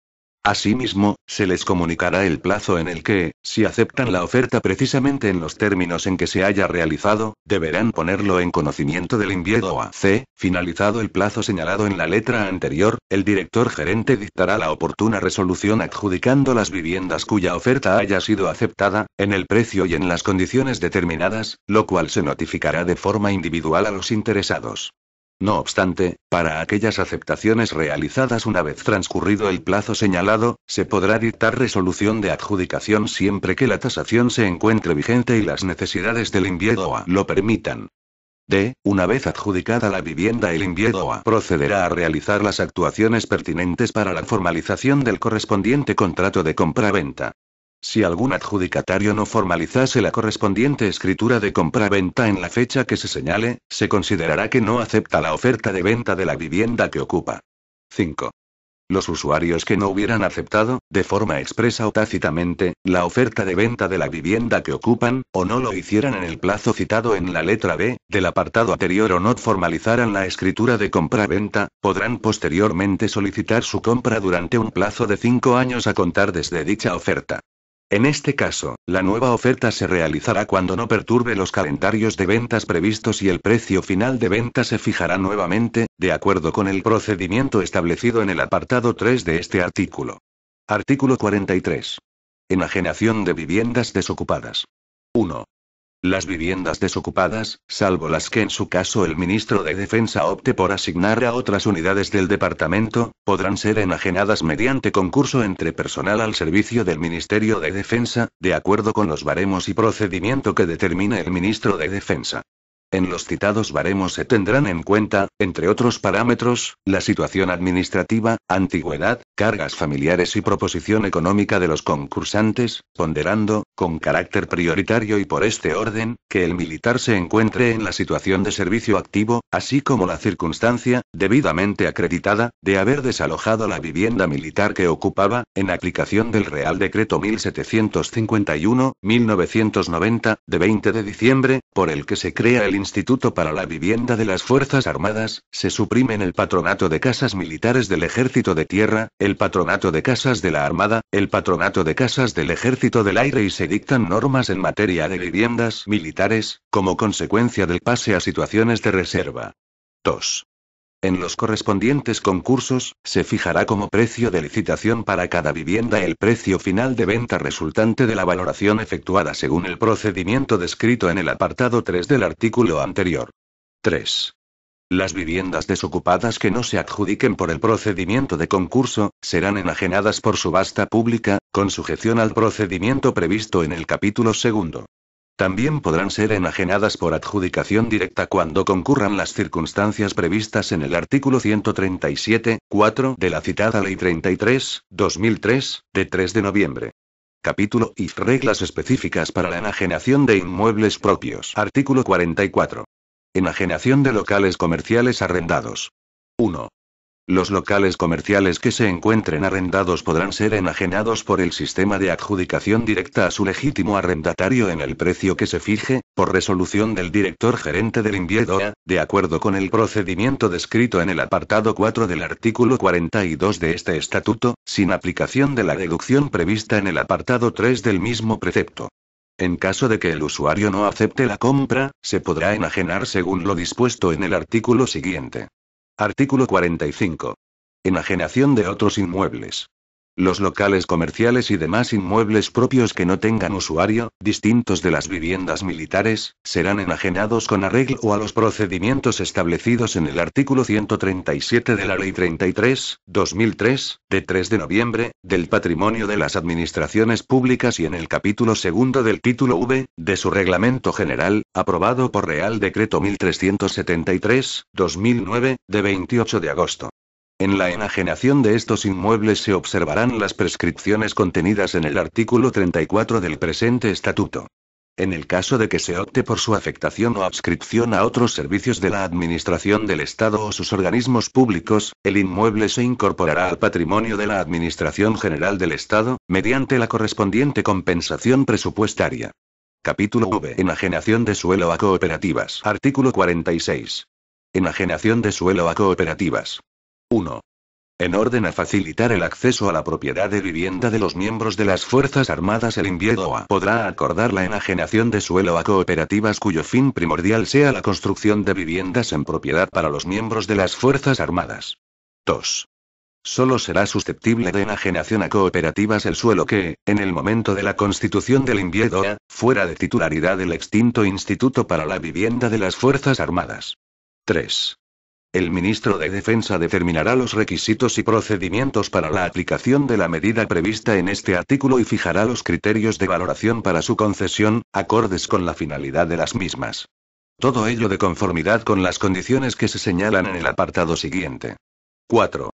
Asimismo, se les comunicará el plazo en el que, si aceptan la oferta precisamente en los términos en que se haya realizado, deberán ponerlo en conocimiento del invierno c, Finalizado el plazo señalado en la letra anterior, el director gerente dictará la oportuna resolución adjudicando las viviendas cuya oferta haya sido aceptada, en el precio y en las condiciones determinadas, lo cual se notificará de forma individual a los interesados. No obstante, para aquellas aceptaciones realizadas una vez transcurrido el plazo señalado, se podrá dictar resolución de adjudicación siempre que la tasación se encuentre vigente y las necesidades del inviedoa lo permitan. D. Una vez adjudicada la vivienda, el inviedoa procederá a realizar las actuaciones pertinentes para la formalización del correspondiente contrato de compra-venta. Si algún adjudicatario no formalizase la correspondiente escritura de compra-venta en la fecha que se señale, se considerará que no acepta la oferta de venta de la vivienda que ocupa. 5. Los usuarios que no hubieran aceptado, de forma expresa o tácitamente, la oferta de venta de la vivienda que ocupan, o no lo hicieran en el plazo citado en la letra B del apartado anterior o no formalizaran la escritura de compra-venta, podrán posteriormente solicitar su compra durante un plazo de 5 años a contar desde dicha oferta. En este caso, la nueva oferta se realizará cuando no perturbe los calendarios de ventas previstos y el precio final de venta se fijará nuevamente, de acuerdo con el procedimiento establecido en el apartado 3 de este artículo. Artículo 43. Enajenación de viviendas desocupadas. 1. Las viviendas desocupadas, salvo las que en su caso el ministro de Defensa opte por asignar a otras unidades del departamento, podrán ser enajenadas mediante concurso entre personal al servicio del Ministerio de Defensa, de acuerdo con los baremos y procedimiento que determine el ministro de Defensa. En los citados baremos se tendrán en cuenta, entre otros parámetros, la situación administrativa, antigüedad, cargas familiares y proposición económica de los concursantes, ponderando, con carácter prioritario y por este orden, que el militar se encuentre en la situación de servicio activo, así como la circunstancia, debidamente acreditada, de haber desalojado la vivienda militar que ocupaba, en aplicación del Real Decreto 1751-1990, de 20 de diciembre, por el que se crea el Instituto para la Vivienda de las Fuerzas Armadas, se suprimen el Patronato de Casas Militares del Ejército de Tierra, el Patronato de Casas de la Armada, el Patronato de Casas del Ejército del Aire y se dictan normas en materia de viviendas militares, como consecuencia del pase a situaciones de reserva. 2. En los correspondientes concursos, se fijará como precio de licitación para cada vivienda el precio final de venta resultante de la valoración efectuada según el procedimiento descrito en el apartado 3 del artículo anterior. 3. Las viviendas desocupadas que no se adjudiquen por el procedimiento de concurso, serán enajenadas por subasta pública, con sujeción al procedimiento previsto en el capítulo segundo. También podrán ser enajenadas por adjudicación directa cuando concurran las circunstancias previstas en el artículo 137, 4 de la citada Ley 33, 2003, de 3 de noviembre. Capítulo y reglas específicas para la enajenación de inmuebles propios. Artículo 44. Enajenación de locales comerciales arrendados. 1. Los locales comerciales que se encuentren arrendados podrán ser enajenados por el sistema de adjudicación directa a su legítimo arrendatario en el precio que se fije, por resolución del director gerente del Inviedoa, de acuerdo con el procedimiento descrito en el apartado 4 del artículo 42 de este estatuto, sin aplicación de la deducción prevista en el apartado 3 del mismo precepto. En caso de que el usuario no acepte la compra, se podrá enajenar según lo dispuesto en el artículo siguiente. Artículo 45. Enajenación de otros inmuebles los locales comerciales y demás inmuebles propios que no tengan usuario, distintos de las viviendas militares, serán enajenados con arreglo a los procedimientos establecidos en el artículo 137 de la Ley 33, 2003, de 3 de noviembre, del patrimonio de las administraciones públicas y en el capítulo segundo del título V, de su reglamento general, aprobado por Real Decreto 1373, 2009, de 28 de agosto. En la enajenación de estos inmuebles se observarán las prescripciones contenidas en el artículo 34 del presente estatuto. En el caso de que se opte por su afectación o adscripción a otros servicios de la Administración del Estado o sus organismos públicos, el inmueble se incorporará al patrimonio de la Administración General del Estado, mediante la correspondiente compensación presupuestaria. Capítulo V. Enajenación de suelo a cooperativas. Artículo 46. Enajenación de suelo a cooperativas. 1. En orden a facilitar el acceso a la propiedad de vivienda de los miembros de las Fuerzas Armadas, el Inviedoa podrá acordar la enajenación de suelo a cooperativas cuyo fin primordial sea la construcción de viviendas en propiedad para los miembros de las Fuerzas Armadas. 2. Solo será susceptible de enajenación a cooperativas el suelo que, en el momento de la constitución del Inviedoa, fuera de titularidad del extinto Instituto para la Vivienda de las Fuerzas Armadas. 3. El ministro de Defensa determinará los requisitos y procedimientos para la aplicación de la medida prevista en este artículo y fijará los criterios de valoración para su concesión, acordes con la finalidad de las mismas. Todo ello de conformidad con las condiciones que se señalan en el apartado siguiente. 4.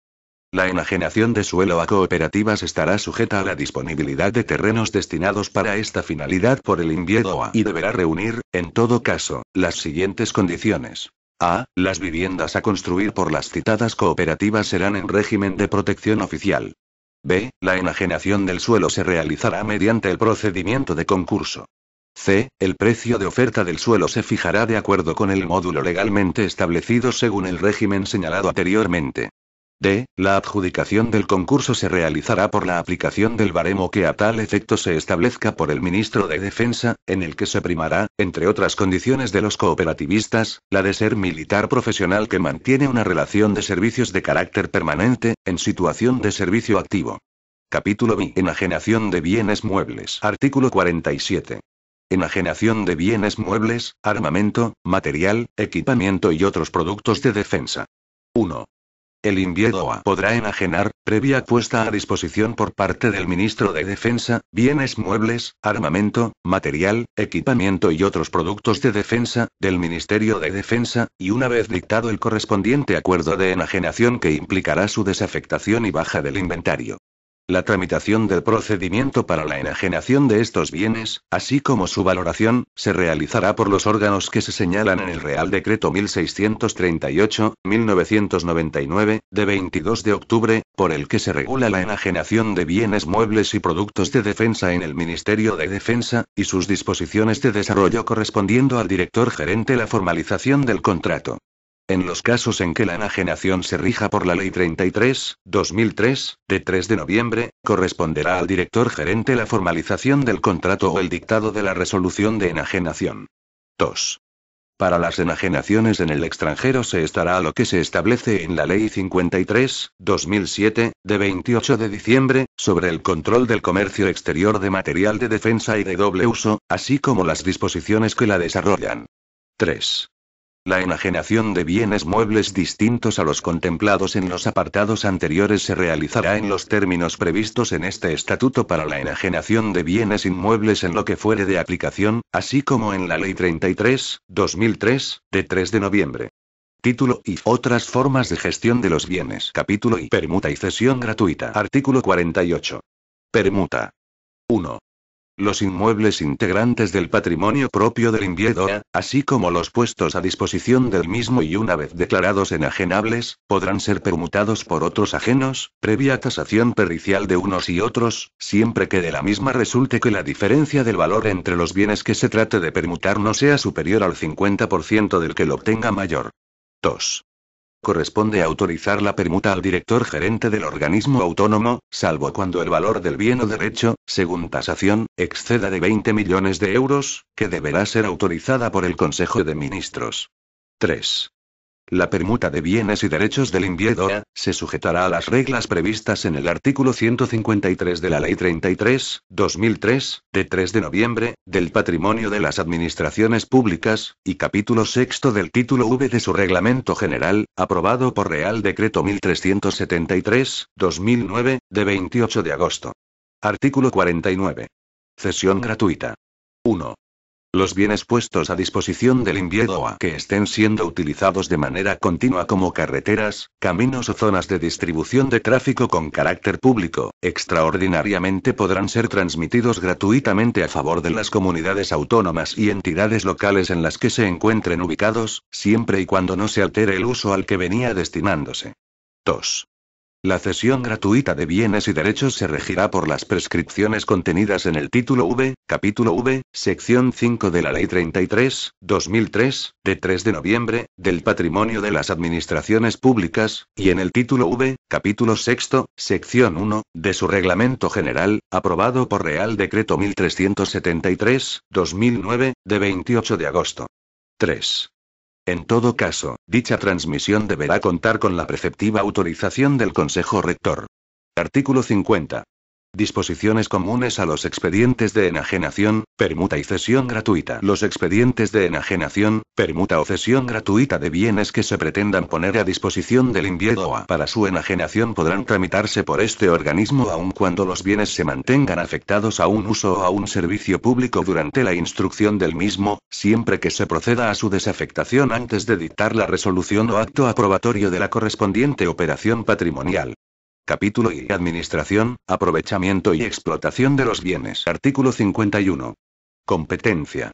La enajenación de suelo a cooperativas estará sujeta a la disponibilidad de terrenos destinados para esta finalidad por el invierno y deberá reunir, en todo caso, las siguientes condiciones. A. Las viviendas a construir por las citadas cooperativas serán en régimen de protección oficial. B. La enajenación del suelo se realizará mediante el procedimiento de concurso. C. El precio de oferta del suelo se fijará de acuerdo con el módulo legalmente establecido según el régimen señalado anteriormente. D. La adjudicación del concurso se realizará por la aplicación del baremo que a tal efecto se establezca por el ministro de Defensa, en el que se primará, entre otras condiciones de los cooperativistas, la de ser militar profesional que mantiene una relación de servicios de carácter permanente, en situación de servicio activo. Capítulo B. Enajenación de bienes muebles. Artículo 47 enajenación de bienes muebles, armamento, material, equipamiento y otros productos de defensa. 1 el A podrá enajenar, previa puesta a disposición por parte del ministro de Defensa, bienes muebles, armamento, material, equipamiento y otros productos de defensa, del Ministerio de Defensa, y una vez dictado el correspondiente acuerdo de enajenación que implicará su desafectación y baja del inventario. La tramitación del procedimiento para la enajenación de estos bienes, así como su valoración, se realizará por los órganos que se señalan en el Real Decreto 1638-1999, de 22 de octubre, por el que se regula la enajenación de bienes muebles y productos de defensa en el Ministerio de Defensa, y sus disposiciones de desarrollo correspondiendo al director gerente la formalización del contrato. En los casos en que la enajenación se rija por la Ley 33, 2003, de 3 de noviembre, corresponderá al director gerente la formalización del contrato o el dictado de la resolución de enajenación. 2. Para las enajenaciones en el extranjero se estará a lo que se establece en la Ley 53, 2007, de 28 de diciembre, sobre el control del comercio exterior de material de defensa y de doble uso, así como las disposiciones que la desarrollan. 3. La enajenación de bienes muebles distintos a los contemplados en los apartados anteriores se realizará en los términos previstos en este estatuto para la enajenación de bienes inmuebles en lo que fuere de aplicación, así como en la Ley 33, 2003, de 3 de noviembre. Título y otras formas de gestión de los bienes. Capítulo y permuta y cesión gratuita. Artículo 48. Permuta. 1 los inmuebles integrantes del patrimonio propio del Inviedo, así como los puestos a disposición del mismo y una vez declarados enajenables, podrán ser permutados por otros ajenos, previa tasación pericial de unos y otros, siempre que de la misma resulte que la diferencia del valor entre los bienes que se trate de permutar no sea superior al 50% del que lo obtenga mayor. 2 corresponde autorizar la permuta al director gerente del organismo autónomo, salvo cuando el valor del bien o derecho, según tasación, exceda de 20 millones de euros, que deberá ser autorizada por el Consejo de Ministros. 3. La permuta de bienes y derechos del inviedora se sujetará a las reglas previstas en el artículo 153 de la Ley 33, 2003, de 3 de noviembre, del patrimonio de las administraciones públicas, y capítulo 6 del título V de su reglamento general, aprobado por Real Decreto 1373, 2009, de 28 de agosto. Artículo 49. Cesión gratuita. 1. Los bienes puestos a disposición del a que estén siendo utilizados de manera continua como carreteras, caminos o zonas de distribución de tráfico con carácter público, extraordinariamente podrán ser transmitidos gratuitamente a favor de las comunidades autónomas y entidades locales en las que se encuentren ubicados, siempre y cuando no se altere el uso al que venía destinándose. 2. La cesión gratuita de bienes y derechos se regirá por las prescripciones contenidas en el título V, capítulo V, sección 5 de la Ley 33, 2003, de 3 de noviembre, del patrimonio de las administraciones públicas, y en el título V, capítulo 6, sección 1, de su reglamento general, aprobado por Real Decreto 1373, 2009, de 28 de agosto. 3. En todo caso, dicha transmisión deberá contar con la preceptiva autorización del Consejo Rector. Artículo 50. Disposiciones comunes a los expedientes de enajenación, permuta y cesión gratuita. Los expedientes de enajenación, permuta o cesión gratuita de bienes que se pretendan poner a disposición del inviedoa para su enajenación podrán tramitarse por este organismo aun cuando los bienes se mantengan afectados a un uso o a un servicio público durante la instrucción del mismo, siempre que se proceda a su desafectación antes de dictar la resolución o acto aprobatorio de la correspondiente operación patrimonial. Capítulo Y Administración, aprovechamiento y explotación de los bienes. Artículo 51. Competencia.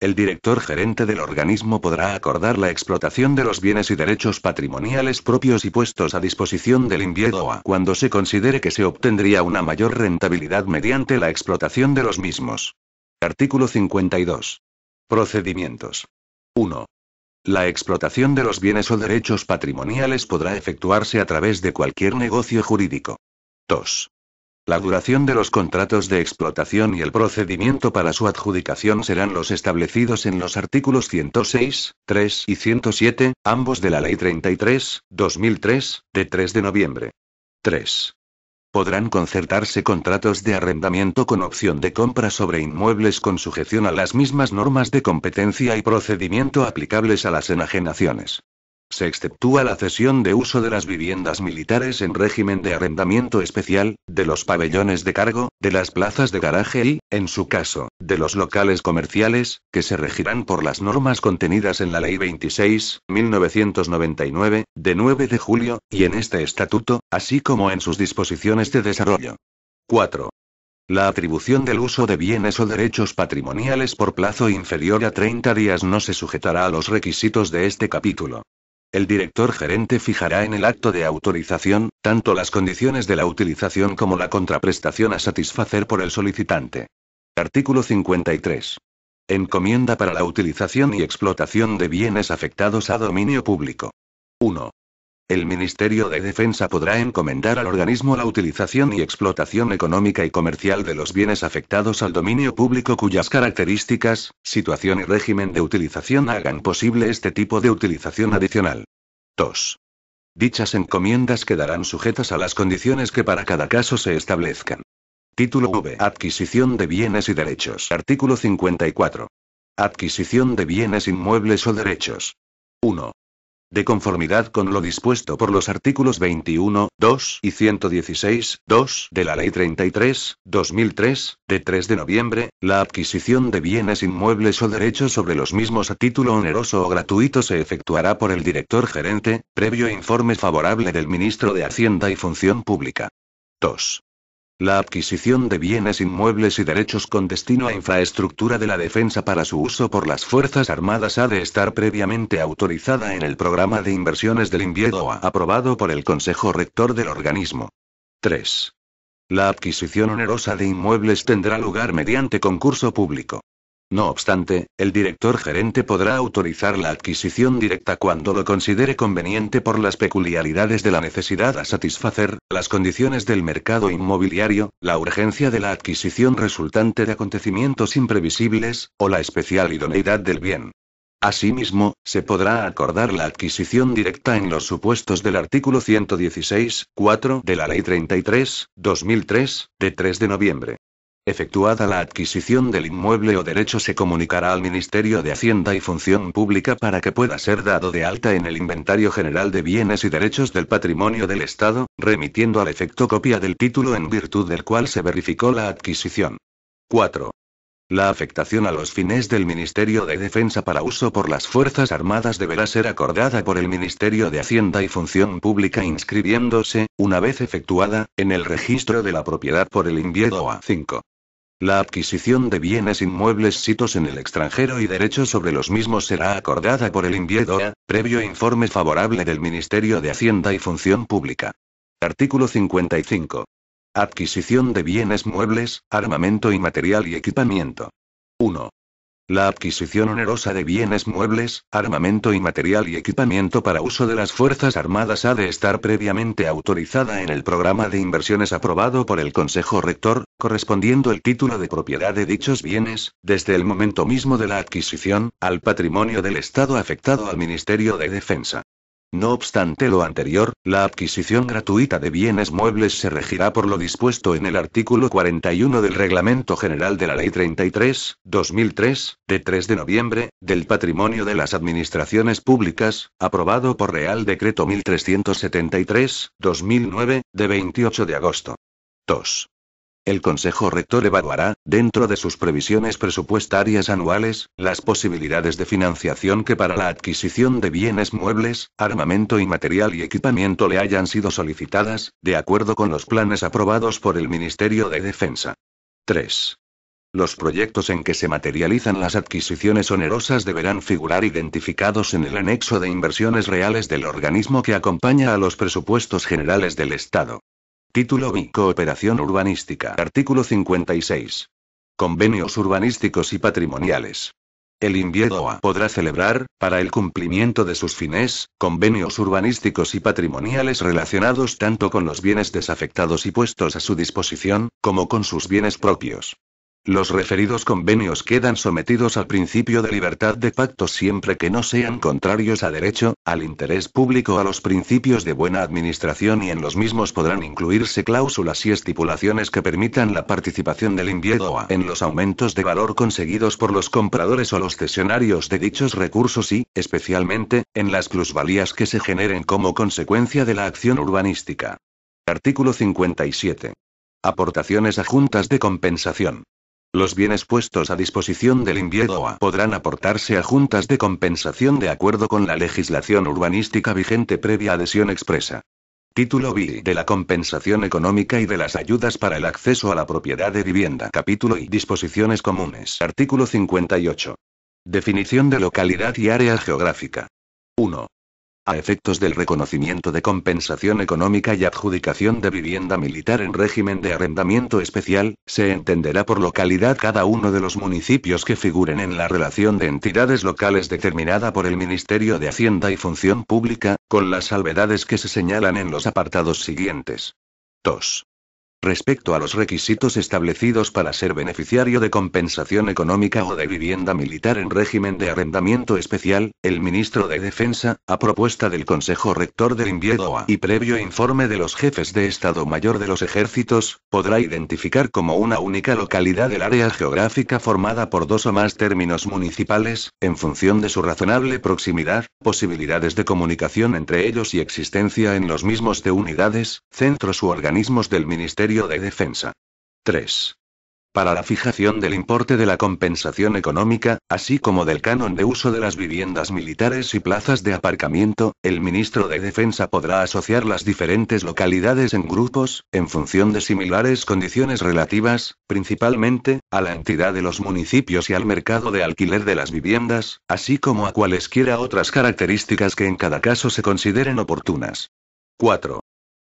El director gerente del organismo podrá acordar la explotación de los bienes y derechos patrimoniales propios y puestos a disposición del invierno cuando se considere que se obtendría una mayor rentabilidad mediante la explotación de los mismos. Artículo 52. Procedimientos. 1. La explotación de los bienes o derechos patrimoniales podrá efectuarse a través de cualquier negocio jurídico. 2. La duración de los contratos de explotación y el procedimiento para su adjudicación serán los establecidos en los artículos 106, 3 y 107, ambos de la Ley 33, 2003, de 3 de noviembre. 3. Podrán concertarse contratos de arrendamiento con opción de compra sobre inmuebles con sujeción a las mismas normas de competencia y procedimiento aplicables a las enajenaciones. Se exceptúa la cesión de uso de las viviendas militares en régimen de arrendamiento especial, de los pabellones de cargo, de las plazas de garaje y, en su caso, de los locales comerciales, que se regirán por las normas contenidas en la Ley 26, 1999, de 9 de julio, y en este estatuto, así como en sus disposiciones de desarrollo. 4. La atribución del uso de bienes o derechos patrimoniales por plazo inferior a 30 días no se sujetará a los requisitos de este capítulo. El director gerente fijará en el acto de autorización, tanto las condiciones de la utilización como la contraprestación a satisfacer por el solicitante. Artículo 53. Encomienda para la utilización y explotación de bienes afectados a dominio público. 1. El Ministerio de Defensa podrá encomendar al organismo la utilización y explotación económica y comercial de los bienes afectados al dominio público cuyas características, situación y régimen de utilización hagan posible este tipo de utilización adicional. 2. Dichas encomiendas quedarán sujetas a las condiciones que para cada caso se establezcan. Título V. Adquisición de bienes y derechos. Artículo 54. Adquisición de bienes inmuebles o derechos. 1 de conformidad con lo dispuesto por los artículos 21, 2 y 116, 2 de la Ley 33, 2003, de 3 de noviembre, la adquisición de bienes inmuebles o derechos sobre los mismos a título oneroso o gratuito se efectuará por el director gerente, previo informe favorable del ministro de Hacienda y Función Pública. 2. La adquisición de bienes inmuebles y derechos con destino a infraestructura de la defensa para su uso por las Fuerzas Armadas ha de estar previamente autorizada en el programa de inversiones del Inviedoa aprobado por el Consejo Rector del organismo. 3. La adquisición onerosa de inmuebles tendrá lugar mediante concurso público. No obstante, el director gerente podrá autorizar la adquisición directa cuando lo considere conveniente por las peculiaridades de la necesidad a satisfacer, las condiciones del mercado inmobiliario, la urgencia de la adquisición resultante de acontecimientos imprevisibles, o la especial idoneidad del bien. Asimismo, se podrá acordar la adquisición directa en los supuestos del artículo 116, 4 de la Ley 33, 2003, de 3 de noviembre Efectuada la adquisición del inmueble o derecho se comunicará al Ministerio de Hacienda y Función Pública para que pueda ser dado de alta en el Inventario General de Bienes y Derechos del Patrimonio del Estado, remitiendo al efecto copia del título en virtud del cual se verificó la adquisición. 4. La afectación a los fines del Ministerio de Defensa para uso por las Fuerzas Armadas deberá ser acordada por el Ministerio de Hacienda y Función Pública inscribiéndose, una vez efectuada, en el registro de la propiedad por el invierno. A5. La adquisición de bienes inmuebles sitos en el extranjero y derechos sobre los mismos será acordada por el Inviedoa, previo informe favorable del Ministerio de Hacienda y Función Pública. Artículo 55. Adquisición de bienes muebles, armamento y material y equipamiento. 1. La adquisición onerosa de bienes muebles, armamento y material y equipamiento para uso de las Fuerzas Armadas ha de estar previamente autorizada en el programa de inversiones aprobado por el Consejo Rector, correspondiendo el título de propiedad de dichos bienes, desde el momento mismo de la adquisición, al patrimonio del Estado afectado al Ministerio de Defensa. No obstante lo anterior, la adquisición gratuita de bienes muebles se regirá por lo dispuesto en el artículo 41 del Reglamento General de la Ley 33, 2003, de 3 de noviembre, del Patrimonio de las Administraciones Públicas, aprobado por Real Decreto 1373, 2009, de 28 de agosto. 2. El Consejo Rector evaluará, dentro de sus previsiones presupuestarias anuales, las posibilidades de financiación que para la adquisición de bienes muebles, armamento y material y equipamiento le hayan sido solicitadas, de acuerdo con los planes aprobados por el Ministerio de Defensa. 3. Los proyectos en que se materializan las adquisiciones onerosas deberán figurar identificados en el anexo de inversiones reales del organismo que acompaña a los presupuestos generales del Estado. Título B. Cooperación urbanística. Artículo 56. Convenios urbanísticos y patrimoniales. El INVIEDOA podrá celebrar, para el cumplimiento de sus fines, convenios urbanísticos y patrimoniales relacionados tanto con los bienes desafectados y puestos a su disposición, como con sus bienes propios. Los referidos convenios quedan sometidos al principio de libertad de pacto siempre que no sean contrarios a derecho, al interés público, a los principios de buena administración y en los mismos podrán incluirse cláusulas y estipulaciones que permitan la participación del invierno en los aumentos de valor conseguidos por los compradores o los cesionarios de dichos recursos y, especialmente, en las plusvalías que se generen como consecuencia de la acción urbanística. Artículo 57. Aportaciones a juntas de compensación. Los bienes puestos a disposición del Inviedoa podrán aportarse a juntas de compensación de acuerdo con la legislación urbanística vigente previa adhesión expresa. Título B de la compensación económica y de las ayudas para el acceso a la propiedad de vivienda. Capítulo y disposiciones comunes. Artículo 58. Definición de localidad y área geográfica. 1. A efectos del reconocimiento de compensación económica y adjudicación de vivienda militar en régimen de arrendamiento especial, se entenderá por localidad cada uno de los municipios que figuren en la relación de entidades locales determinada por el Ministerio de Hacienda y Función Pública, con las salvedades que se señalan en los apartados siguientes. 2. Respecto a los requisitos establecidos para ser beneficiario de compensación económica o de vivienda militar en régimen de arrendamiento especial, el ministro de Defensa, a propuesta del Consejo Rector del Inviedoa y previo informe de los jefes de Estado Mayor de los Ejércitos, podrá identificar como una única localidad el área geográfica formada por dos o más términos municipales, en función de su razonable proximidad, posibilidades de comunicación entre ellos y existencia en los mismos de unidades, centros u organismos del Ministerio de Defensa. 3. Para la fijación del importe de la compensación económica, así como del canon de uso de las viviendas militares y plazas de aparcamiento, el ministro de Defensa podrá asociar las diferentes localidades en grupos, en función de similares condiciones relativas, principalmente, a la entidad de los municipios y al mercado de alquiler de las viviendas, así como a cualesquiera otras características que en cada caso se consideren oportunas. 4.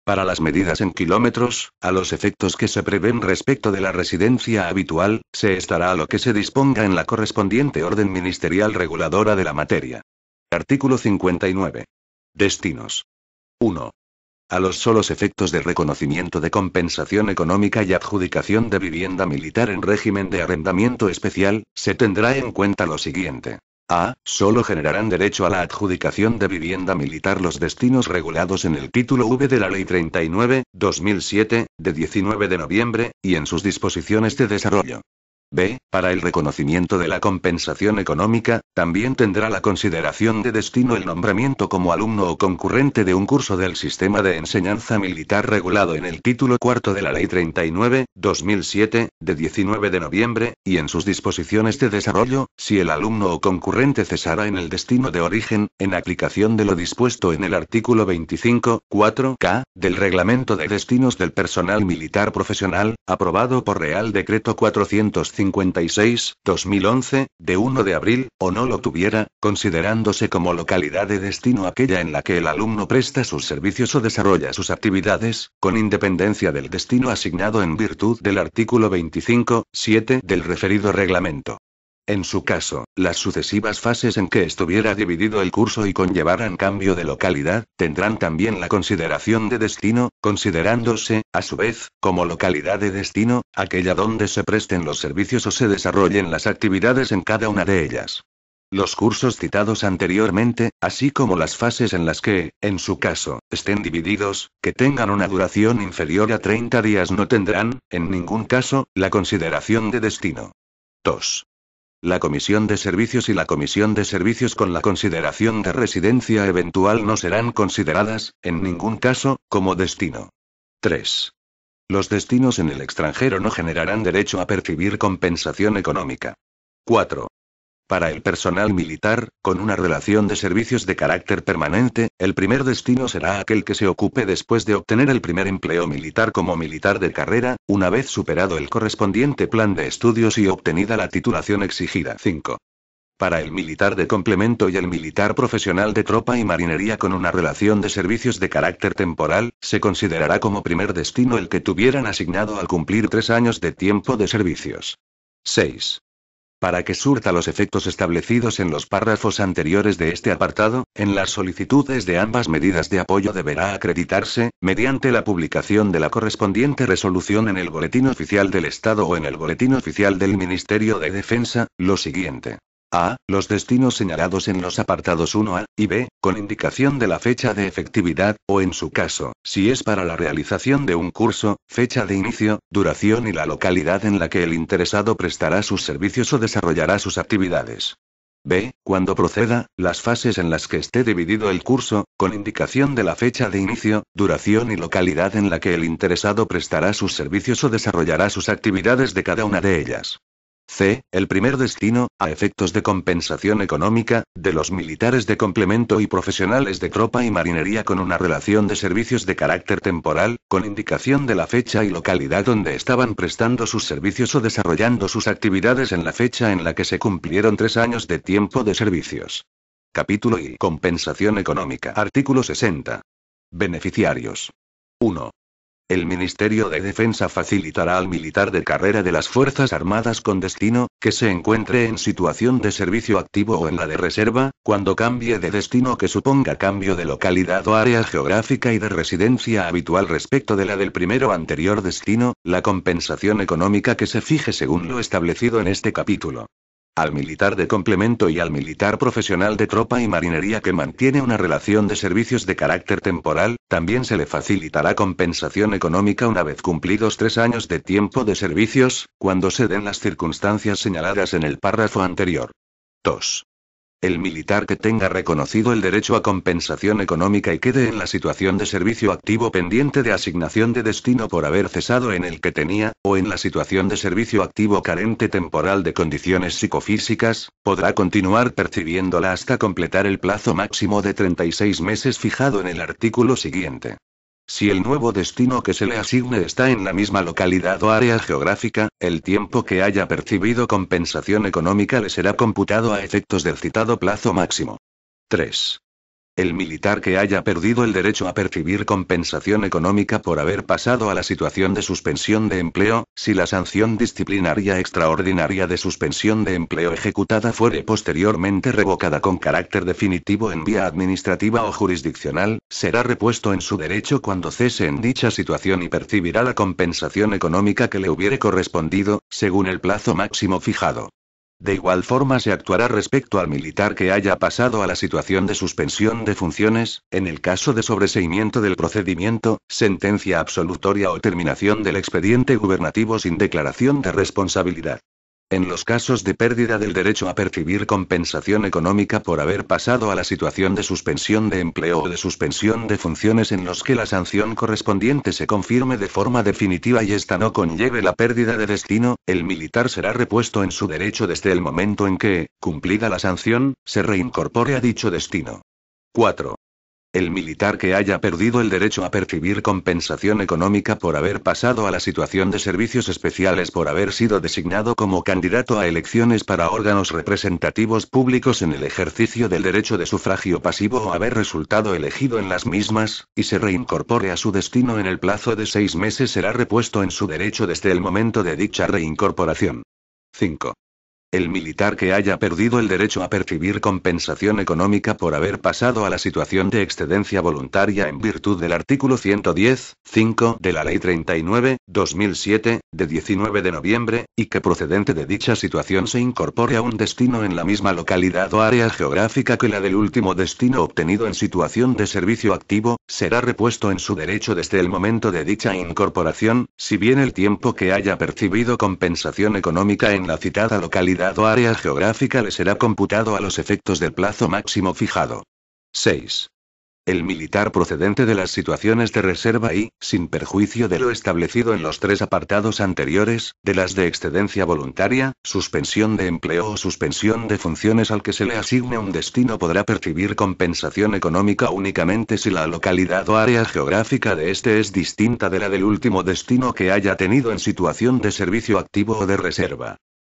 Para las medidas en kilómetros, a los efectos que se prevén respecto de la residencia habitual, se estará a lo que se disponga en la correspondiente orden ministerial reguladora de la materia. Artículo 59. Destinos. 1. A los solos efectos de reconocimiento de compensación económica y adjudicación de vivienda militar en régimen de arrendamiento especial, se tendrá en cuenta lo siguiente. A. Solo generarán derecho a la adjudicación de vivienda militar los destinos regulados en el título V de la Ley 39, 2007, de 19 de noviembre, y en sus disposiciones de desarrollo. B. Para el reconocimiento de la compensación económica, también tendrá la consideración de destino el nombramiento como alumno o concurrente de un curso del sistema de enseñanza militar regulado en el título cuarto de la Ley 39, 2007, de 19 de noviembre, y en sus disposiciones de desarrollo, si el alumno o concurrente cesará en el destino de origen, en aplicación de lo dispuesto en el artículo 25, 4K, del Reglamento de Destinos del Personal Militar Profesional, aprobado por Real Decreto 400. 56, 2011, de 1 de abril, o no lo tuviera, considerándose como localidad de destino aquella en la que el alumno presta sus servicios o desarrolla sus actividades, con independencia del destino asignado en virtud del artículo 25, 7 del referido reglamento. En su caso, las sucesivas fases en que estuviera dividido el curso y conllevaran cambio de localidad, tendrán también la consideración de destino, considerándose, a su vez, como localidad de destino, aquella donde se presten los servicios o se desarrollen las actividades en cada una de ellas. Los cursos citados anteriormente, así como las fases en las que, en su caso, estén divididos, que tengan una duración inferior a 30 días no tendrán, en ningún caso, la consideración de destino. 2. La Comisión de Servicios y la Comisión de Servicios con la consideración de residencia eventual no serán consideradas, en ningún caso, como destino. 3. Los destinos en el extranjero no generarán derecho a percibir compensación económica. 4. Para el personal militar, con una relación de servicios de carácter permanente, el primer destino será aquel que se ocupe después de obtener el primer empleo militar como militar de carrera, una vez superado el correspondiente plan de estudios y obtenida la titulación exigida. 5. Para el militar de complemento y el militar profesional de tropa y marinería con una relación de servicios de carácter temporal, se considerará como primer destino el que tuvieran asignado al cumplir tres años de tiempo de servicios. 6. Para que surta los efectos establecidos en los párrafos anteriores de este apartado, en las solicitudes de ambas medidas de apoyo deberá acreditarse, mediante la publicación de la correspondiente resolución en el Boletín Oficial del Estado o en el Boletín Oficial del Ministerio de Defensa, lo siguiente. A. Los destinos señalados en los apartados 1A y B, con indicación de la fecha de efectividad, o en su caso, si es para la realización de un curso, fecha de inicio, duración y la localidad en la que el interesado prestará sus servicios o desarrollará sus actividades. B. Cuando proceda, las fases en las que esté dividido el curso, con indicación de la fecha de inicio, duración y localidad en la que el interesado prestará sus servicios o desarrollará sus actividades de cada una de ellas. C. El primer destino, a efectos de compensación económica, de los militares de complemento y profesionales de tropa y marinería con una relación de servicios de carácter temporal, con indicación de la fecha y localidad donde estaban prestando sus servicios o desarrollando sus actividades en la fecha en la que se cumplieron tres años de tiempo de servicios. Capítulo I Compensación económica. Artículo 60. Beneficiarios. 1. El Ministerio de Defensa facilitará al militar de carrera de las Fuerzas Armadas con destino, que se encuentre en situación de servicio activo o en la de reserva, cuando cambie de destino que suponga cambio de localidad o área geográfica y de residencia habitual respecto de la del primero anterior destino, la compensación económica que se fije según lo establecido en este capítulo al militar de complemento y al militar profesional de tropa y marinería que mantiene una relación de servicios de carácter temporal, también se le facilitará compensación económica una vez cumplidos tres años de tiempo de servicios, cuando se den las circunstancias señaladas en el párrafo anterior. 2. El militar que tenga reconocido el derecho a compensación económica y quede en la situación de servicio activo pendiente de asignación de destino por haber cesado en el que tenía, o en la situación de servicio activo carente temporal de condiciones psicofísicas, podrá continuar percibiéndola hasta completar el plazo máximo de 36 meses fijado en el artículo siguiente. Si el nuevo destino que se le asigne está en la misma localidad o área geográfica, el tiempo que haya percibido compensación económica le será computado a efectos del citado plazo máximo. 3. El militar que haya perdido el derecho a percibir compensación económica por haber pasado a la situación de suspensión de empleo, si la sanción disciplinaria extraordinaria de suspensión de empleo ejecutada fuere posteriormente revocada con carácter definitivo en vía administrativa o jurisdiccional, será repuesto en su derecho cuando cese en dicha situación y percibirá la compensación económica que le hubiere correspondido, según el plazo máximo fijado. De igual forma se actuará respecto al militar que haya pasado a la situación de suspensión de funciones, en el caso de sobreseimiento del procedimiento, sentencia absolutoria o terminación del expediente gubernativo sin declaración de responsabilidad. En los casos de pérdida del derecho a percibir compensación económica por haber pasado a la situación de suspensión de empleo o de suspensión de funciones en los que la sanción correspondiente se confirme de forma definitiva y esta no conlleve la pérdida de destino, el militar será repuesto en su derecho desde el momento en que, cumplida la sanción, se reincorpore a dicho destino. 4. El militar que haya perdido el derecho a percibir compensación económica por haber pasado a la situación de servicios especiales por haber sido designado como candidato a elecciones para órganos representativos públicos en el ejercicio del derecho de sufragio pasivo o haber resultado elegido en las mismas, y se reincorpore a su destino en el plazo de seis meses será repuesto en su derecho desde el momento de dicha reincorporación. 5. El militar que haya perdido el derecho a percibir compensación económica por haber pasado a la situación de excedencia voluntaria en virtud del artículo 110, 5 de la Ley 39, 2007, de 19 de noviembre, y que procedente de dicha situación se incorpore a un destino en la misma localidad o área geográfica que la del último destino obtenido en situación de servicio activo, será repuesto en su derecho desde el momento de dicha incorporación, si bien el tiempo que haya percibido compensación económica en la citada localidad o área geográfica le será computado a los efectos del plazo máximo fijado. 6. El militar procedente de las situaciones de reserva y, sin perjuicio de lo establecido en los tres apartados anteriores, de las de excedencia voluntaria, suspensión de empleo o suspensión de funciones al que se le asigne un destino podrá percibir compensación económica únicamente si la localidad o área geográfica de este es distinta de la del último destino que haya tenido en situación de servicio activo o de reserva.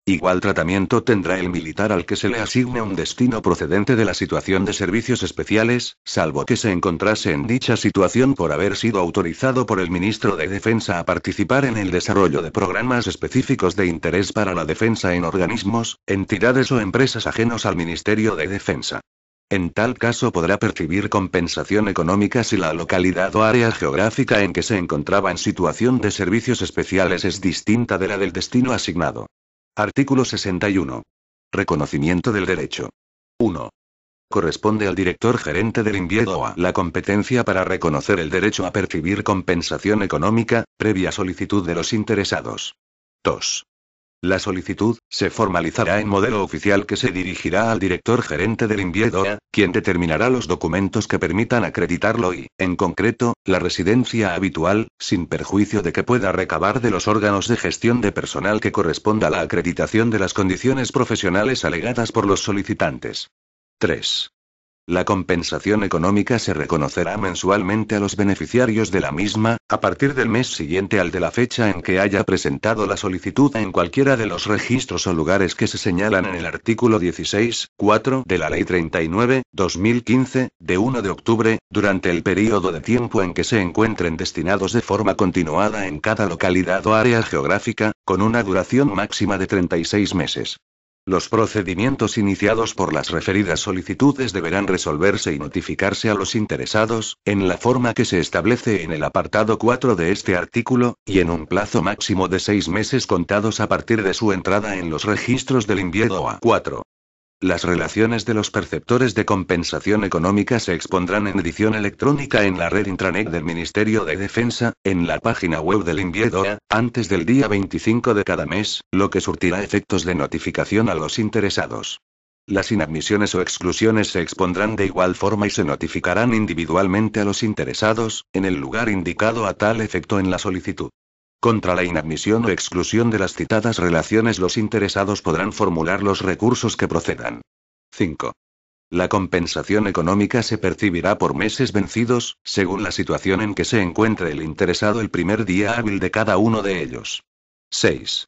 Igual tratamiento tendrá el militar al que se le asigne un destino procedente de la situación de servicios especiales, salvo que se encontrase en dicha situación por haber sido autorizado por el ministro de Defensa a participar en el desarrollo de programas específicos de interés para la defensa en organismos, entidades o empresas ajenos al Ministerio de Defensa. En tal caso podrá percibir compensación económica si la localidad o área geográfica en que se encontraba en situación de servicios especiales es distinta de la del destino asignado. Artículo 61. Reconocimiento del derecho. 1. Corresponde al director gerente del a la competencia para reconocer el derecho a percibir compensación económica, previa solicitud de los interesados. 2. La solicitud se formalizará en modelo oficial que se dirigirá al director gerente del Inviedoa, quien determinará los documentos que permitan acreditarlo y, en concreto, la residencia habitual, sin perjuicio de que pueda recabar de los órganos de gestión de personal que corresponda la acreditación de las condiciones profesionales alegadas por los solicitantes. 3. La compensación económica se reconocerá mensualmente a los beneficiarios de la misma, a partir del mes siguiente al de la fecha en que haya presentado la solicitud en cualquiera de los registros o lugares que se señalan en el artículo 16.4 de la Ley 39, 2015, de 1 de octubre, durante el período de tiempo en que se encuentren destinados de forma continuada en cada localidad o área geográfica, con una duración máxima de 36 meses. Los procedimientos iniciados por las referidas solicitudes deberán resolverse y notificarse a los interesados, en la forma que se establece en el apartado 4 de este artículo, y en un plazo máximo de seis meses contados a partir de su entrada en los registros del a 4. Las relaciones de los perceptores de compensación económica se expondrán en edición electrónica en la red intranet del Ministerio de Defensa, en la página web del Inviedoa, antes del día 25 de cada mes, lo que surtirá efectos de notificación a los interesados. Las inadmisiones o exclusiones se expondrán de igual forma y se notificarán individualmente a los interesados, en el lugar indicado a tal efecto en la solicitud. Contra la inadmisión o exclusión de las citadas relaciones los interesados podrán formular los recursos que procedan. 5. La compensación económica se percibirá por meses vencidos, según la situación en que se encuentre el interesado el primer día hábil de cada uno de ellos. 6.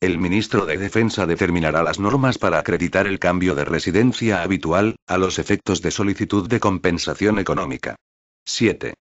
El ministro de Defensa determinará las normas para acreditar el cambio de residencia habitual, a los efectos de solicitud de compensación económica. 7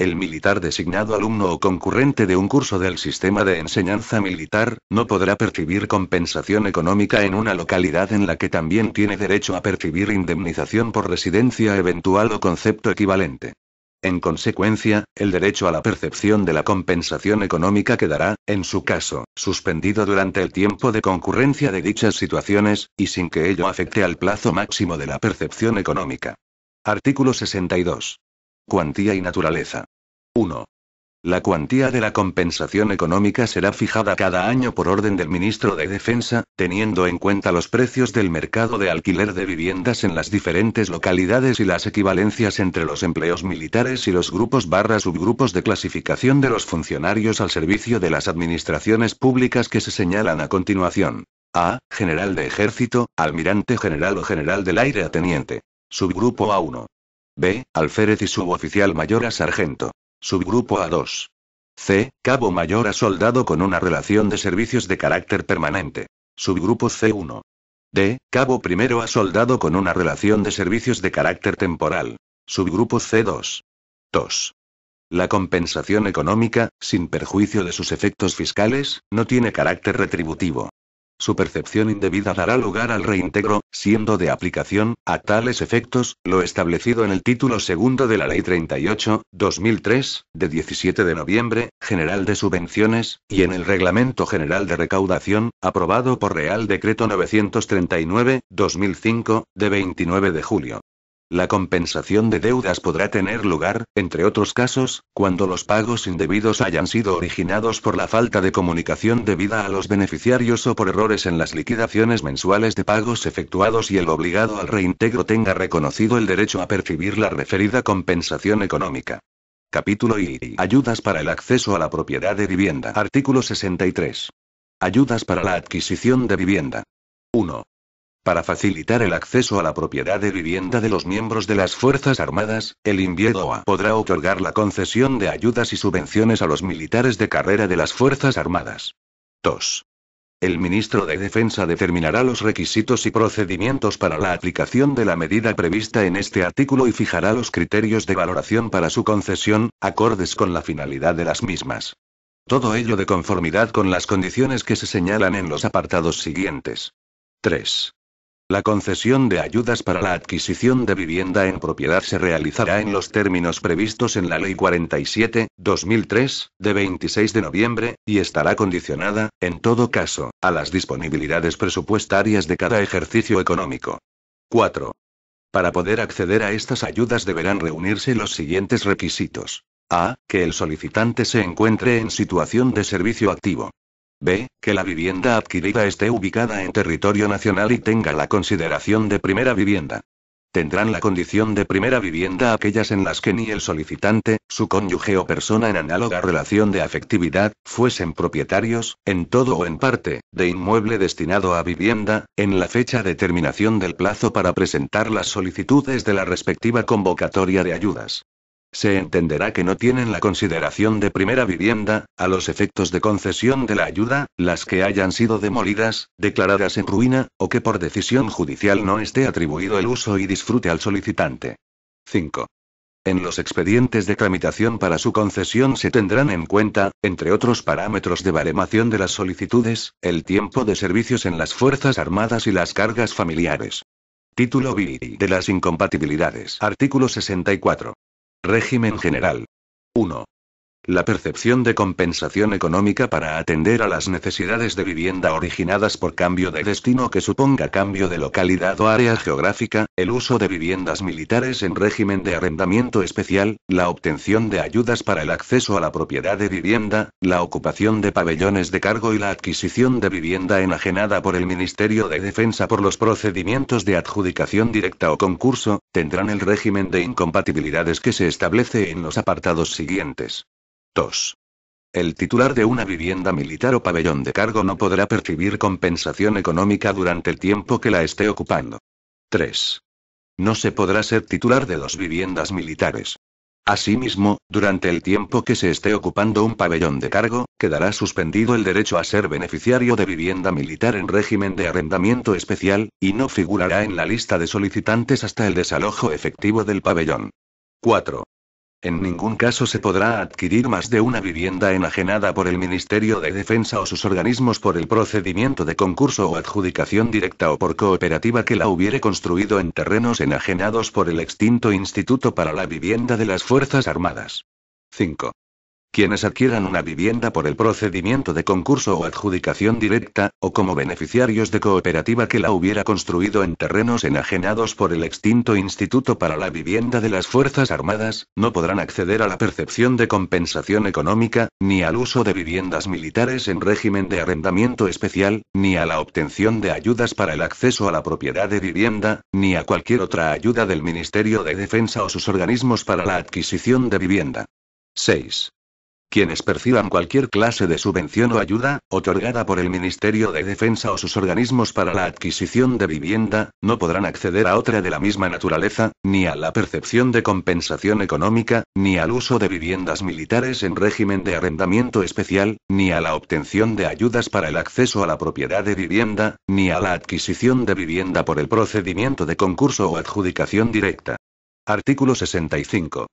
el militar designado alumno o concurrente de un curso del sistema de enseñanza militar, no podrá percibir compensación económica en una localidad en la que también tiene derecho a percibir indemnización por residencia eventual o concepto equivalente. En consecuencia, el derecho a la percepción de la compensación económica quedará, en su caso, suspendido durante el tiempo de concurrencia de dichas situaciones, y sin que ello afecte al plazo máximo de la percepción económica. Artículo 62. Cuantía y naturaleza. 1. La cuantía de la compensación económica será fijada cada año por orden del ministro de Defensa, teniendo en cuenta los precios del mercado de alquiler de viviendas en las diferentes localidades y las equivalencias entre los empleos militares y los grupos barra subgrupos de clasificación de los funcionarios al servicio de las administraciones públicas que se señalan a continuación. A. General de Ejército, Almirante General o General del Aire a Teniente. Subgrupo A1. B. Alférez y suboficial mayor a Sargento. Subgrupo A2. C. Cabo mayor a soldado con una relación de servicios de carácter permanente. Subgrupo C1. D. Cabo primero a soldado con una relación de servicios de carácter temporal. Subgrupo C2. 2. La compensación económica, sin perjuicio de sus efectos fiscales, no tiene carácter retributivo. Su percepción indebida dará lugar al reintegro, siendo de aplicación, a tales efectos, lo establecido en el título segundo de la Ley 38, 2003, de 17 de noviembre, General de Subvenciones, y en el Reglamento General de Recaudación, aprobado por Real Decreto 939, 2005, de 29 de julio. La compensación de deudas podrá tener lugar, entre otros casos, cuando los pagos indebidos hayan sido originados por la falta de comunicación debida a los beneficiarios o por errores en las liquidaciones mensuales de pagos efectuados y el obligado al reintegro tenga reconocido el derecho a percibir la referida compensación económica. Capítulo I. Ayudas para el acceso a la propiedad de vivienda. Artículo 63. Ayudas para la adquisición de vivienda. 1. Para facilitar el acceso a la propiedad de vivienda de los miembros de las Fuerzas Armadas, el INVIEDOA podrá otorgar la concesión de ayudas y subvenciones a los militares de carrera de las Fuerzas Armadas. 2. El ministro de Defensa determinará los requisitos y procedimientos para la aplicación de la medida prevista en este artículo y fijará los criterios de valoración para su concesión, acordes con la finalidad de las mismas. Todo ello de conformidad con las condiciones que se señalan en los apartados siguientes. 3. La concesión de ayudas para la adquisición de vivienda en propiedad se realizará en los términos previstos en la Ley 47-2003, de 26 de noviembre, y estará condicionada, en todo caso, a las disponibilidades presupuestarias de cada ejercicio económico. 4. Para poder acceder a estas ayudas deberán reunirse los siguientes requisitos. A. Que el solicitante se encuentre en situación de servicio activo. B. Que la vivienda adquirida esté ubicada en territorio nacional y tenga la consideración de primera vivienda. Tendrán la condición de primera vivienda aquellas en las que ni el solicitante, su cónyuge o persona en análoga relación de afectividad, fuesen propietarios, en todo o en parte, de inmueble destinado a vivienda, en la fecha de terminación del plazo para presentar las solicitudes de la respectiva convocatoria de ayudas. Se entenderá que no tienen la consideración de primera vivienda, a los efectos de concesión de la ayuda, las que hayan sido demolidas, declaradas en ruina, o que por decisión judicial no esté atribuido el uso y disfrute al solicitante. 5. En los expedientes de tramitación para su concesión se tendrán en cuenta, entre otros parámetros de baremación de las solicitudes, el tiempo de servicios en las Fuerzas Armadas y las cargas familiares. Título B de las incompatibilidades. Artículo 64. Régimen General. 1. La percepción de compensación económica para atender a las necesidades de vivienda originadas por cambio de destino que suponga cambio de localidad o área geográfica, el uso de viviendas militares en régimen de arrendamiento especial, la obtención de ayudas para el acceso a la propiedad de vivienda, la ocupación de pabellones de cargo y la adquisición de vivienda enajenada por el Ministerio de Defensa por los procedimientos de adjudicación directa o concurso, tendrán el régimen de incompatibilidades que se establece en los apartados siguientes. 2. El titular de una vivienda militar o pabellón de cargo no podrá percibir compensación económica durante el tiempo que la esté ocupando. 3. No se podrá ser titular de dos viviendas militares. Asimismo, durante el tiempo que se esté ocupando un pabellón de cargo, quedará suspendido el derecho a ser beneficiario de vivienda militar en régimen de arrendamiento especial, y no figurará en la lista de solicitantes hasta el desalojo efectivo del pabellón. 4. En ningún caso se podrá adquirir más de una vivienda enajenada por el Ministerio de Defensa o sus organismos por el procedimiento de concurso o adjudicación directa o por cooperativa que la hubiere construido en terrenos enajenados por el extinto Instituto para la Vivienda de las Fuerzas Armadas. 5. Quienes adquieran una vivienda por el procedimiento de concurso o adjudicación directa, o como beneficiarios de cooperativa que la hubiera construido en terrenos enajenados por el extinto Instituto para la Vivienda de las Fuerzas Armadas, no podrán acceder a la percepción de compensación económica, ni al uso de viviendas militares en régimen de arrendamiento especial, ni a la obtención de ayudas para el acceso a la propiedad de vivienda, ni a cualquier otra ayuda del Ministerio de Defensa o sus organismos para la adquisición de vivienda. 6 quienes perciban cualquier clase de subvención o ayuda, otorgada por el Ministerio de Defensa o sus organismos para la adquisición de vivienda, no podrán acceder a otra de la misma naturaleza, ni a la percepción de compensación económica, ni al uso de viviendas militares en régimen de arrendamiento especial, ni a la obtención de ayudas para el acceso a la propiedad de vivienda, ni a la adquisición de vivienda por el procedimiento de concurso o adjudicación directa. Artículo 65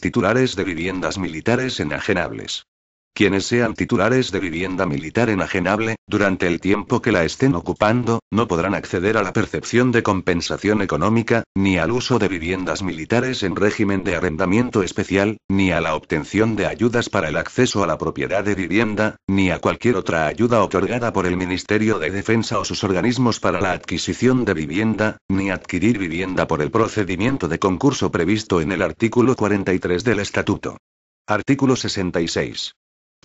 titulares de viviendas militares enajenables. Quienes sean titulares de vivienda militar enajenable, durante el tiempo que la estén ocupando, no podrán acceder a la percepción de compensación económica, ni al uso de viviendas militares en régimen de arrendamiento especial, ni a la obtención de ayudas para el acceso a la propiedad de vivienda, ni a cualquier otra ayuda otorgada por el Ministerio de Defensa o sus organismos para la adquisición de vivienda, ni adquirir vivienda por el procedimiento de concurso previsto en el artículo 43 del Estatuto. Artículo 66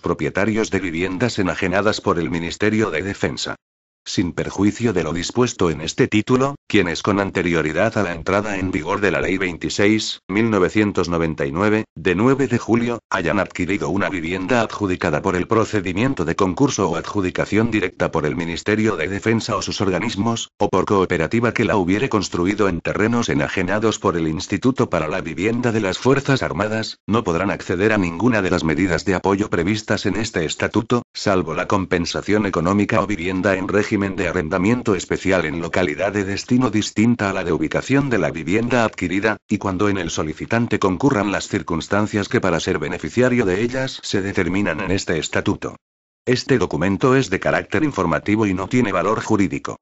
propietarios de viviendas enajenadas por el Ministerio de Defensa sin perjuicio de lo dispuesto en este título, quienes con anterioridad a la entrada en vigor de la Ley 26, 1999, de 9 de julio, hayan adquirido una vivienda adjudicada por el procedimiento de concurso o adjudicación directa por el Ministerio de Defensa o sus organismos, o por cooperativa que la hubiere construido en terrenos enajenados por el Instituto para la Vivienda de las Fuerzas Armadas, no podrán acceder a ninguna de las medidas de apoyo previstas en este estatuto, salvo la compensación económica o vivienda en régimen de arrendamiento especial en localidad de destino distinta a la de ubicación de la vivienda adquirida, y cuando en el solicitante concurran las circunstancias que para ser beneficiario de ellas se determinan en este estatuto. Este documento es de carácter informativo y no tiene valor jurídico.